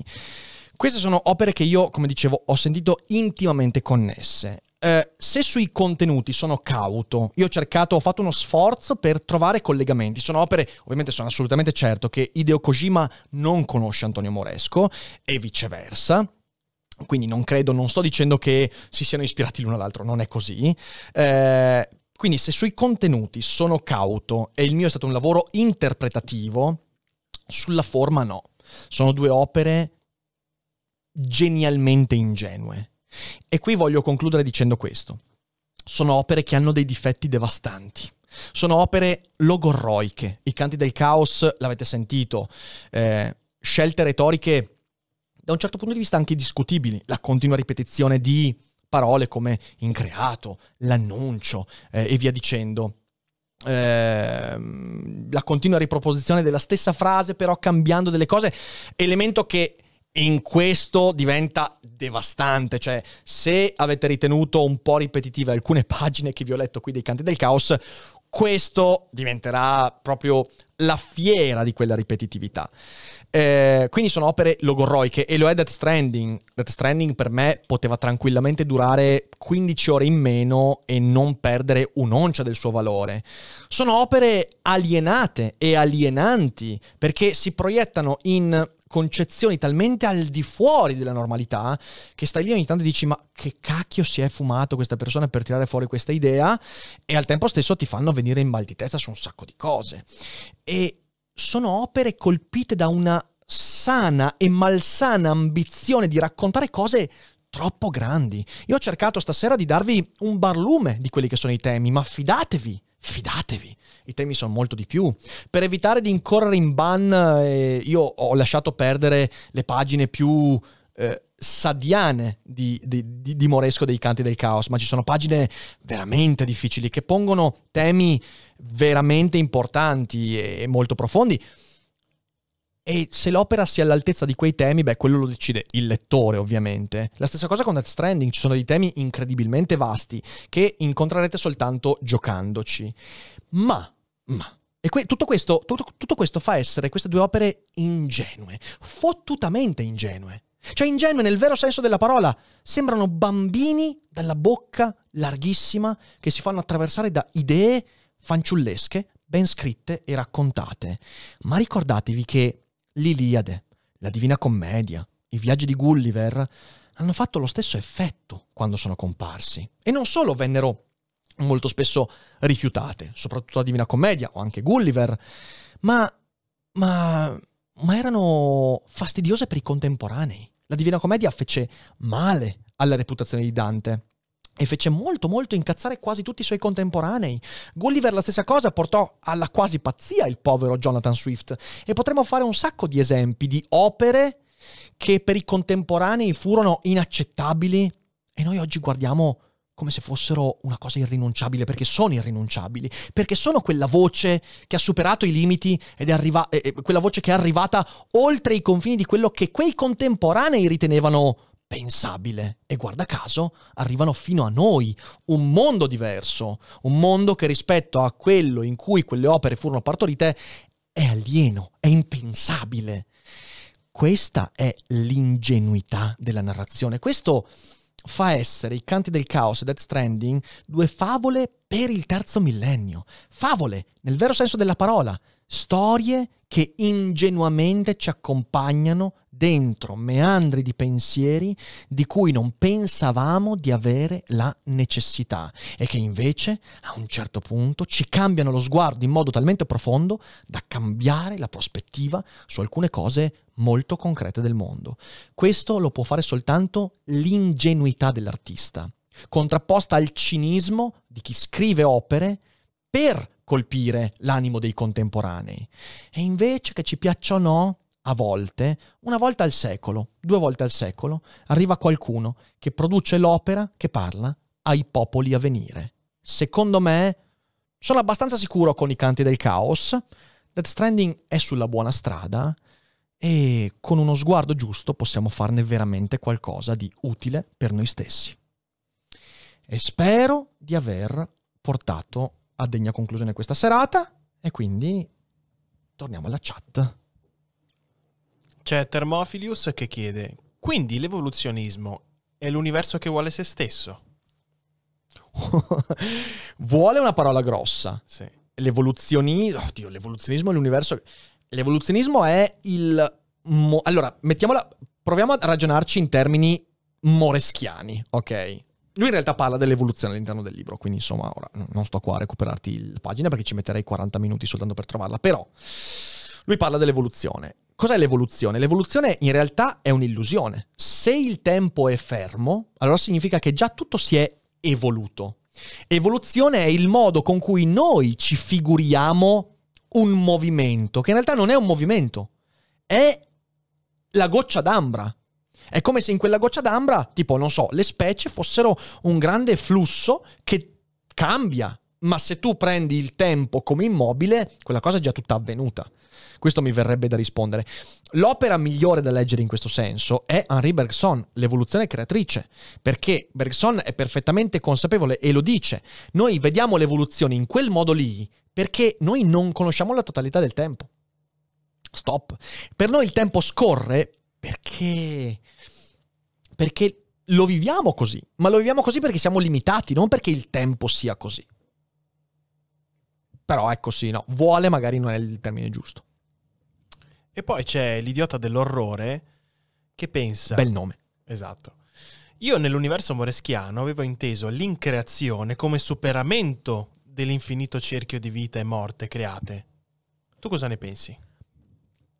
Queste sono opere che io, come dicevo, ho sentito intimamente connesse. Eh, se sui contenuti sono cauto, io ho cercato, ho fatto uno sforzo per trovare collegamenti. Sono opere, ovviamente sono assolutamente certo che Hideo Kojima non conosce Antonio Moresco e viceversa. Quindi non credo, non sto dicendo che si siano ispirati l'uno all'altro, non è così. Eh, quindi se sui contenuti sono cauto e il mio è stato un lavoro interpretativo, sulla forma no. Sono due opere genialmente ingenue. E qui voglio concludere dicendo questo. Sono opere che hanno dei difetti devastanti. Sono opere logorroiche. I canti del caos, l'avete sentito, eh, scelte retoriche da un certo punto di vista anche discutibili. La continua ripetizione di parole come increato, l'annuncio eh, e via dicendo. Eh, la continua riproposizione della stessa frase, però cambiando delle cose, elemento che in questo diventa devastante, cioè se avete ritenuto un po' ripetitive alcune pagine che vi ho letto qui dei Canti del Caos, questo diventerà proprio la fiera di quella ripetitività. Eh, quindi sono opere logorroiche e lo è Death Stranding. Death Stranding per me poteva tranquillamente durare 15 ore in meno e non perdere un'oncia del suo valore. Sono opere alienate e alienanti perché si proiettano in concezioni talmente al di fuori della normalità che stai lì ogni tanto e dici ma che cacchio si è fumato questa persona per tirare fuori questa idea e al tempo stesso ti fanno venire in mal di testa su un sacco di cose. E sono opere colpite da una sana e malsana ambizione di raccontare cose troppo grandi. Io ho cercato stasera di darvi un barlume di quelli che sono i temi, ma fidatevi, fidatevi, i temi sono molto di più. Per evitare di incorrere in ban, eh, io ho lasciato perdere le pagine più eh, sadiane di, di, di, di, Moresco dei Canti del Caos, ma ci sono pagine veramente difficili che pongono temi veramente importanti e molto profondi. E se l'opera sia all'altezza di quei temi, beh, quello lo decide il lettore, ovviamente. La stessa cosa con Death Stranding, ci sono dei temi incredibilmente vasti che incontrerete soltanto giocandoci. Ma, ma, e que- tutto, questo, tutto, tutto questo fa essere queste due opere ingenue, fottutamente ingenue. Cioè ingenue nel vero senso della parola, sembrano bambini dalla bocca larghissima che si fanno attraversare da idee fanciullesche ben scritte e raccontate. Ma ricordatevi che l'Iliade, la Divina Commedia, i viaggi di Gulliver hanno fatto lo stesso effetto quando sono comparsi. E non solo vennero molto spesso rifiutate, soprattutto la Divina Commedia o anche Gulliver, ma, ma, ma erano fastidiose per i contemporanei. La Divina Commedia fece male alla reputazione di Dante e fece molto molto incazzare quasi tutti i suoi contemporanei. Gulliver la stessa cosa portò alla quasi pazzia il povero Jonathan Swift e potremmo fare un sacco di esempi di opere che per i contemporanei furono inaccettabili e noi oggi guardiamo come se fossero una cosa irrinunciabile, perché sono irrinunciabili, perché sono quella voce che ha superato i limiti ed è arriva- eh, eh quella voce che è arrivata oltre i confini di quello che quei contemporanei ritenevano impensabile. E guarda caso, arrivano fino a noi, un mondo diverso, un mondo che rispetto a quello in cui quelle opere furono partorite è alieno, è impensabile. Questa è l'ingenuità della narrazione. Questo fa essere i canti del caos e Death Stranding due favole per il terzo millennio. Favole, nel vero senso della parola, storie che ingenuamente ci accompagnano dentro meandri di pensieri di cui non pensavamo di avere la necessità e che invece a un certo punto ci cambiano lo sguardo in modo talmente profondo da cambiare la prospettiva su alcune cose molto concrete del mondo. Questo lo può fare soltanto l'ingenuità dell'artista, contrapposta al cinismo di chi scrive opere per colpire l'animo dei contemporanei. E invece che ci piaccia o no, a volte, una volta al secolo, due volte al secolo, arriva qualcuno che produce l'opera che parla ai popoli a venire. Secondo me, sono abbastanza sicuro con i canti del caos, Death Stranding è sulla buona strada e con uno sguardo giusto possiamo farne veramente qualcosa di utile per noi stessi. E spero di aver portato a degna conclusione questa serata e quindi torniamo alla chat. C'è Thermophilius che chiede, quindi l'evoluzionismo è l'universo che vuole se stesso? vuole una parola grossa. Sì. L'evoluzionismo, oddio, l'evoluzionismo è l'universo... L'evoluzionismo è il... Mo... allora, mettiamola... Proviamo a ragionarci in termini moreschiani, ok? Lui in realtà parla dell'evoluzione all'interno del libro, quindi insomma, ora non sto qua a recuperarti la pagina perché ci metterei 40 minuti soltanto per trovarla, però lui parla dell'evoluzione. Cos'è l'evoluzione? L'evoluzione in realtà è un'illusione. Se il tempo è fermo, allora significa che già tutto si è evoluto. Evoluzione è il modo con cui noi ci figuriamo un movimento, che in realtà non è un movimento, è la goccia d'ambra. È come se in quella goccia d'ambra, tipo, non so, le specie fossero un grande flusso che cambia, ma se tu prendi il tempo come immobile, quella cosa è già tutta avvenuta. Questo mi verrebbe da rispondere. L'opera migliore da leggere in questo senso è Henri Bergson, l'evoluzione creatrice, perché Bergson è perfettamente consapevole e lo dice. Noi vediamo l'evoluzione in quel modo lì perché noi non conosciamo la totalità del tempo. Stop. Per noi il tempo scorre perché... perché lo viviamo così, ma lo viviamo così perché siamo limitati, non perché il tempo sia così. Però ecco sì, no, vuole magari non è il termine giusto. E poi c'è l'idiota dell'orrore che pensa... Bel nome. Esatto. Io nell'universo moreschiano avevo inteso l'increazione come superamento dell'infinito cerchio di vita e morte create. Tu cosa ne pensi?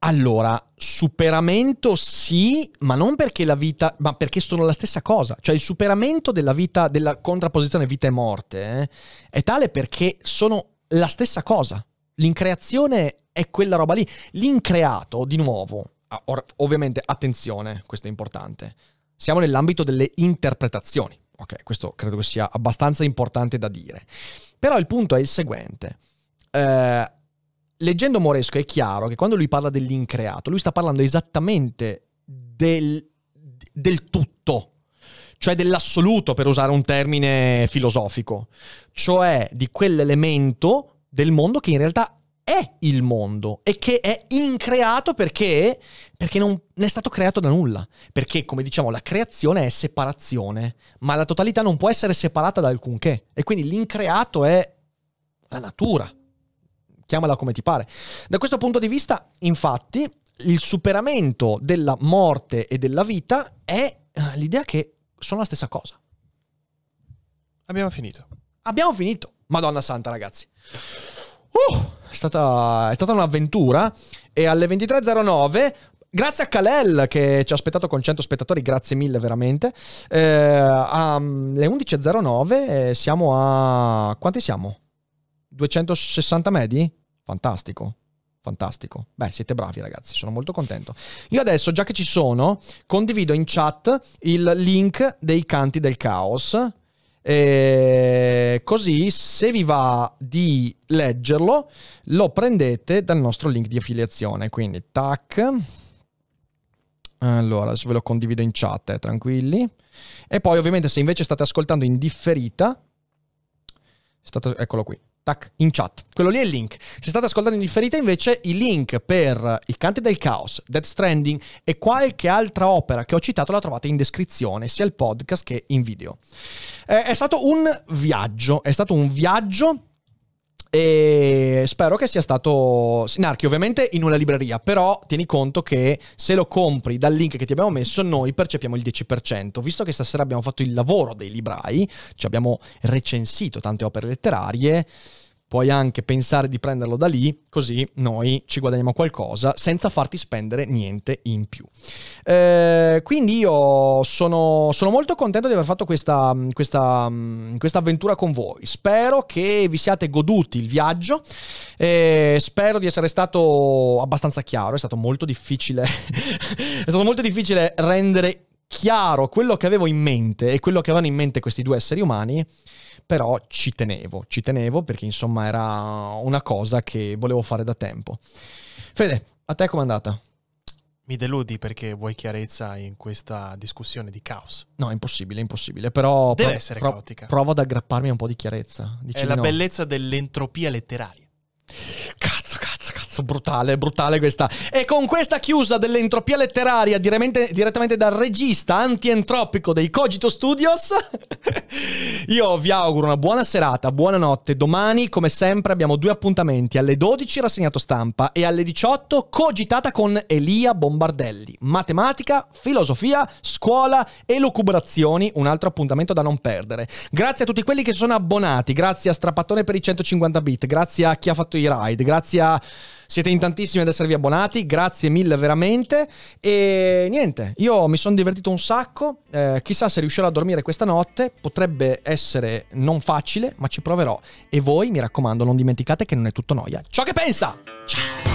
Allora, superamento sì, ma non perché la vita, ma perché sono la stessa cosa. Cioè il superamento della vita, della contrapposizione vita e morte eh, è tale perché sono la stessa cosa. L'increazione è quella roba lì. L'increato, di nuovo, ovviamente attenzione, questo è importante. Siamo nell'ambito delle interpretazioni. Ok, questo credo che sia abbastanza importante da dire. Però il punto è il seguente. Eh, leggendo Moresco è chiaro che quando lui parla dell'increato, lui sta parlando esattamente del, del tutto, cioè dell'assoluto, per usare un termine filosofico, cioè di quell'elemento del mondo che in realtà è il mondo e che è increato perché, perché non è stato creato da nulla. Perché, come diciamo, la creazione è separazione, ma la totalità non può essere separata da alcunché. E quindi l'increato è la natura. Chiamala come ti pare. Da questo punto di vista, infatti, il superamento della morte e della vita è eh, l'idea che sono la stessa cosa. Abbiamo finito. Abbiamo finito. Madonna santa, ragazzi. Uh, è, stata, è stata un'avventura. E alle 23.09 Grazie a Kalel che ci ha aspettato con 100 spettatori, grazie mille veramente. Eh, alle 11.09 eh, siamo a... quanti siamo? 260 medi? Fantastico. Fantastico. Beh, siete bravi ragazzi, sono molto contento. Io adesso, già che ci sono, condivido in chat il link dei canti del caos e eh, così, se vi va di leggerlo, lo prendete dal nostro link di affiliazione. Quindi, tac. Allora, adesso ve lo condivido in chat, eh, tranquilli. E poi, ovviamente, se invece state ascoltando in differita, state, eccolo qui tac, in chat. Quello lì è il link. Se state ascoltando in differita invece, i link per Il Cante del Caos, Death Stranding e qualche altra opera che ho citato la trovate in descrizione, sia il podcast che in video. Eh, è stato un viaggio, è stato un viaggio e spero che sia stato Sinarchi ovviamente in una libreria però tieni conto che se lo compri dal link che ti abbiamo messo noi percepiamo il 10% visto che stasera abbiamo fatto il lavoro dei librai ci abbiamo recensito tante opere letterarie puoi anche pensare di prenderlo da lì, così noi ci guadagniamo qualcosa senza farti spendere niente in più. Eh, quindi io sono, sono, molto contento di aver fatto questa, questa, questa, avventura con voi. Spero che vi siate goduti il viaggio. Eh, spero di essere stato abbastanza chiaro. È stato molto difficile. è stato molto difficile rendere chiaro quello che avevo in mente e quello che avevano in mente questi due esseri umani però ci tenevo, ci tenevo perché insomma era una cosa che volevo fare da tempo. Fede, a te com'è andata? Mi deludi perché vuoi chiarezza in questa discussione di caos. No, è impossibile, è impossibile. Però Deve pro- essere pro- caotica. Provo ad aggrapparmi a un po' di chiarezza. Dicemi è la no. bellezza dell'entropia letteraria. Cazzo! Cazzo, brutale, brutale questa. E con questa chiusa dell'entropia letteraria direttamente, dal regista antientropico dei Cogito Studios, io vi auguro una buona serata, buonanotte. Domani, come sempre, abbiamo due appuntamenti. Alle 12 rassegnato stampa e alle 18 cogitata con Elia Bombardelli. Matematica, filosofia, scuola e lucubrazioni, un altro appuntamento da non perdere. Grazie a tutti quelli che sono abbonati, grazie a Strapattone per i 150 bit, grazie a chi ha fatto i ride, grazie a siete in tantissimi ad esservi abbonati, grazie mille veramente. E niente, io mi sono divertito un sacco. Eh, chissà se riuscirò a dormire questa notte, potrebbe essere non facile, ma ci proverò. E voi, mi raccomando, non dimenticate che non è tutto noia. Ciao che pensa! Ciao!